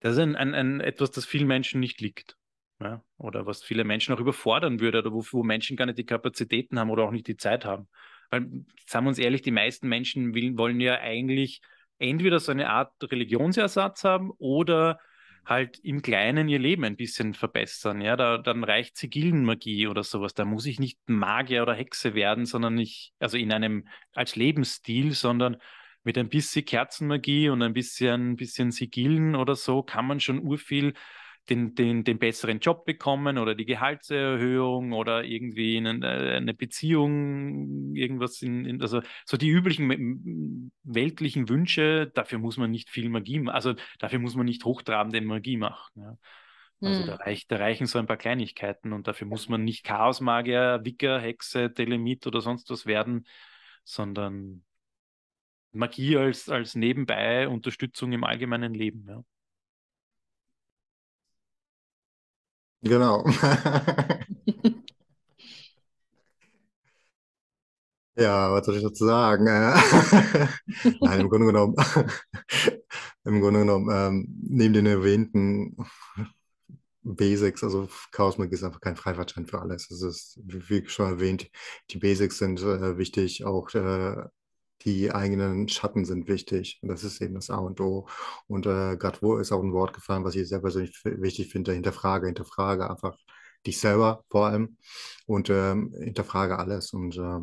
das ist ein, ein, ein etwas, das vielen Menschen nicht liegt. Ja? Oder was viele Menschen auch überfordern würde, oder wo, wo Menschen gar nicht die Kapazitäten haben oder auch nicht die Zeit haben. Weil, sagen wir uns ehrlich, die meisten Menschen will, wollen ja eigentlich entweder so eine Art Religionsersatz haben oder halt im Kleinen ihr Leben ein bisschen verbessern. Ja, da, dann reicht Sigillenmagie oder sowas. Da muss ich nicht Magier oder Hexe werden, sondern ich, also in einem, als Lebensstil, sondern mit ein bisschen Kerzenmagie und ein bisschen, bisschen Sigillen oder so kann man schon urviel den, den, den besseren Job bekommen oder die Gehaltserhöhung oder irgendwie eine, äh, eine Beziehung, irgendwas in, in, also so die üblichen weltlichen Wünsche, dafür muss man nicht viel Magie, also dafür muss man nicht hochtrabende Magie machen. Ja. Also hm. da, reich, da, reichen so ein paar Kleinigkeiten und dafür muss man nicht Chaosmagier, Wicker, Hexe, Telemit oder sonst was werden, sondern Magie als, als nebenbei Unterstützung im allgemeinen Leben. Ja.
Genau. ja, was soll ich dazu sagen? Äh, nein, im Grunde genommen, im Grunde genommen, ähm, neben den erwähnten Basics, also Chaosmagie ist einfach kein Freifahrtschein für alles. Es ist, wie schon erwähnt, die Basics sind äh, wichtig, auch äh, die eigenen Schatten sind wichtig. das ist eben das A und O. Und äh, gerade wo ist auch ein Wort gefallen, was ich sehr persönlich wichtig finde, hinterfrage, hinterfrage einfach dich selber vor allem und ähm, hinterfrage alles. Und äh,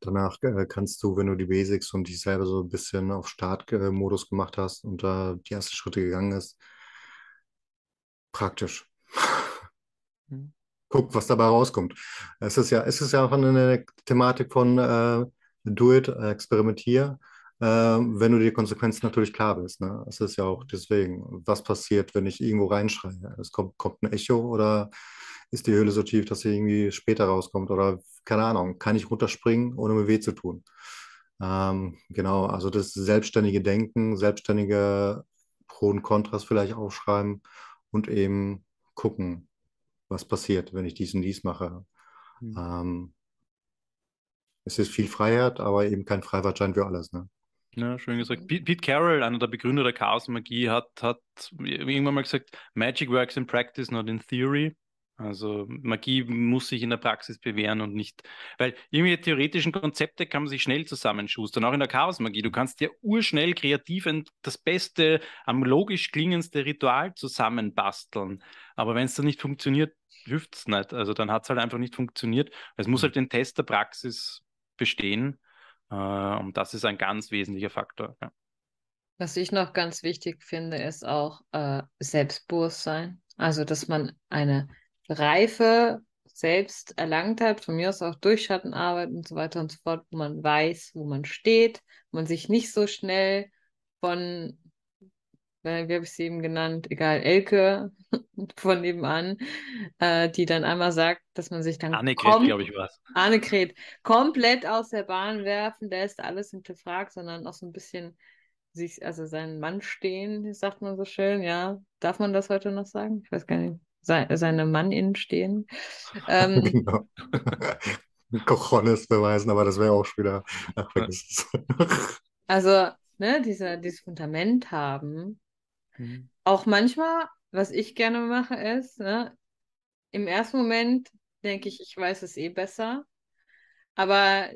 danach äh, kannst du, wenn du die Basics und dich selber so ein bisschen auf Startmodus gemacht hast und da die ersten Schritte gegangen ist, praktisch. Mhm. Guck, was dabei rauskommt. Es ist ja, es ist ja auch eine Thematik von äh, do it, äh, experimentier, äh, wenn du dir Konsequenzen natürlich klar bist. Ne? Es ist ja auch deswegen, was passiert, wenn ich irgendwo reinschreie? Es kommt, kommt ein Echo oder ist die Höhle so tief, dass sie irgendwie später rauskommt oder keine Ahnung, kann ich runterspringen, ohne mir weh zu tun? Ähm, genau, also das selbstständige Denken, selbstständige Pro und Kontras vielleicht aufschreiben und eben gucken, was passiert, wenn ich dies und dies mache. Mhm. Ähm, es ist viel Freiheit, aber eben kein Freifahrtschein für alles. Ne?
Ja, schön gesagt. Pete, Carroll, einer der Begründer der Chaos-Magie, hat, hat irgendwann mal gesagt, Magic works in practice, not in theory. Also Magie muss sich in der Praxis bewähren und nicht, weil irgendwelche theoretischen Konzepte kann man sich schnell zusammenschustern, auch in der Chaosmagie. Du kannst dir urschnell kreativ das beste, am logisch klingendste Ritual zusammenbasteln. Aber wenn es dann nicht funktioniert, hilft es nicht. Also dann hat es halt einfach nicht funktioniert. Es muss hm. halt den Test der Praxis bestehen. Äh, und das ist ein ganz wesentlicher Faktor. Ja.
Was ich noch ganz wichtig finde, ist auch äh, Selbstbewusstsein. Also, dass man eine Reife selbst erlangt hat, von mir aus auch durch Schattenarbeit und so weiter und so fort, wo man weiß, wo man steht, wo man sich nicht so schnell von wie habe ich sie eben genannt, egal, Elke von nebenan, äh, die dann einmal sagt, dass man sich dann Annegret, glaube ich, was. Annegret komplett aus der Bahn werfen lässt, alles hinterfragt, sondern auch so ein bisschen sich, also seinen Mann stehen, sagt man so schön, ja. Darf man das heute noch sagen? Ich weiß gar nicht. Se seine Mann innen stehen. Ähm, genau.
Kochonis beweisen, aber das wäre auch schon wieder. Ach,
also, ne, dieser, dieses Fundament haben, Mhm. Auch manchmal, was ich gerne mache, ist, ne, im ersten Moment denke ich, ich weiß es eh besser, aber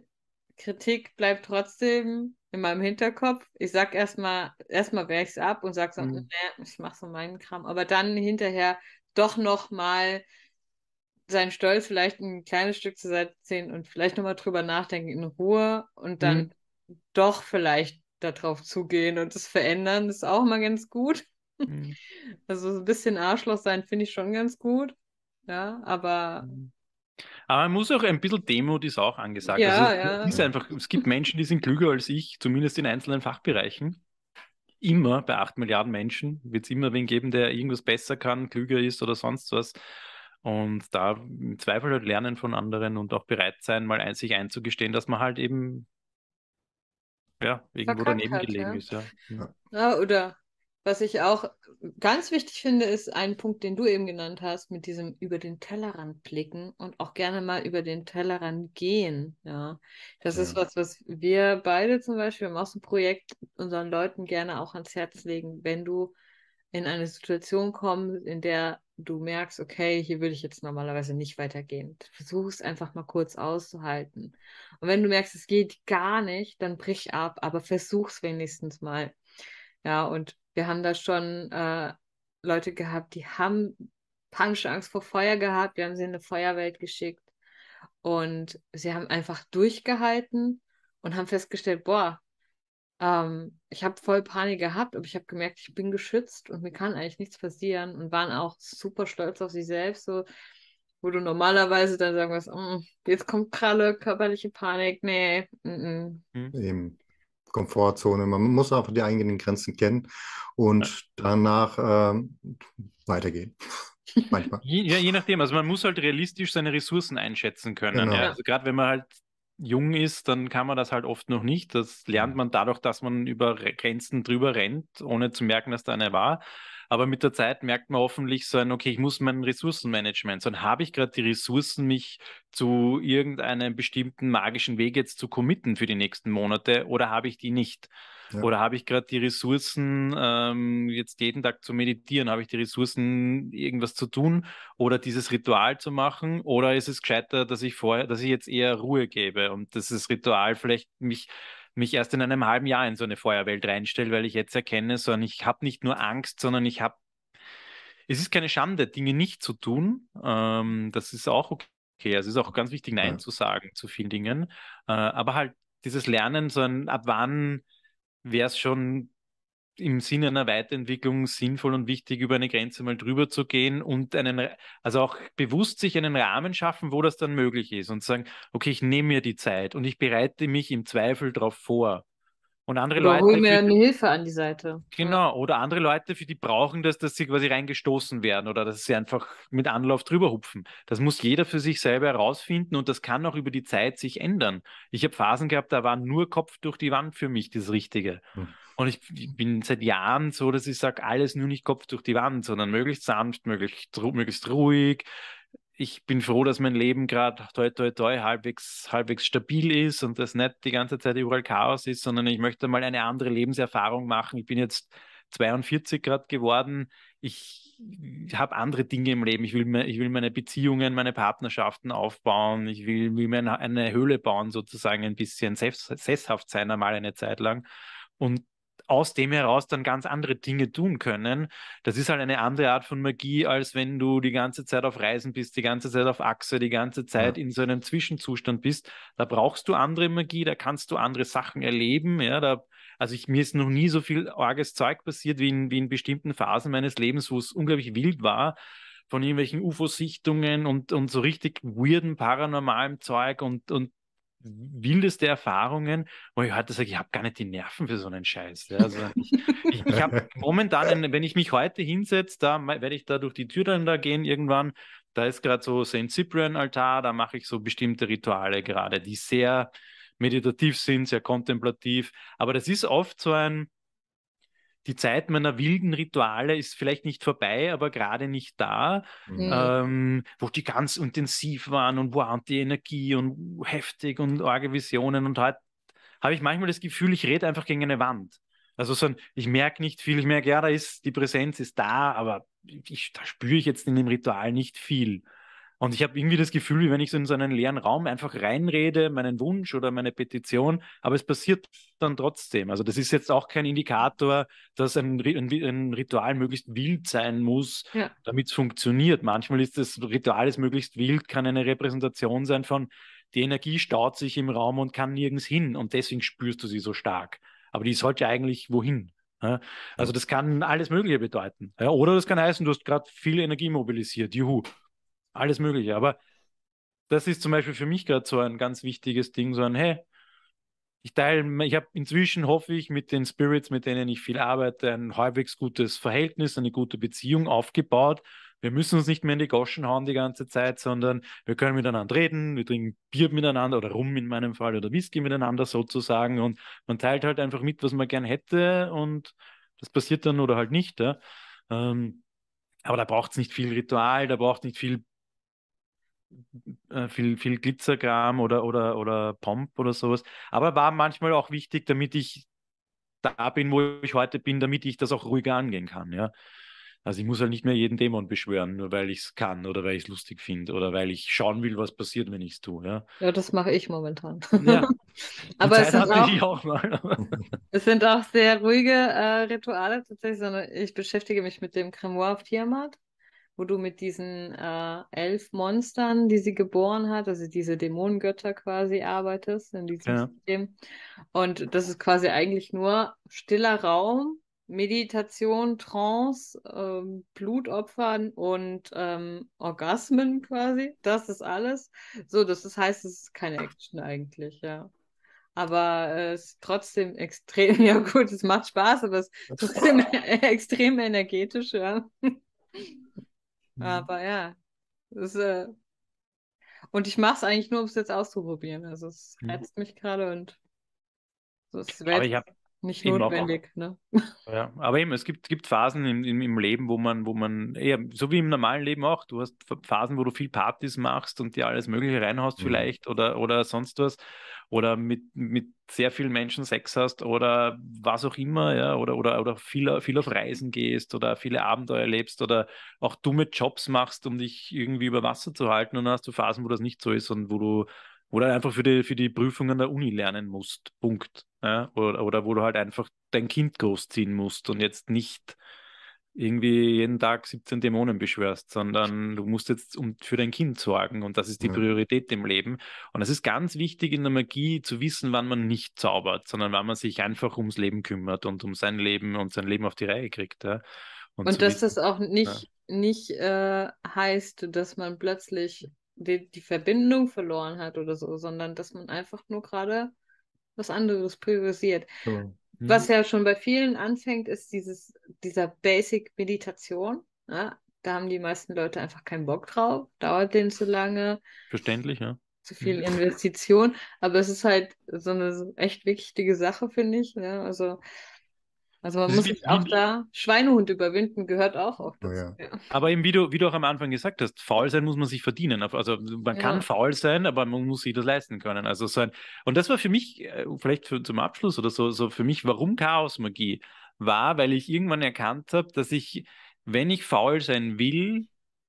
Kritik bleibt trotzdem in meinem Hinterkopf. Ich sage erstmal, erstmal wäre ich es ab und sage so, mhm. nee, ich mache so meinen Kram. Aber dann hinterher doch nochmal seinen Stolz vielleicht ein kleines Stück zur Seite ziehen und vielleicht nochmal drüber nachdenken in Ruhe und dann mhm. doch vielleicht darauf zugehen und es verändern, ist auch mal ganz gut. Mhm. Also ein bisschen Arschloch sein finde ich schon ganz gut. Ja, aber. Mhm.
Aber man muss auch ein bisschen Demut ist auch angesagt. Ja, also es, ja. ist einfach, es gibt Menschen, die sind klüger als ich, zumindest in einzelnen Fachbereichen. Immer bei 8 Milliarden Menschen wird es immer wen geben, der irgendwas besser kann, klüger ist oder sonst was. Und da im Zweifel halt lernen von anderen und auch bereit sein, mal ein, sich einzugestehen, dass man halt eben ja, irgendwo daneben gelegen ja. ist. Mhm. ja.
ja. Oder was ich auch ganz wichtig finde, ist ein Punkt, den du eben genannt hast, mit diesem über den Tellerrand blicken und auch gerne mal über den Tellerrand gehen. Ja, das ja. ist was, was wir beide zum Beispiel im Außenprojekt unseren Leuten gerne auch ans Herz legen, wenn du in eine Situation kommst, in der du merkst, okay, hier würde ich jetzt normalerweise nicht weitergehen. Versuch es einfach mal kurz auszuhalten. Und wenn du merkst, es geht gar nicht, dann brich ab, aber versuch es wenigstens mal. Ja, und wir haben da schon äh, Leute gehabt, die haben panische Angst vor Feuer gehabt, wir haben sie in eine Feuerwelt geschickt und sie haben einfach durchgehalten und haben festgestellt, boah, ähm, ich habe voll Panik gehabt, aber ich habe gemerkt, ich bin geschützt und mir kann eigentlich nichts passieren und waren auch super stolz auf sich selbst, so wo du normalerweise dann sagen wirst, oh, mm, jetzt kommt Kralle, körperliche Panik, nee. Mm -mm.
Mhm. Eben. Komfortzone. Man muss einfach die eigenen Grenzen kennen und ja. danach ähm,
weitergehen. Manchmal. Je, ja, je nachdem. Also man muss halt realistisch seine Ressourcen einschätzen können. Ne? Genau. Ja. Also gerade wenn man halt jung ist, dann kann man das halt oft noch nicht. Das lernt man dadurch, dass man über Grenzen drüber rennt, ohne zu merken, dass da eine war. Aber mit der Zeit merkt man hoffentlich so ein, okay, ich muss mein Ressourcenmanagement, sondern habe ich gerade die Ressourcen, mich zu irgendeinem bestimmten magischen Weg jetzt zu committen für die nächsten Monate oder habe ich die nicht? Ja. Oder habe ich gerade die Ressourcen, ähm, jetzt jeden Tag zu meditieren? Habe ich die Ressourcen, irgendwas zu tun oder dieses Ritual zu machen? Oder ist es gescheiter, dass ich vorher, dass ich jetzt eher Ruhe gebe und das Ritual vielleicht mich mich erst in einem halben Jahr in so eine Feuerwelt reinstelle, weil ich jetzt erkenne, sondern ich habe nicht nur Angst, sondern ich habe, es ist keine Schande, Dinge nicht zu tun. Ähm, das ist auch okay. Also, es ist auch ganz wichtig, Nein ja. zu sagen zu vielen Dingen. Äh, aber halt dieses Lernen, sondern ab wann wäre es schon im Sinne einer Weiterentwicklung sinnvoll und wichtig, über eine Grenze mal drüber zu gehen und einen, also auch bewusst sich einen Rahmen schaffen, wo das dann möglich ist und sagen, okay, ich nehme mir die Zeit und ich bereite mich im Zweifel darauf vor. Und andere oder Leute. Hol mir eine
Hilfe an die Seite.
Genau, oder andere Leute, für die brauchen das, dass sie quasi reingestoßen werden oder dass sie einfach mit Anlauf drüber hupfen. Das muss jeder für sich selber herausfinden und das kann auch über die Zeit sich ändern. Ich habe Phasen gehabt, da war nur Kopf durch die Wand für mich das Richtige. Hm. Und ich bin seit Jahren so, dass ich sage, alles nur nicht Kopf durch die Wand, sondern möglichst sanft, möglichst, möglichst ruhig. Ich bin froh, dass mein Leben gerade toi toi toi halbwegs, halbwegs stabil ist und dass nicht die ganze Zeit überall Chaos ist, sondern ich möchte mal eine andere Lebenserfahrung machen. Ich bin jetzt 42 Grad geworden. Ich habe andere Dinge im Leben. Ich will, me ich will meine Beziehungen, meine Partnerschaften aufbauen. Ich will, will mir eine Höhle bauen, sozusagen ein bisschen sesshaft sein, einmal eine Zeit lang. Und aus dem heraus dann ganz andere Dinge tun können. Das ist halt eine andere Art von Magie, als wenn du die ganze Zeit auf Reisen bist, die ganze Zeit auf Achse, die ganze Zeit ja. in so einem Zwischenzustand bist. Da brauchst du andere Magie, da kannst du andere Sachen erleben. Ja, da, also ich, mir ist noch nie so viel arges Zeug passiert wie in, wie in bestimmten Phasen meines Lebens, wo es unglaublich wild war von irgendwelchen UFO-Sichtungen und, und so richtig weirden paranormalen Zeug und, und wildeste Erfahrungen, wo ich heute sage, ich habe gar nicht die Nerven für so einen Scheiß. also ich, ich, ich habe momentan, einen, wenn ich mich heute hinsetze, da werde ich da durch die Tür dann da gehen irgendwann. Da ist gerade so St. Cyprian-Altar, da mache ich so bestimmte Rituale gerade, die sehr meditativ sind, sehr kontemplativ. Aber das ist oft so ein, die Zeit meiner wilden Rituale ist vielleicht nicht vorbei, aber gerade nicht da, mhm. ähm, wo die ganz intensiv waren und wow, und die Energie und heftig und arge Visionen. Und heute halt, habe ich manchmal das Gefühl, ich rede einfach gegen eine Wand. Also so ein, ich merke nicht viel, ich merke, ja, da ist, die Präsenz ist da, aber ich, da spüre ich jetzt in dem Ritual nicht viel. Und ich habe irgendwie das Gefühl, wie wenn ich so in so einen leeren Raum einfach reinrede, meinen Wunsch oder meine Petition, aber es passiert dann trotzdem. Also das ist jetzt auch kein Indikator, dass ein, ein, ein Ritual möglichst wild sein muss, ja. damit es funktioniert. Manchmal ist das Ritual ist möglichst wild, kann eine Repräsentation sein von, die Energie staut sich im Raum und kann nirgends hin und deswegen spürst du sie so stark. Aber die sollte eigentlich wohin? also das kann alles Mögliche bedeuten. oder das kann heißen, du hast gerade viel Energie mobilisiert, juhu, alles Mögliche. Aber das ist zum Beispiel für mich gerade so ein ganz wichtiges Ding, so ein, hey, ich teile, ich habe inzwischen, hoffe ich, mit den Spirits, mit denen ich viel arbeite, ein halbwegs gutes Verhältnis, eine gute Beziehung aufgebaut. Wir müssen uns nicht mehr in die Goschen hauen die ganze Zeit, sondern wir können miteinander reden, wir trinken Bier miteinander oder Rum in meinem Fall oder Whisky miteinander sozusagen und man teilt halt einfach mit, was man gern hätte und das passiert dann oder halt nicht. Ja? Ähm, aber da braucht es nicht viel Ritual, da braucht es nicht viel äh, viel, viel Glitzerkram oder, oder, oder Pomp oder sowas. Aber war manchmal auch wichtig, damit ich da bin, wo ich heute bin, damit ich das auch ruhiger angehen kann, ja. Also ich muss halt nicht mehr jeden Dämon beschwören, nur weil ich es kann oder weil ich es lustig finde oder weil ich schauen will, was passiert, wenn ich es tue. Ja?
ja, das mache ich momentan. Ja. Aber es sind, auch, auch es sind, auch, sehr ruhige äh, Rituale tatsächlich, sondern ich beschäftige mich mit dem auf Tiamat wo du mit diesen äh, elf Monstern, die sie geboren hat, also diese Dämonengötter quasi arbeitest in diesem ja. System. Und das ist quasi eigentlich nur stiller Raum, Meditation, Trance, ähm, Blutopfern und ähm, Orgasmen quasi. Das ist alles. So, das ist, heißt, es ist keine Action eigentlich, ja. Aber es äh, ist trotzdem extrem, ja gut, es macht Spaß, aber es ist trotzdem extrem energetisch, ja. Mhm. Aber ja, das ist, äh... und ich mache es eigentlich nur, um es jetzt auszuprobieren. Also es mhm. reizt mhm. mich gerade und
so, es Aber nicht notwendig. ne? Ja, aber eben, es gibt, gibt Phasen im, im, im, Leben, wo man, wo man eher, so wie im normalen Leben auch, du hast Phasen, wo du viel Partys machst und dir alles Mögliche reinhaust, mhm. vielleicht oder, oder sonst was, oder mit, mit sehr vielen Menschen Sex hast oder was auch immer, ja, oder, oder, oder viel, viel auf Reisen gehst oder viele Abenteuer erlebst oder auch dumme Jobs machst, um dich irgendwie über Wasser zu halten. Und dann hast du Phasen, wo das nicht so ist und wo du wo du halt einfach für die, für die Prüfung an der Uni lernen musst. Punkt. Ja? Oder, oder wo du halt einfach dein Kind großziehen musst und jetzt nicht irgendwie jeden Tag 17 Dämonen beschwörst, sondern du musst jetzt um, für dein Kind sorgen und das ist die ja. Priorität im Leben. Und es ist ganz wichtig in der Magie zu wissen, wann man nicht zaubert, sondern wann man sich einfach ums Leben kümmert und um sein Leben und sein Leben auf die Reihe kriegt. Ja? Und, und dass wissen, das
auch nicht, ja. nicht äh, heißt, dass man plötzlich die Verbindung verloren hat oder so, sondern dass man einfach nur gerade was anderes priorisiert. So. Mhm. Was ja schon bei vielen anfängt, ist dieses, dieser Basic-Meditation. Ja? Da haben die meisten Leute einfach keinen Bock drauf, dauert denen zu lange.
Verständlich, ja. Zu
mhm. viel mhm. Investition, aber es ist halt so eine echt wichtige Sache, finde ich. Ne? Also also man das muss auch da Schweinehund überwinden, gehört auch oft
dazu. Ja, ja. Aber eben, wie du, wie du auch am Anfang gesagt hast, faul sein muss man sich verdienen. Also man ja. kann faul sein, aber man muss sich das leisten können. Also so ein, und das war für mich, äh, vielleicht für, zum Abschluss oder so, so für mich, warum Chaosmagie war, weil ich irgendwann erkannt habe, dass ich, wenn ich faul sein will,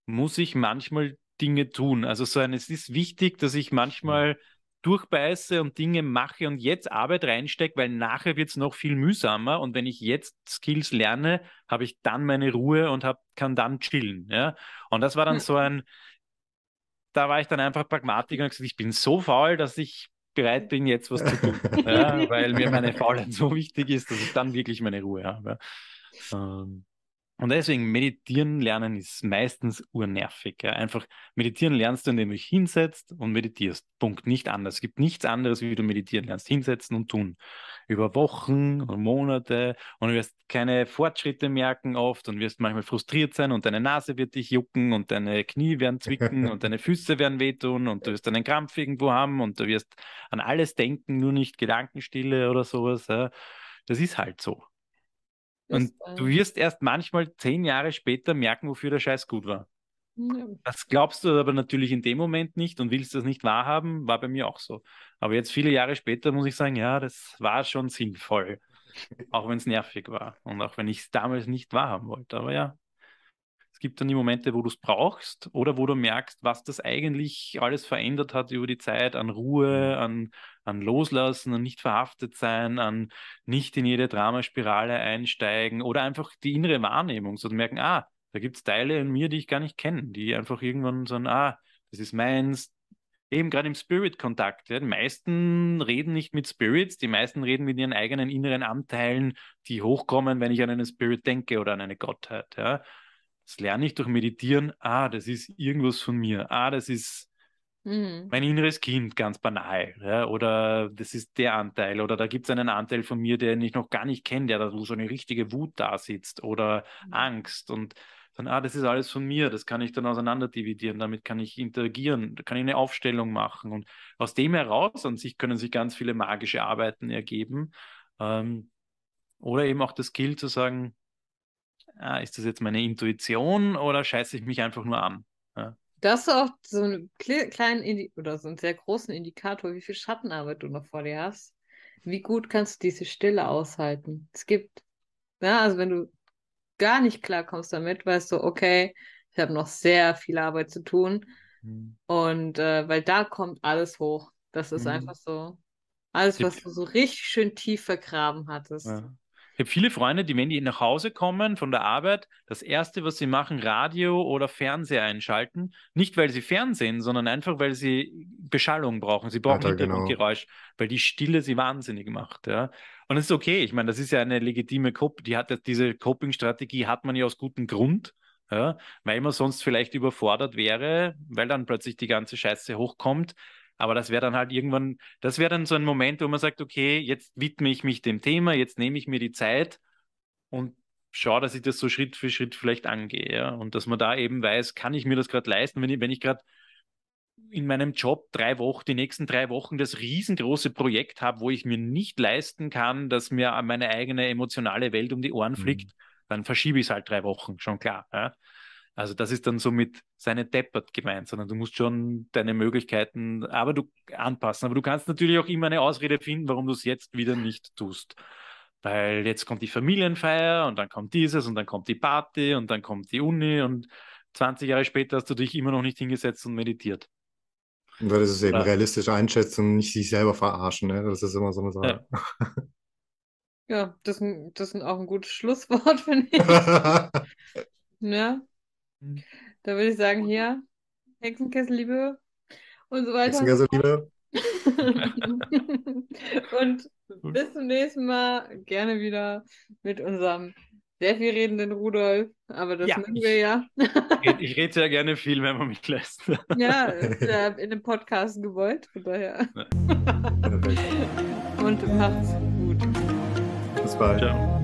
muss ich manchmal Dinge tun. Also so ein, es ist wichtig, dass ich manchmal durchbeiße und Dinge mache und jetzt Arbeit reinstecke, weil nachher wird es noch viel mühsamer. Und wenn ich jetzt Skills lerne, habe ich dann meine Ruhe und hab, kann dann chillen. Ja? Und das war dann so ein, da war ich dann einfach Pragmatiker und gesagt, ich bin so faul, dass ich bereit bin, jetzt was zu tun. ja, weil mir meine Faulheit so wichtig ist, dass ich dann wirklich meine Ruhe habe. Ähm, und deswegen meditieren lernen ist meistens urnervig. Ja. Einfach meditieren lernst du, indem du dich hinsetzt und meditierst. Punkt. Nicht anders. Es gibt nichts anderes, wie du meditieren lernst. Hinsetzen und tun. Über Wochen und Monate und du wirst keine Fortschritte merken oft und wirst manchmal frustriert sein und deine Nase wird dich jucken und deine Knie werden zwicken und deine Füße werden wehtun und du wirst einen Krampf irgendwo haben und du wirst an alles denken, nur nicht Gedankenstille oder sowas. Ja. Das ist halt so. Und du äh, wirst erst manchmal zehn Jahre später merken, wofür der Scheiß gut war. Das glaubst du aber natürlich in dem Moment nicht und willst das nicht wahrhaben, war bei mir auch so. Aber jetzt viele Jahre später muss ich sagen, ja, das war schon sinnvoll. auch wenn es nervig war und auch wenn ich es damals nicht wahrhaben wollte. Aber ja, es gibt dann die Momente, wo du es brauchst oder wo du merkst, was das eigentlich alles verändert hat über die Zeit an Ruhe, mhm. an, an Loslassen, an nicht verhaftet sein, an nicht in jede Dramaspirale einsteigen oder einfach die innere Wahrnehmung, so merken, ah, da gibt es Teile in mir, die ich gar nicht kenne, die einfach irgendwann sagen, ah, das ist meins, eben gerade im Spirit-Kontakt. Ja. Die meisten reden nicht mit Spirits, die meisten reden mit ihren eigenen inneren Anteilen, die hochkommen, wenn ich an einen Spirit denke oder an eine Gottheit. Ja das lerne ich durch Meditieren, ah, das ist irgendwas von mir, ah, das ist mhm. mein inneres Kind, ganz banal, ja? oder das ist der Anteil, oder da gibt es einen Anteil von mir, den ich noch gar nicht kenne, der da so eine richtige Wut da sitzt oder mhm. Angst und dann, ah, das ist alles von mir, das kann ich dann auseinanderdividieren, damit kann ich interagieren, da kann ich eine Aufstellung machen und aus dem heraus an sich können sich ganz viele magische Arbeiten ergeben ähm, oder eben auch das Skill zu sagen, ah, ist das jetzt meine Intuition oder scheiße ich mich einfach nur an? Ja.
Das ist auch so ein kleinen Indi oder so einen sehr großen Indikator, wie viel Schattenarbeit du noch vor dir hast. Wie gut kannst du diese Stille aushalten? Es gibt, ja, also wenn du gar nicht klarkommst damit, weißt du, okay, ich habe noch sehr viel Arbeit zu tun. Mhm. Und äh, weil da kommt alles hoch. Das ist mhm. einfach so. Alles, was du so richtig schön tief vergraben hattest. Ja.
Ich habe viele Freunde, die, wenn die nach Hause kommen von der Arbeit, das Erste, was sie machen, Radio oder Fernseher einschalten. Nicht, weil sie Fernsehen, sondern einfach, weil sie Beschallung brauchen. Sie brauchen genau. Hintergrundgeräusch, genau. weil die Stille sie wahnsinnig macht. Ja. Und es ist okay. Ich meine, das ist ja eine legitime Cop die hat, diese Coping-Strategie hat man ja aus gutem Grund. Ja, weil man sonst vielleicht überfordert wäre, weil dann plötzlich die ganze Scheiße hochkommt. Aber das wäre dann halt irgendwann, das wäre dann so ein Moment, wo man sagt, okay, jetzt widme ich mich dem Thema, jetzt nehme ich mir die Zeit und schaue, dass ich das so Schritt für Schritt vielleicht angehe. Ja? Und dass man da eben weiß, kann ich mir das gerade leisten, wenn ich, wenn ich gerade in meinem Job drei Wochen, die nächsten drei Wochen das riesengroße Projekt habe, wo ich mir nicht leisten kann, dass mir meine eigene emotionale Welt um die Ohren mhm. fliegt, mhm. dann verschiebe ich es halt drei Wochen, schon klar. Ja? Also das ist dann so mit seine Deppert gemeint, sondern du musst schon deine Möglichkeiten, aber du anpassen. Aber du kannst natürlich auch immer eine Ausrede finden, warum du es jetzt wieder nicht tust. Weil jetzt kommt die Familienfeier und dann kommt dieses und dann kommt die Party und dann kommt die Uni und 20 Jahre später hast du dich immer noch nicht hingesetzt und meditiert.
Weil das ist eben ja. realistisch einschätzen und nicht sich selber verarschen, ne? Das ist immer so eine Sache. Ja.
ja das, das ist auch ein gutes Schlusswort, finde ich. ja, ne? Mhm. Da würde ich sagen, hier, Hexenkessel-Liebe und so weiter. Hexenkessel-Liebe. und Gut. bis zum nächsten Mal gerne wieder mit unserem sehr viel redenden Rudolf, aber das ja, mögen wir ja.
ich, ich rede ja gerne viel, wenn man mich lässt. ja, ist ja
in dem Podcast gewollt, von daher. Und macht's gut.
Bis bald.
Ciao.